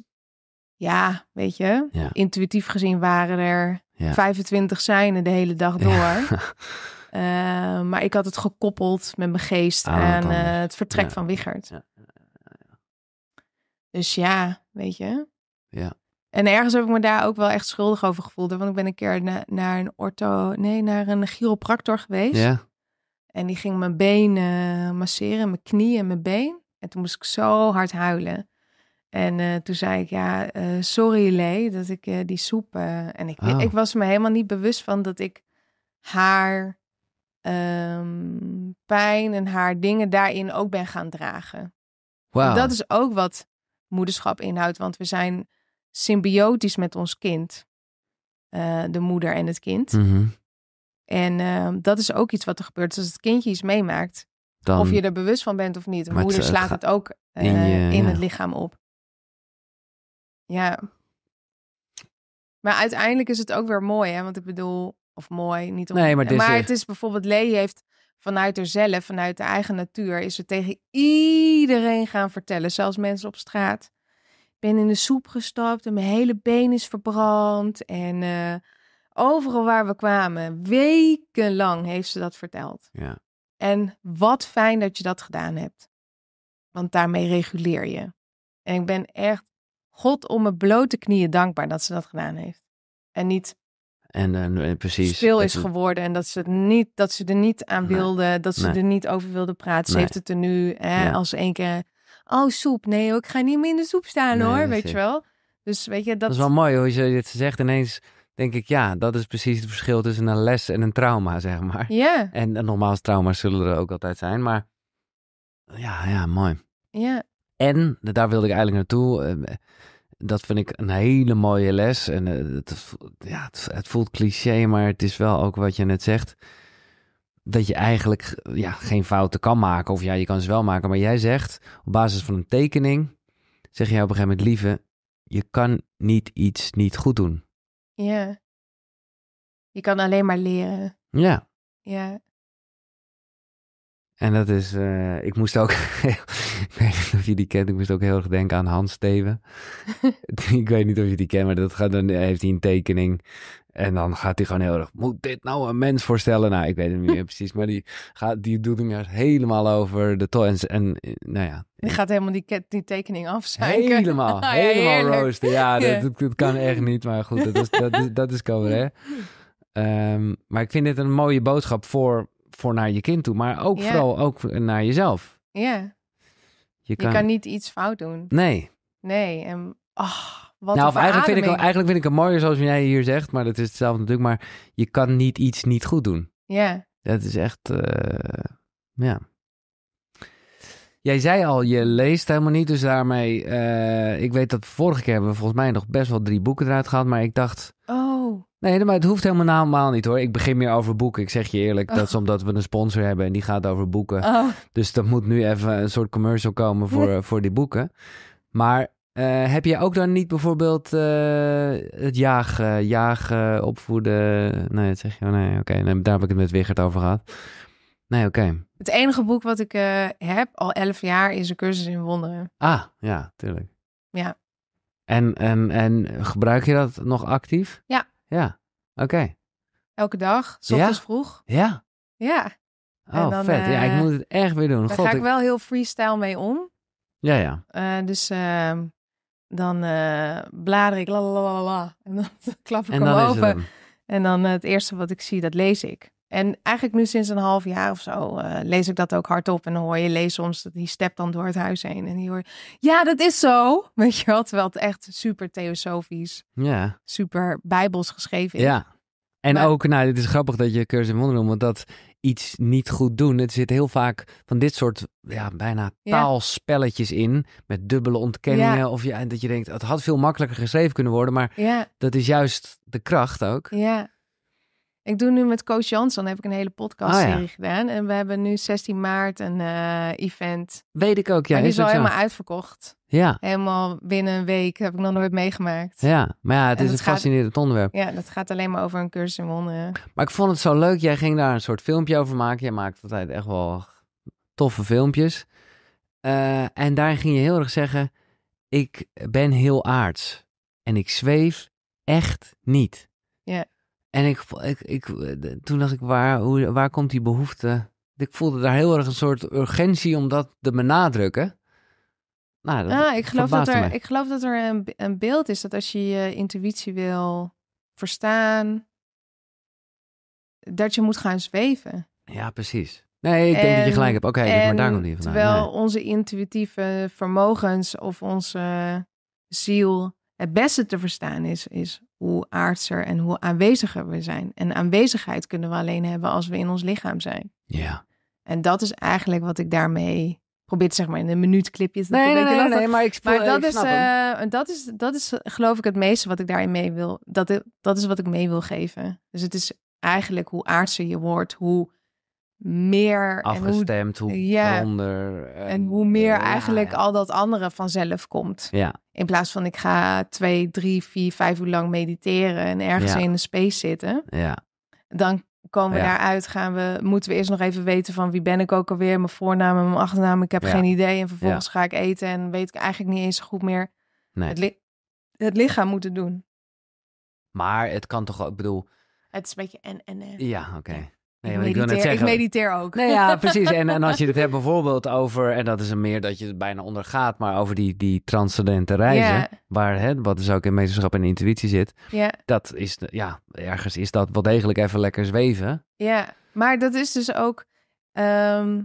ja, weet je, intuïtief gezien waren er 25 zijnen de hele dag door. Eh, maar ik had het gekoppeld met mijn geest ah, aan het eh, vertrek van Wichert. Dus ja, weet je. Ja. En ergens heb ik me daar ook wel echt schuldig over gevoeld. Want ik ben een keer naar een ortho, nee, naar een chiropractor geweest. Ja. En die ging mijn benen masseren, mijn knieën en mijn been. En toen moest ik zo hard huilen. En eh, toen zei ik, ja, eh, sorry Lee, dat ik eh, die soep... en ik, oh. ik was me helemaal niet bewust van dat ik haar ehm, pijn en haar dingen daarin ook ben gaan dragen. Wow. Dat is ook wat moederschap inhoudt, want we zijn symbiotisch met ons kind. de moeder en het kind. Mm en ehm, dat is ook iets wat er gebeurt dus als het kindje iets meemaakt. Dan, of je er bewust van bent of niet. Moeder slaat het ook eh, in, het lichaam op. Ja. Maar uiteindelijk is het ook weer mooi, hè? Want ik bedoel, of mooi, niet om... Nee, maar, het is bijvoorbeeld, Lee heeft vanuit haarzelf, vanuit de eigen natuur, is ze tegen iedereen gaan vertellen. Zelfs mensen op straat. Ik ben in de soep gestapt en mijn hele been is verbrand. En... Eh, Overal waar we kwamen, wekenlang heeft ze dat verteld. Ja. En wat fijn dat je dat gedaan hebt. Want daarmee reguleer je. En ik ben echt God om mijn blote knieën dankbaar dat ze dat gedaan heeft. En niet en, eh, precies, is het... geworden en dat ze, het niet, dat ze er niet aan wilde, dat ze er niet over wilde praten. Ze heeft het er nu hè, als één keer, oh soep, nee ik ga niet meer in de soep staan hoor, weet je wel. Dus weet je, dat... dat is wel mooi hoe je dit zegt. Ineens denk ik, ja, dat is precies het verschil tussen een les en een trauma, zeg maar. Ja. En, en nogmaals, trauma's zullen er ook altijd zijn, maar ja, ja, mooi. Ja. En, daar wilde ik eigenlijk naartoe, ehm, dat vind ik een hele mooie les. En eh, het, ja, het, voelt cliché, maar het is wel ook wat je net zegt. Dat je eigenlijk ja, geen fouten kan maken. Of ja, je kan ze wel maken. Maar jij zegt, op basis van een tekening, zeg je op een gegeven moment, lieve, je kan niet iets niet goed doen. Ja. Je kan alleen maar leren. Ja. Ja. En dat is, eh, ik moest ook, ik weet niet of je die kent, ik moest ook heel erg denken aan Hans Steven. ik weet niet of je die kent, maar dat gaat, dan heeft hij een tekening en dan gaat hij gewoon heel erg, moet dit nou een mens voorstellen? Nou, ik weet het niet meer precies, maar die, gaat, die doet hem juist helemaal over de toy. En, en nou ja. Die gaat helemaal die, die tekening afzeiken. Helemaal, oh, helemaal rooster. Ja, dat, kan echt niet, maar goed, dat is, dat is, dat is ehm, maar ik vind dit een mooie boodschap voor, voor naar je kind toe, maar ook vooral ook naar jezelf. Ja. Je, je kan... niet iets fout doen. Nee. Nee, en... Oh nou, eigenlijk vind, ik, eigenlijk vind ik het mooier zoals jij hier zegt, maar dat is hetzelfde natuurlijk. Maar je kan niet iets niet goed doen. Ja. Dat is echt, eh, ja. Jij zei al, je leest helemaal niet, dus daarmee... Eh, ik weet dat vorige keer hebben we volgens mij nog best wel drie boeken eruit gehad, maar ik dacht... Oh. Nee, maar het hoeft helemaal niet hoor. Ik begin meer over boeken. Ik zeg je eerlijk, dat is oh. omdat we een sponsor hebben en die gaat over boeken. Oh. Dus dat moet nu even een soort commercial komen voor, eh, voor die boeken. Maar eh, heb je ook dan niet bijvoorbeeld eh, het jagen, eh, jagen, opvoeden? Nee, dat zeg je. wel nee, oké. Daar heb ik het met Wigert over gehad. Nee, oké. Het enige boek wat ik heb al elf jaar is een cursus in wonderen. Ah, ja, tuurlijk. Ja. En, en, en gebruik je dat nog actief? Ja. Ja, oké. Elke dag, s vroeg. Ja? Ja. Oh, vet. ja, ik moet het echt weer doen. Daar ga ik, wel heel freestyle mee om. Ja, ja. dus ehm, dan eh, blader ik la la la la en dan klap ik hem open. En dan eh, het eerste wat ik zie, dat lees ik. En eigenlijk nu sinds een half jaar of zo eh, lees ik dat ook hardop. En dan hoor je lees soms, dat die stept dan door het huis heen. En die hoor ja, dat is zo. Weet je wel, terwijl het echt super theosofisch, ja. super bijbels geschreven is. Ja. En ook, nou, het is grappig dat je cursus in noemt, want dat iets niet goed doen. Het zit heel vaak van dit soort ja, bijna taalspelletjes in. Met dubbele ontkenningen. Ja. Of ja, dat je denkt, het had veel makkelijker geschreven kunnen worden. Maar dat is juist de kracht ook. Ja, ik doe nu met coach dan heb ik een hele podcast serie ah, gedaan. En we hebben nu 16 maart een uh, event. Weet ik ook, ja. die is, al helemaal uitverkocht. Ja. Helemaal binnen een week, heb ik nog nooit meegemaakt. Ja, maar ja, het is een fascinerend onderwerp. Ja, dat gaat alleen maar over een cursus in wonderen. Maar ik vond het zo leuk, jij ging daar een soort filmpje over maken. Jij maakt altijd echt wel toffe filmpjes. Eh, en daar ging je heel erg zeggen, ik ben heel aards. En ik zweef echt niet. Ja. En ik, ik, ik, eh, toen dacht ik, waar, hoe, waar komt die behoefte? Ik voelde daar heel erg een soort urgentie om dat te benadrukken. Nou, ah, ik, geloof dat er, ik geloof dat er een, een beeld is dat als je je intuïtie wil verstaan, dat je moet gaan zweven. Ja, precies. Nee, ik denk dat je gelijk hebt. Oké, okay, maar daar komt niet vandaan. Terwijl onze intuïtieve vermogens of onze ziel het beste te verstaan is, is hoe aardser en hoe aanweziger we zijn. En aanwezigheid kunnen we alleen hebben als we in ons lichaam zijn. Ja. En dat is eigenlijk wat ik daarmee probeer, zeg maar in een minuutclipjes. Nee, nee, nee, nee, maar ik spreek maar dat, is, eh, dat is, dat is geloof ik het meeste wat ik daarin mee wil. Dat, dat is wat ik mee wil geven. Dus het is eigenlijk hoe aardser je wordt, hoe meer afgestemd, en hoe, hoe en, hoe meer eigenlijk al dat andere vanzelf komt. Ja. In plaats van ik ga twee, drie, vier, vijf uur lang mediteren en ergens in de space zitten. Ja. Dan komen we ja. daaruit, gaan we, moeten we eerst nog even weten van wie ben ik ook alweer, mijn voornaam en mijn achternaam, ik heb geen idee. En vervolgens ga ik eten en weet ik eigenlijk niet eens goed meer het, het, lichaam moeten doen. Maar het kan toch ook, ik bedoel... Het is een beetje en en Ja, oké ik, mediteer, wil zeggen, ik mediteer ook. ja, precies. En, en als je het hebt bijvoorbeeld over, en dat is een meer dat je bijna ondergaat, maar over die, die transcendente reizen, waar, hè, wat dus ook in wetenschap en intuïtie zit, Ja. dat is, ja, ergens is dat wel degelijk even lekker zweven. Ja, maar dat is dus ook, ehm,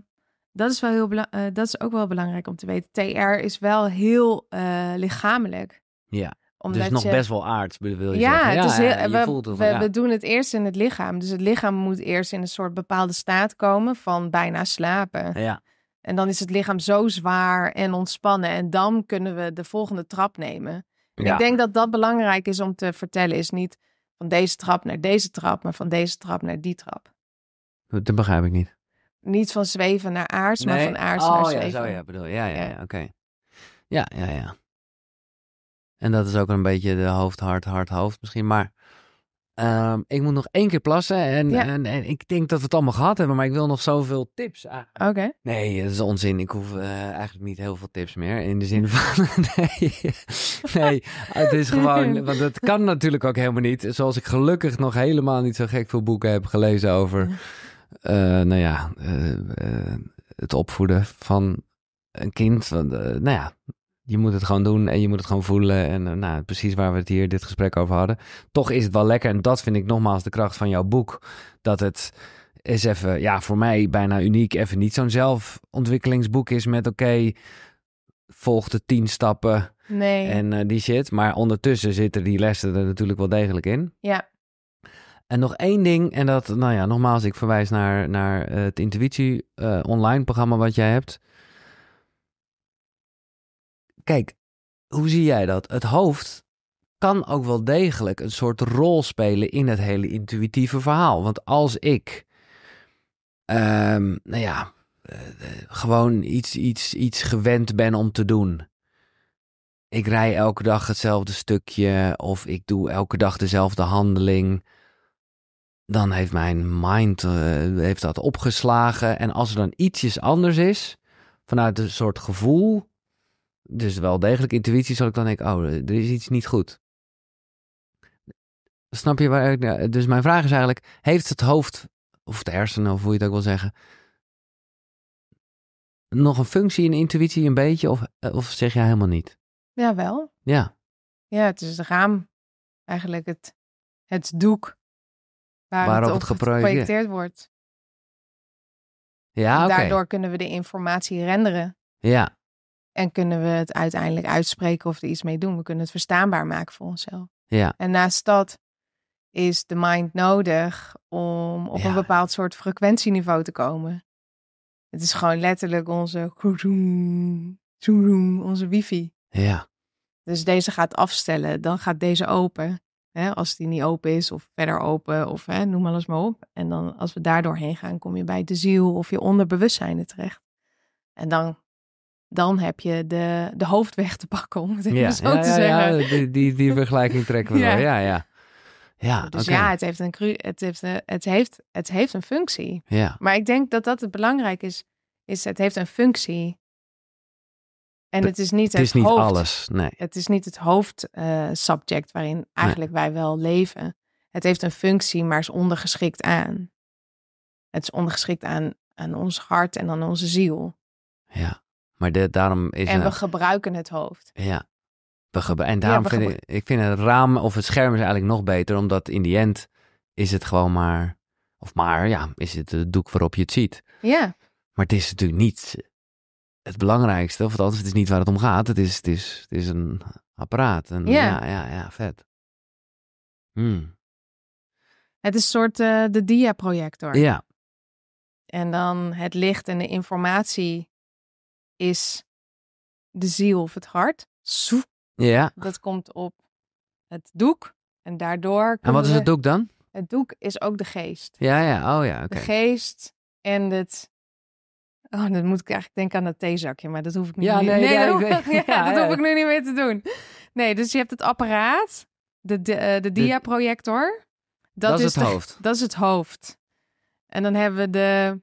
dat, is wel heel eh, dat is ook wel belangrijk om te weten. TR is wel heel eh, lichamelijk. Ja. Dus Omdat dus nog best wel aard, wil je ja, zeggen. Ja, het is heel, we, doen het eerst in het lichaam. Dus het lichaam moet eerst in een soort bepaalde staat komen van bijna slapen. Ja. En dan is het lichaam zo zwaar en ontspannen. En dan kunnen we de volgende trap nemen. Ik denk dat dat belangrijk is om te vertellen. Is niet van deze trap naar deze trap, maar van deze trap naar die trap. Dat begrijp ik niet. Niet van zweven naar aards, maar van aards naar zweven. oh Ja, zo ja, bedoel. Ja, ja, ja. oké. Ja, ja, ja. En dat is ook een beetje de hoofd, hart, hart, hoofd misschien. Maar ehm, ik moet nog één keer plassen. En, ik denk dat we het allemaal gehad hebben, maar ik wil nog zoveel tips. Oké. Nee, dat is onzin. Ik hoef eh, eigenlijk niet heel veel tips meer. In de zin van. nee, nee, het is gewoon. Want het kan natuurlijk ook helemaal niet. Zoals ik gelukkig nog helemaal niet zo gek veel boeken heb gelezen over. Eh, nou ja, eh, het opvoeden van een kind. Van, nou ja, je moet het gewoon doen en je moet het gewoon voelen. En eh, nou, precies waar we het hier dit gesprek over hadden. Toch is het wel lekker. En dat vind ik nogmaals de kracht van jouw boek. Dat het is even, ja, voor mij bijna uniek. Even niet zo'n zelfontwikkelingsboek is met oké, volg de tien stappen. Nee. En eh, die shit. Maar ondertussen zitten die lessen er natuurlijk wel degelijk in. Ja. En nog één ding, en dat, nou ja, nogmaals, ik verwijs naar, naar eh, het Intuïtie online programma wat jij hebt kijk, hoe zie jij dat? Het hoofd kan ook wel degelijk een soort rol spelen in het hele intuïtieve verhaal. Want als ik, ehm, nou ja, eh, eh, gewoon iets, iets, iets gewend ben om te doen. Ik rij elke dag hetzelfde stukje of ik doe elke dag dezelfde handeling. Dan heeft mijn mind eh, heeft dat opgeslagen. En als er dan ietsjes anders is, vanuit een soort gevoel, dus wel degelijk intuïtie zal ik dan denken, oh, er is iets niet goed. Snap je waar ik... Dus mijn vraag is eigenlijk, heeft het hoofd, of de hersenen, of hoe je het ook wil zeggen, nog een functie in intuïtie een beetje, of, of zeg jij helemaal niet? Ja, wel. Ja. Ja, het is het raam. Eigenlijk het, het doek waar waarop het, het geprojecteerd wordt. Ja, oké. Daardoor kunnen we de informatie renderen. Ja. En kunnen we het uiteindelijk uitspreken of er iets mee doen. We kunnen het verstaanbaar maken voor onszelf. Ja. En naast dat is de mind nodig om op een bepaald soort frequentieniveau te komen. Het is gewoon letterlijk onze onze wifi. Ja. Dus deze gaat afstellen, dan gaat deze open. Hè, als die niet open is of verder open of hè, noem alles maar op. En dan als we daardoor doorheen gaan, kom je bij de ziel of je onderbewustzijn terecht. En dan dan heb je de, de hoofdweg te pakken, om het even zo te zeggen. Ja, die, die, vergelijking trekken we wel, ja, ja. ja dus ja, het heeft, een het, heeft, eh, het, heeft, het heeft een functie. Ja. Maar ik denk dat dat het belangrijk is, is het heeft een functie. En het is niet het, het is niet alles, nee. Het is niet het hoofdsubject eh, uh, waarin eigenlijk wij wel leven. Het heeft een functie, maar is ondergeschikt aan. Het is ondergeschikt aan, aan ons hart en aan onze ziel. Ja. Maar de, daarom is En we gebruiken het hoofd. Ja. We en daarom vind ik, vind het raam of het scherm is eigenlijk nog beter, omdat in die end is het gewoon maar, of maar ja, is het het doek waarop je het ziet. Ja. Maar het is natuurlijk niet het belangrijkste, of althans, het is niet waar het om gaat. Het is, het is, het is een apparaat. ja. ja. ja, vet. Hmm. Het is een soort uh, de diaprojector. Ja. En dan het licht en de informatie is de ziel of het hart. Soep. Ja. Dat komt op het doek. En daardoor. En wat is het doek dan? Het doek is ook de geest. Ja, ja, oh ja. De geest en het. Oh, dan moet ik eigenlijk denken aan dat theezakje, maar dat hoef ik nu niet meer te doen. hoef... Ik... ja, dat hoef ik nu niet meer te doen. Nee, dus je hebt het apparaat, de, eh, de, diaprojector. Dat, dat is het hoofd. Dat is het hoofd. En dan hebben we de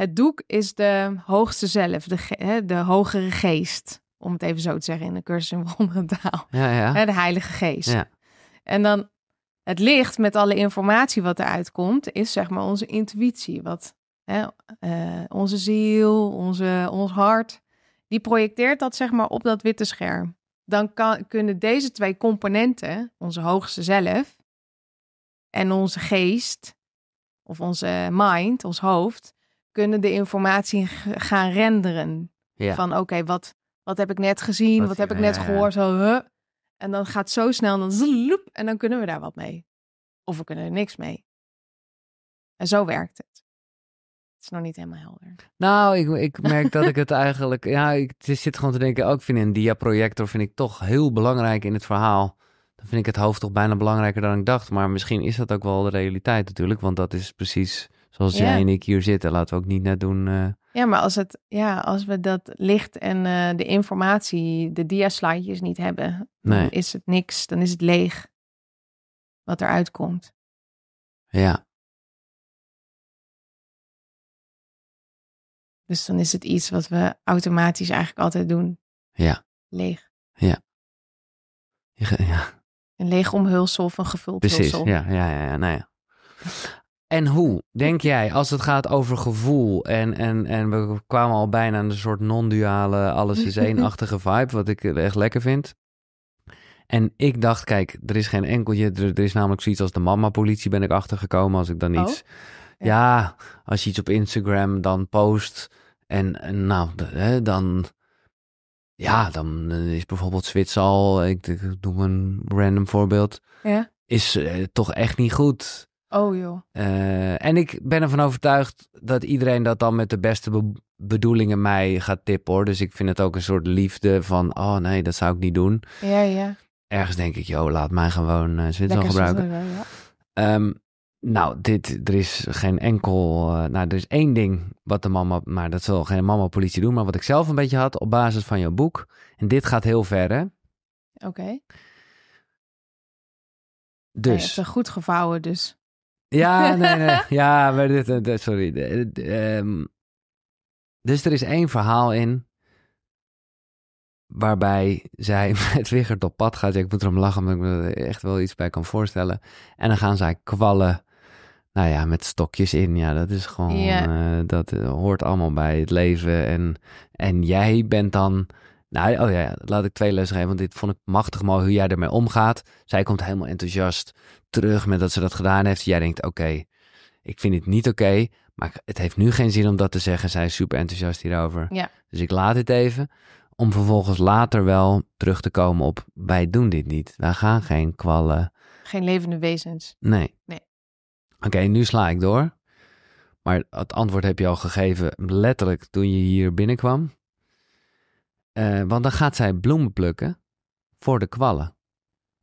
het doek is de hoogste zelf, de, de hogere geest. Om het even zo te zeggen in de cursus in wonderen taal. Ja, ja. de heilige geest. Ja. En dan het licht met alle informatie wat eruit komt, is zeg maar onze intuïtie. Wat, eh, onze ziel, onze, ons hart. Die projecteert dat zeg maar op dat witte scherm. Dan kan, kunnen deze twee componenten, onze hoogste zelf en onze geest, of onze mind, ons hoofd, kunnen de informatie gaan renderen. Ja. Van oké, wat, wat heb ik net gezien? Wat, heb ik net gehoord? Zo, En dan gaat zo snel en dan zloep, en dan kunnen we daar wat mee. Of we kunnen er niks mee. En zo werkt het. Het is nog niet helemaal helder. Nou, ik, ik merk dat ik het eigenlijk... Ja, ik zit gewoon te denken, ook oh, vind een diaprojector vind ik toch heel belangrijk in het verhaal. Dan vind ik het hoofd toch bijna belangrijker dan ik dacht. Maar misschien is dat ook wel de realiteit natuurlijk. Want dat is precies zoals jij en ik hier zitten. Laten we ook niet net doen. Eh, ja, maar als, het, ja, als we dat licht en eh, de informatie, de slidejes niet hebben, dan is het niks. Dan is het leeg wat eruit komt. Ja. Dus dan is het iets wat we automatisch eigenlijk altijd doen. Ja. Leeg. Ja. ja. Een leeg omhulsel of een gevuld Precies, hulsel. ja, ja, ja, ja, nou ja. En hoe denk jij, als het gaat over gevoel en, en, en we kwamen al bijna aan een soort non-duale, alles is één-achtige vibe, wat ik echt lekker vind. En ik dacht, kijk, er is geen enkeltje. er, er is namelijk zoiets als de mama-politie ben ik achtergekomen als ik dan iets, oh, ja. als je iets op Instagram dan post en, en nou, hè, dan, ja, dan is bijvoorbeeld Zwitsal, ik, ik, doe een random voorbeeld, ja. is eh, toch echt niet goed. Oh joh. Eh, en ik ben ervan overtuigd dat iedereen dat dan met de beste bedoelingen mij gaat tippen hoor. Dus ik vind het ook een soort liefde van, oh nee, dat zou ik niet doen. Ja, ja. Ergens denk ik, joh, laat mij gewoon uh, Zwitserland gebruiken. ja. um, nou, dit, er is geen enkel. Eh, nou, er is één ding wat de mama. Maar dat zal geen mama-politie doen. Maar wat ik zelf een beetje had op basis van jouw boek. En dit gaat heel ver, hè? Oké. Dus. het is goed gevouwen, dus. Ja, nee, nee. ja, maar dit, eh, sorry. Ehm, dus er is één verhaal in waarbij zij met Wiggert op pad gaat. Ik moet erom lachen, omdat ik me er echt wel iets bij kan voorstellen. En dan gaan zij kwallen, nou ja, met stokjes in. Ja, dat is gewoon, eh, dat eh, hoort allemaal bij het leven. En, en jij bent dan, nou oh ja, laat ik twee lessen geven, want dit vond ik machtig mooi hoe jij ermee omgaat. Zij komt helemaal enthousiast terug met dat ze dat gedaan heeft. Jij denkt, oké, ik vind het niet oké, maar het heeft nu geen zin om dat te zeggen. Zij is super enthousiast hierover. Ja. Dus ik laat dit even. Om vervolgens later wel terug te komen op, wij doen dit niet. Wij gaan geen kwallen. Geen levende wezens. Nee. nee. Oké, nu sla ik door. Maar het antwoord heb je al gegeven, letterlijk toen je hier binnenkwam. Eh, want dan gaat zij bloemen plukken voor de kwallen.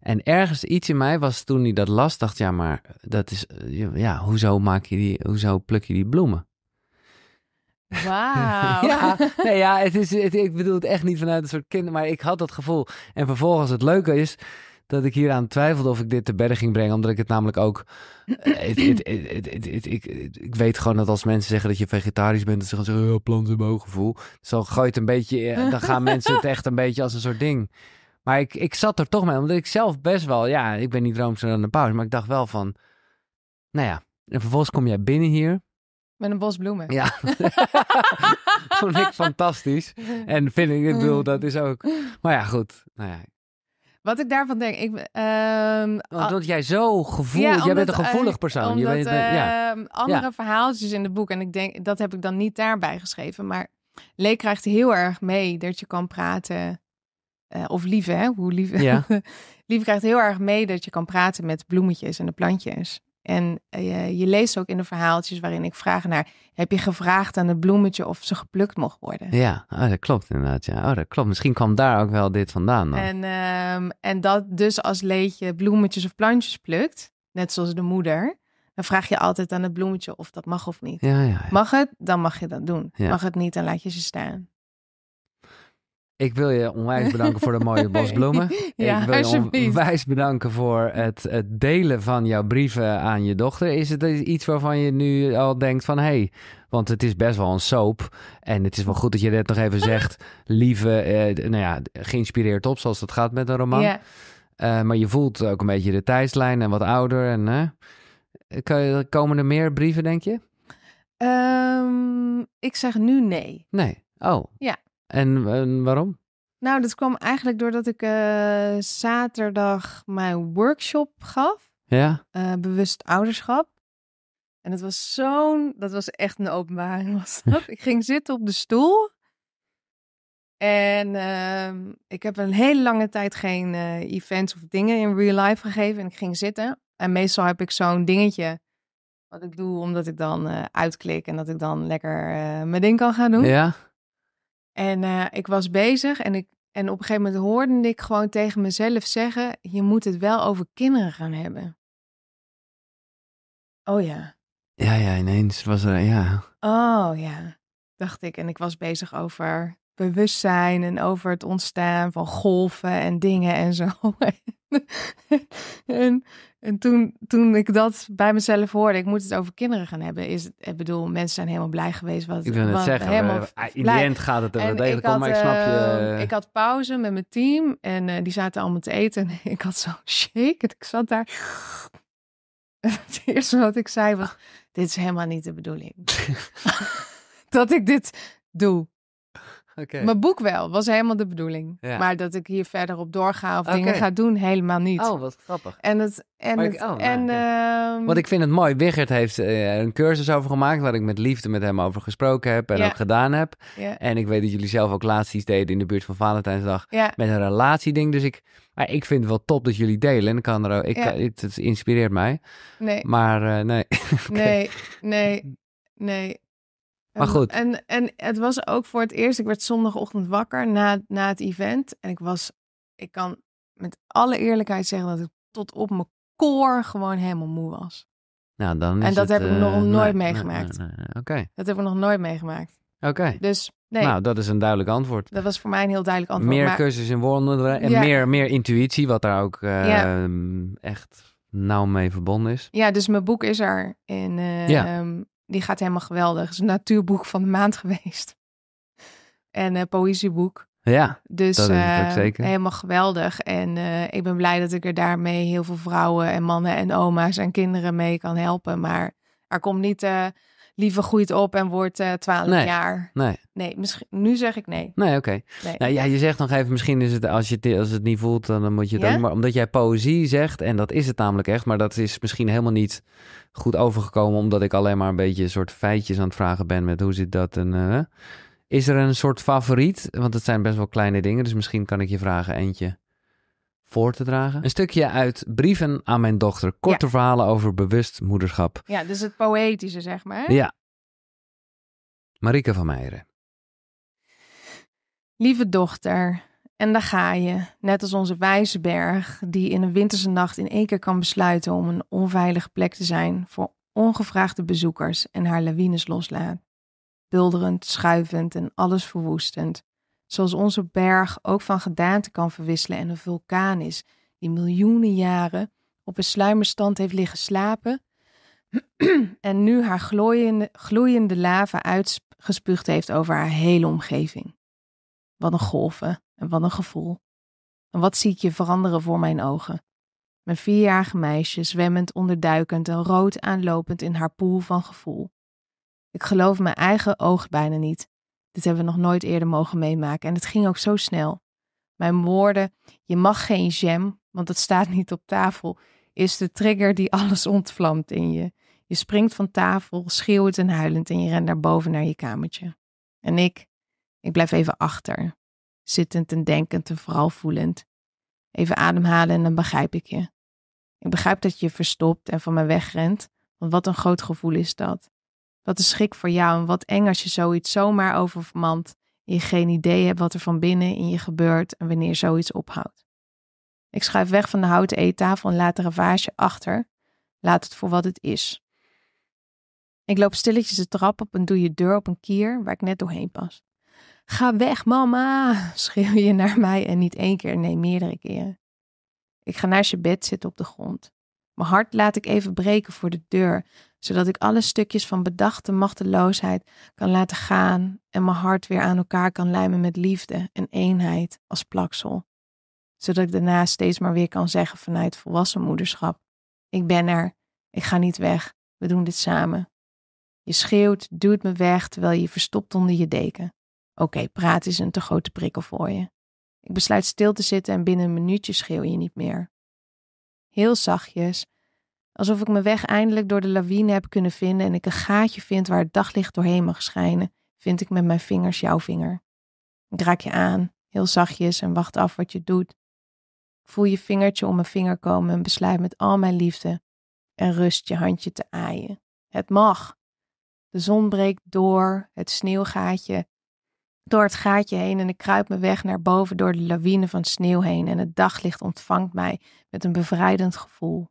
En ergens iets in mij was toen hij dat las, dacht ja, maar dat is, eh, ja, hoezo maak je die, hoezo pluk je die bloemen? Wauw. ja, nee, ja het is, ik bedoel het echt niet vanuit een soort kind, maar ik had dat gevoel. En vervolgens het leuke is dat ik hier aan twijfelde of ik dit te bedden ging brengen, omdat ik het namelijk ook. Eh, het, het, ik, ik weet gewoon dat als mensen zeggen dat je vegetarisch bent, dat ze gaan oh, zeggen: ja, planten hebben hoog gevoel. gooit een beetje, eh, dan gaan mensen het echt een beetje als een soort ding maar ik, ik zat er toch mee, omdat ik zelf best wel, ja, ik ben niet roomser dan de pauze, maar ik dacht wel van, nou ja, en vervolgens kom jij binnen hier. Met een bos bloemen. Ja, vond ik fantastisch. En vind ik, ik bedoel, dat is ook, maar ja, goed, nou ja. Wat ik daarvan denk, ik... Ehm, Want ah, jij zo gevoelig... jij bent een eh, gevoelig persoon. Omdat, je bent, uh, ja. Ehm, andere verhaaltjes in het boek. En ik denk, dat heb ik dan niet daarbij geschreven. Maar Lee krijgt heel erg mee dat je kan praten eh, of Lieve, hè? hoe Lieve. Ja. lieve krijgt heel erg mee dat je kan praten met bloemetjes en de plantjes. En eh, je leest ook in de verhaaltjes waarin ik vraag naar: heb je gevraagd aan het bloemetje of ze geplukt mocht worden? Ja, oh, dat klopt inderdaad. Ja. Oh, dat klopt. Misschien kwam daar ook wel dit vandaan. En, ehm, en dat dus als Leetje bloemetjes of plantjes plukt, net zoals de moeder, dan vraag je altijd aan het bloemetje of dat mag of niet. ja, ja. Mag het? Dan mag je dat doen. Mag het niet? Dan laat je ze staan. Ik wil je onwijs bedanken voor de mooie bosbloemen. ja, ik wil je onwijs bedanken voor het, het, delen van jouw brieven aan je dochter. Is het iets waarvan je nu al denkt van... hé, hey, want het is best wel een soap. En het is wel goed dat je dit nog even zegt. Lieve, eh, nou ja, geïnspireerd op zoals dat gaat met een roman. Ja. Eh, maar je voelt ook een beetje de tijdslijn en wat ouder. En, uh, komen er meer brieven, denk je? Um, ik zeg nu nee. Nee? Oh. Ja. En, en waarom? Nou, dat kwam eigenlijk doordat ik eh, zaterdag mijn workshop gaf. Ja. Eh, bewust ouderschap. En het was zo'n, dat was echt een openbaring was ik ging zitten op de stoel. En ehm, ik heb een hele lange tijd geen eh, events of dingen in real life gegeven. En ik ging zitten. En meestal heb ik zo'n dingetje wat ik doe, omdat ik dan uitklik en dat ik dan lekker mijn ding kan gaan doen. Ja. En eh, ik was bezig en, ik, en op een gegeven moment hoorde ik gewoon tegen mezelf zeggen: Je moet het wel over kinderen gaan hebben. Oh ja. Ja, ja, ineens was er, ja. Oh ja, dacht ik. En ik was bezig over bewustzijn en over het ontstaan van golven en dingen en zo. en en toen, toen ik dat bij mezelf hoorde, ik moet het over kinderen gaan hebben. Is, ik bedoel, mensen zijn helemaal blij geweest. Wat, ik wil het zeggen, ah, in de end gaat het er degelijk om, maar ik snap je. Ehm, eh, ik had pauze met mijn team en eh, die zaten allemaal te eten. En ik had zo'n shake ik zat daar. het eerste wat ik zei was, dit is helemaal niet de bedoeling. dat ik dit doe. Mijn boek wel, was helemaal de bedoeling. Maar dat ik hier verder op doorga of dingen ga doen, helemaal niet. Oh, wat grappig. En het... En, ik, oh, en nou, ehm, Want ik vind het mooi. Wiggert heeft eh, een cursus over gemaakt... waar ik met liefde met hem over gesproken heb en ook gedaan heb. En ik weet dat jullie zelf ook laatst iets deden in de buurt van Valentijnsdag... met een relatieding. Dus ik, maar ik vind het wel top dat jullie delen. En kan er ook, ik, het, inspireert mij. Nee. Maar eh, nee. Nee, nee, nee. Maar goed. En, en het was ook voor het eerst, ik werd zondagochtend wakker na, na het event. En ik was, ik kan met alle eerlijkheid zeggen dat ik tot op mijn koor gewoon helemaal moe was. Nou, dan en dat heb ik nog eh, nooit meegemaakt. Oké. Dat heb ik nog nooit meegemaakt. Oké. Dus nee. Nou, dat is een duidelijk antwoord. Dat was voor mij een heel duidelijk antwoord. Meer maar... cursus in wonderen en meer, meer intuïtie, wat daar ook eh, echt nauw mee verbonden is. Ja, dus mijn boek is er in ja. Ehm, die gaat helemaal geweldig. Het is een natuurboek van de maand geweest. En een poëzieboek. Ja, dus ehm, zeker. helemaal geweldig. En eh, ik ben blij dat ik er daarmee heel veel vrouwen en mannen en oma's en kinderen mee kan helpen. Maar er komt niet eh, liever groeit op en wordt uh, eh, 12 jaar. Nee. Nee, misschien, nu zeg ik nee. Nee, oké. Nou ja, je zegt nog even, misschien is het als je het, als het niet voelt, dan moet je het maar. Omdat jij poëzie zegt, en dat is het namelijk echt, maar dat is misschien helemaal niet goed overgekomen, omdat ik alleen maar een beetje een soort feitjes aan het vragen ben met hoe zit dat en. Eh, is er een soort favoriet? Want het zijn best wel kleine dingen, dus misschien kan ik je vragen eentje voor te dragen. Een stukje uit brieven aan mijn dochter. Korte verhalen over bewust moederschap. Ja, dus het poëtische, zeg maar. Ja. Marike van Meijeren. Lieve dochter, en daar ga je, net als onze wijze berg, die in een winterse nacht in één keer kan besluiten om een onveilige plek te zijn voor ongevraagde bezoekers en haar lawines loslaat. Bulderend, schuivend en alles verwoestend. Zoals onze berg ook van gedaante kan verwisselen en een vulkaan is, die miljoenen jaren op een sluimerstand heeft liggen slapen en nu haar gloeiende lava uitgespuugd heeft over haar hele omgeving. Wat een golven en wat een gevoel. En wat zie ik je veranderen voor mijn ogen? Mijn vierjarige meisje zwemmend, onderduikend en rood aanlopend in haar poel van gevoel. Ik geloof mijn eigen oog bijna niet. Dit hebben we nog nooit eerder mogen meemaken. En het ging ook zo snel. Mijn woorden, je mag geen jam, want het staat niet op tafel, is de trigger die alles ontvlamt in je. Je springt van tafel, schreeuwend en huilend en je rent naar boven naar je kamertje. En ik, ik blijf even achter, zittend en denkend en vooral voelend. Even ademhalen en dan begrijp ik je. Ik begrijp dat je je verstopt en van me wegrent, want wat een groot gevoel is dat. Wat is schrik voor jou. En wat eng als je zoiets zomaar overmand. En je geen idee hebt wat er van binnen in je gebeurt en wanneer zoiets ophoudt. Ik schuif weg van de houten eettafel en laat de ravage achter. Laat het voor wat het is. Ik loop stilletjes de trap op en doe je deur op een kier waar ik net doorheen pas. Ga weg, mama! schreeuw je naar mij en niet één keer, nee, meerdere keren. Ik ga naast je bed zitten op de grond. Mijn hart laat ik even breken voor de deur zodat ik alle stukjes van bedachte machteloosheid kan laten gaan en mijn hart weer aan elkaar kan lijmen met liefde en eenheid als plaksel. Zodat ik daarna steeds maar weer kan zeggen vanuit volwassen moederschap: Ik ben er, ik ga niet weg, we doen dit samen. Je schreeuwt, duwt me weg terwijl je je verstopt onder je deken. Oké, okay, praat is een te grote prikkel voor je. Ik besluit stil te zitten en binnen een minuutje schreeuw je niet meer. Heel zachtjes Alsof ik mijn weg eindelijk door de lawine heb kunnen vinden en ik een gaatje vind waar het daglicht doorheen mag schijnen, vind ik met mijn vingers jouw vinger. Ik raak je aan, heel zachtjes en wacht af wat je doet. Ik voel je vingertje om mijn vinger komen en besluit met al mijn liefde en rust je handje te aaien. Het mag. De zon breekt door het sneeuwgaatje, door het gaatje heen en ik kruip me weg naar boven door de lawine van sneeuw heen en het daglicht ontvangt mij met een bevrijdend gevoel.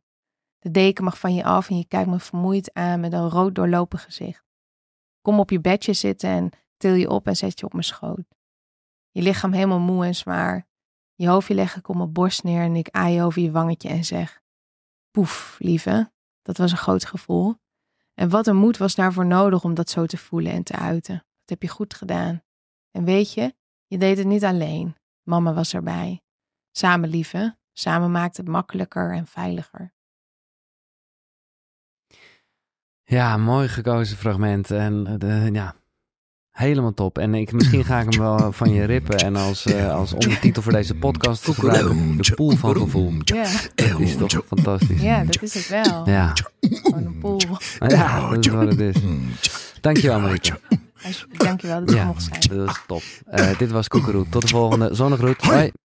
De deken mag van je af en je kijkt me vermoeid aan met een rood doorlopen gezicht. Kom op je bedje zitten en til je op en zet je op mijn schoot. Je lichaam helemaal moe en zwaar. Je hoofdje leg ik op mijn borst neer en ik aai over je wangetje en zeg: Poef, lieve. Dat was een groot gevoel. En wat een moed was daarvoor nodig om dat zo te voelen en te uiten. Dat heb je goed gedaan. En weet je, je deed het niet alleen. Mama was erbij. Samen, lieve, samen maakt het makkelijker en veiliger. Ja, mooi gekozen fragment. En eh, ja, helemaal top. En ik, misschien ga ik hem wel van je rippen. En als, eh, als ondertitel voor deze podcast gebruiken. De pool van gevoel. Ja. Eh, dat is toch fantastisch. Ja, dat is het wel. Ja. Gewoon een pool. Ja, dat is wat het is. Dankjewel, Marie. Dankjewel dat ik ja, mocht zijn. Dat is top. dit was Koekeroe. Tot de volgende. Zonnegroet. Bye.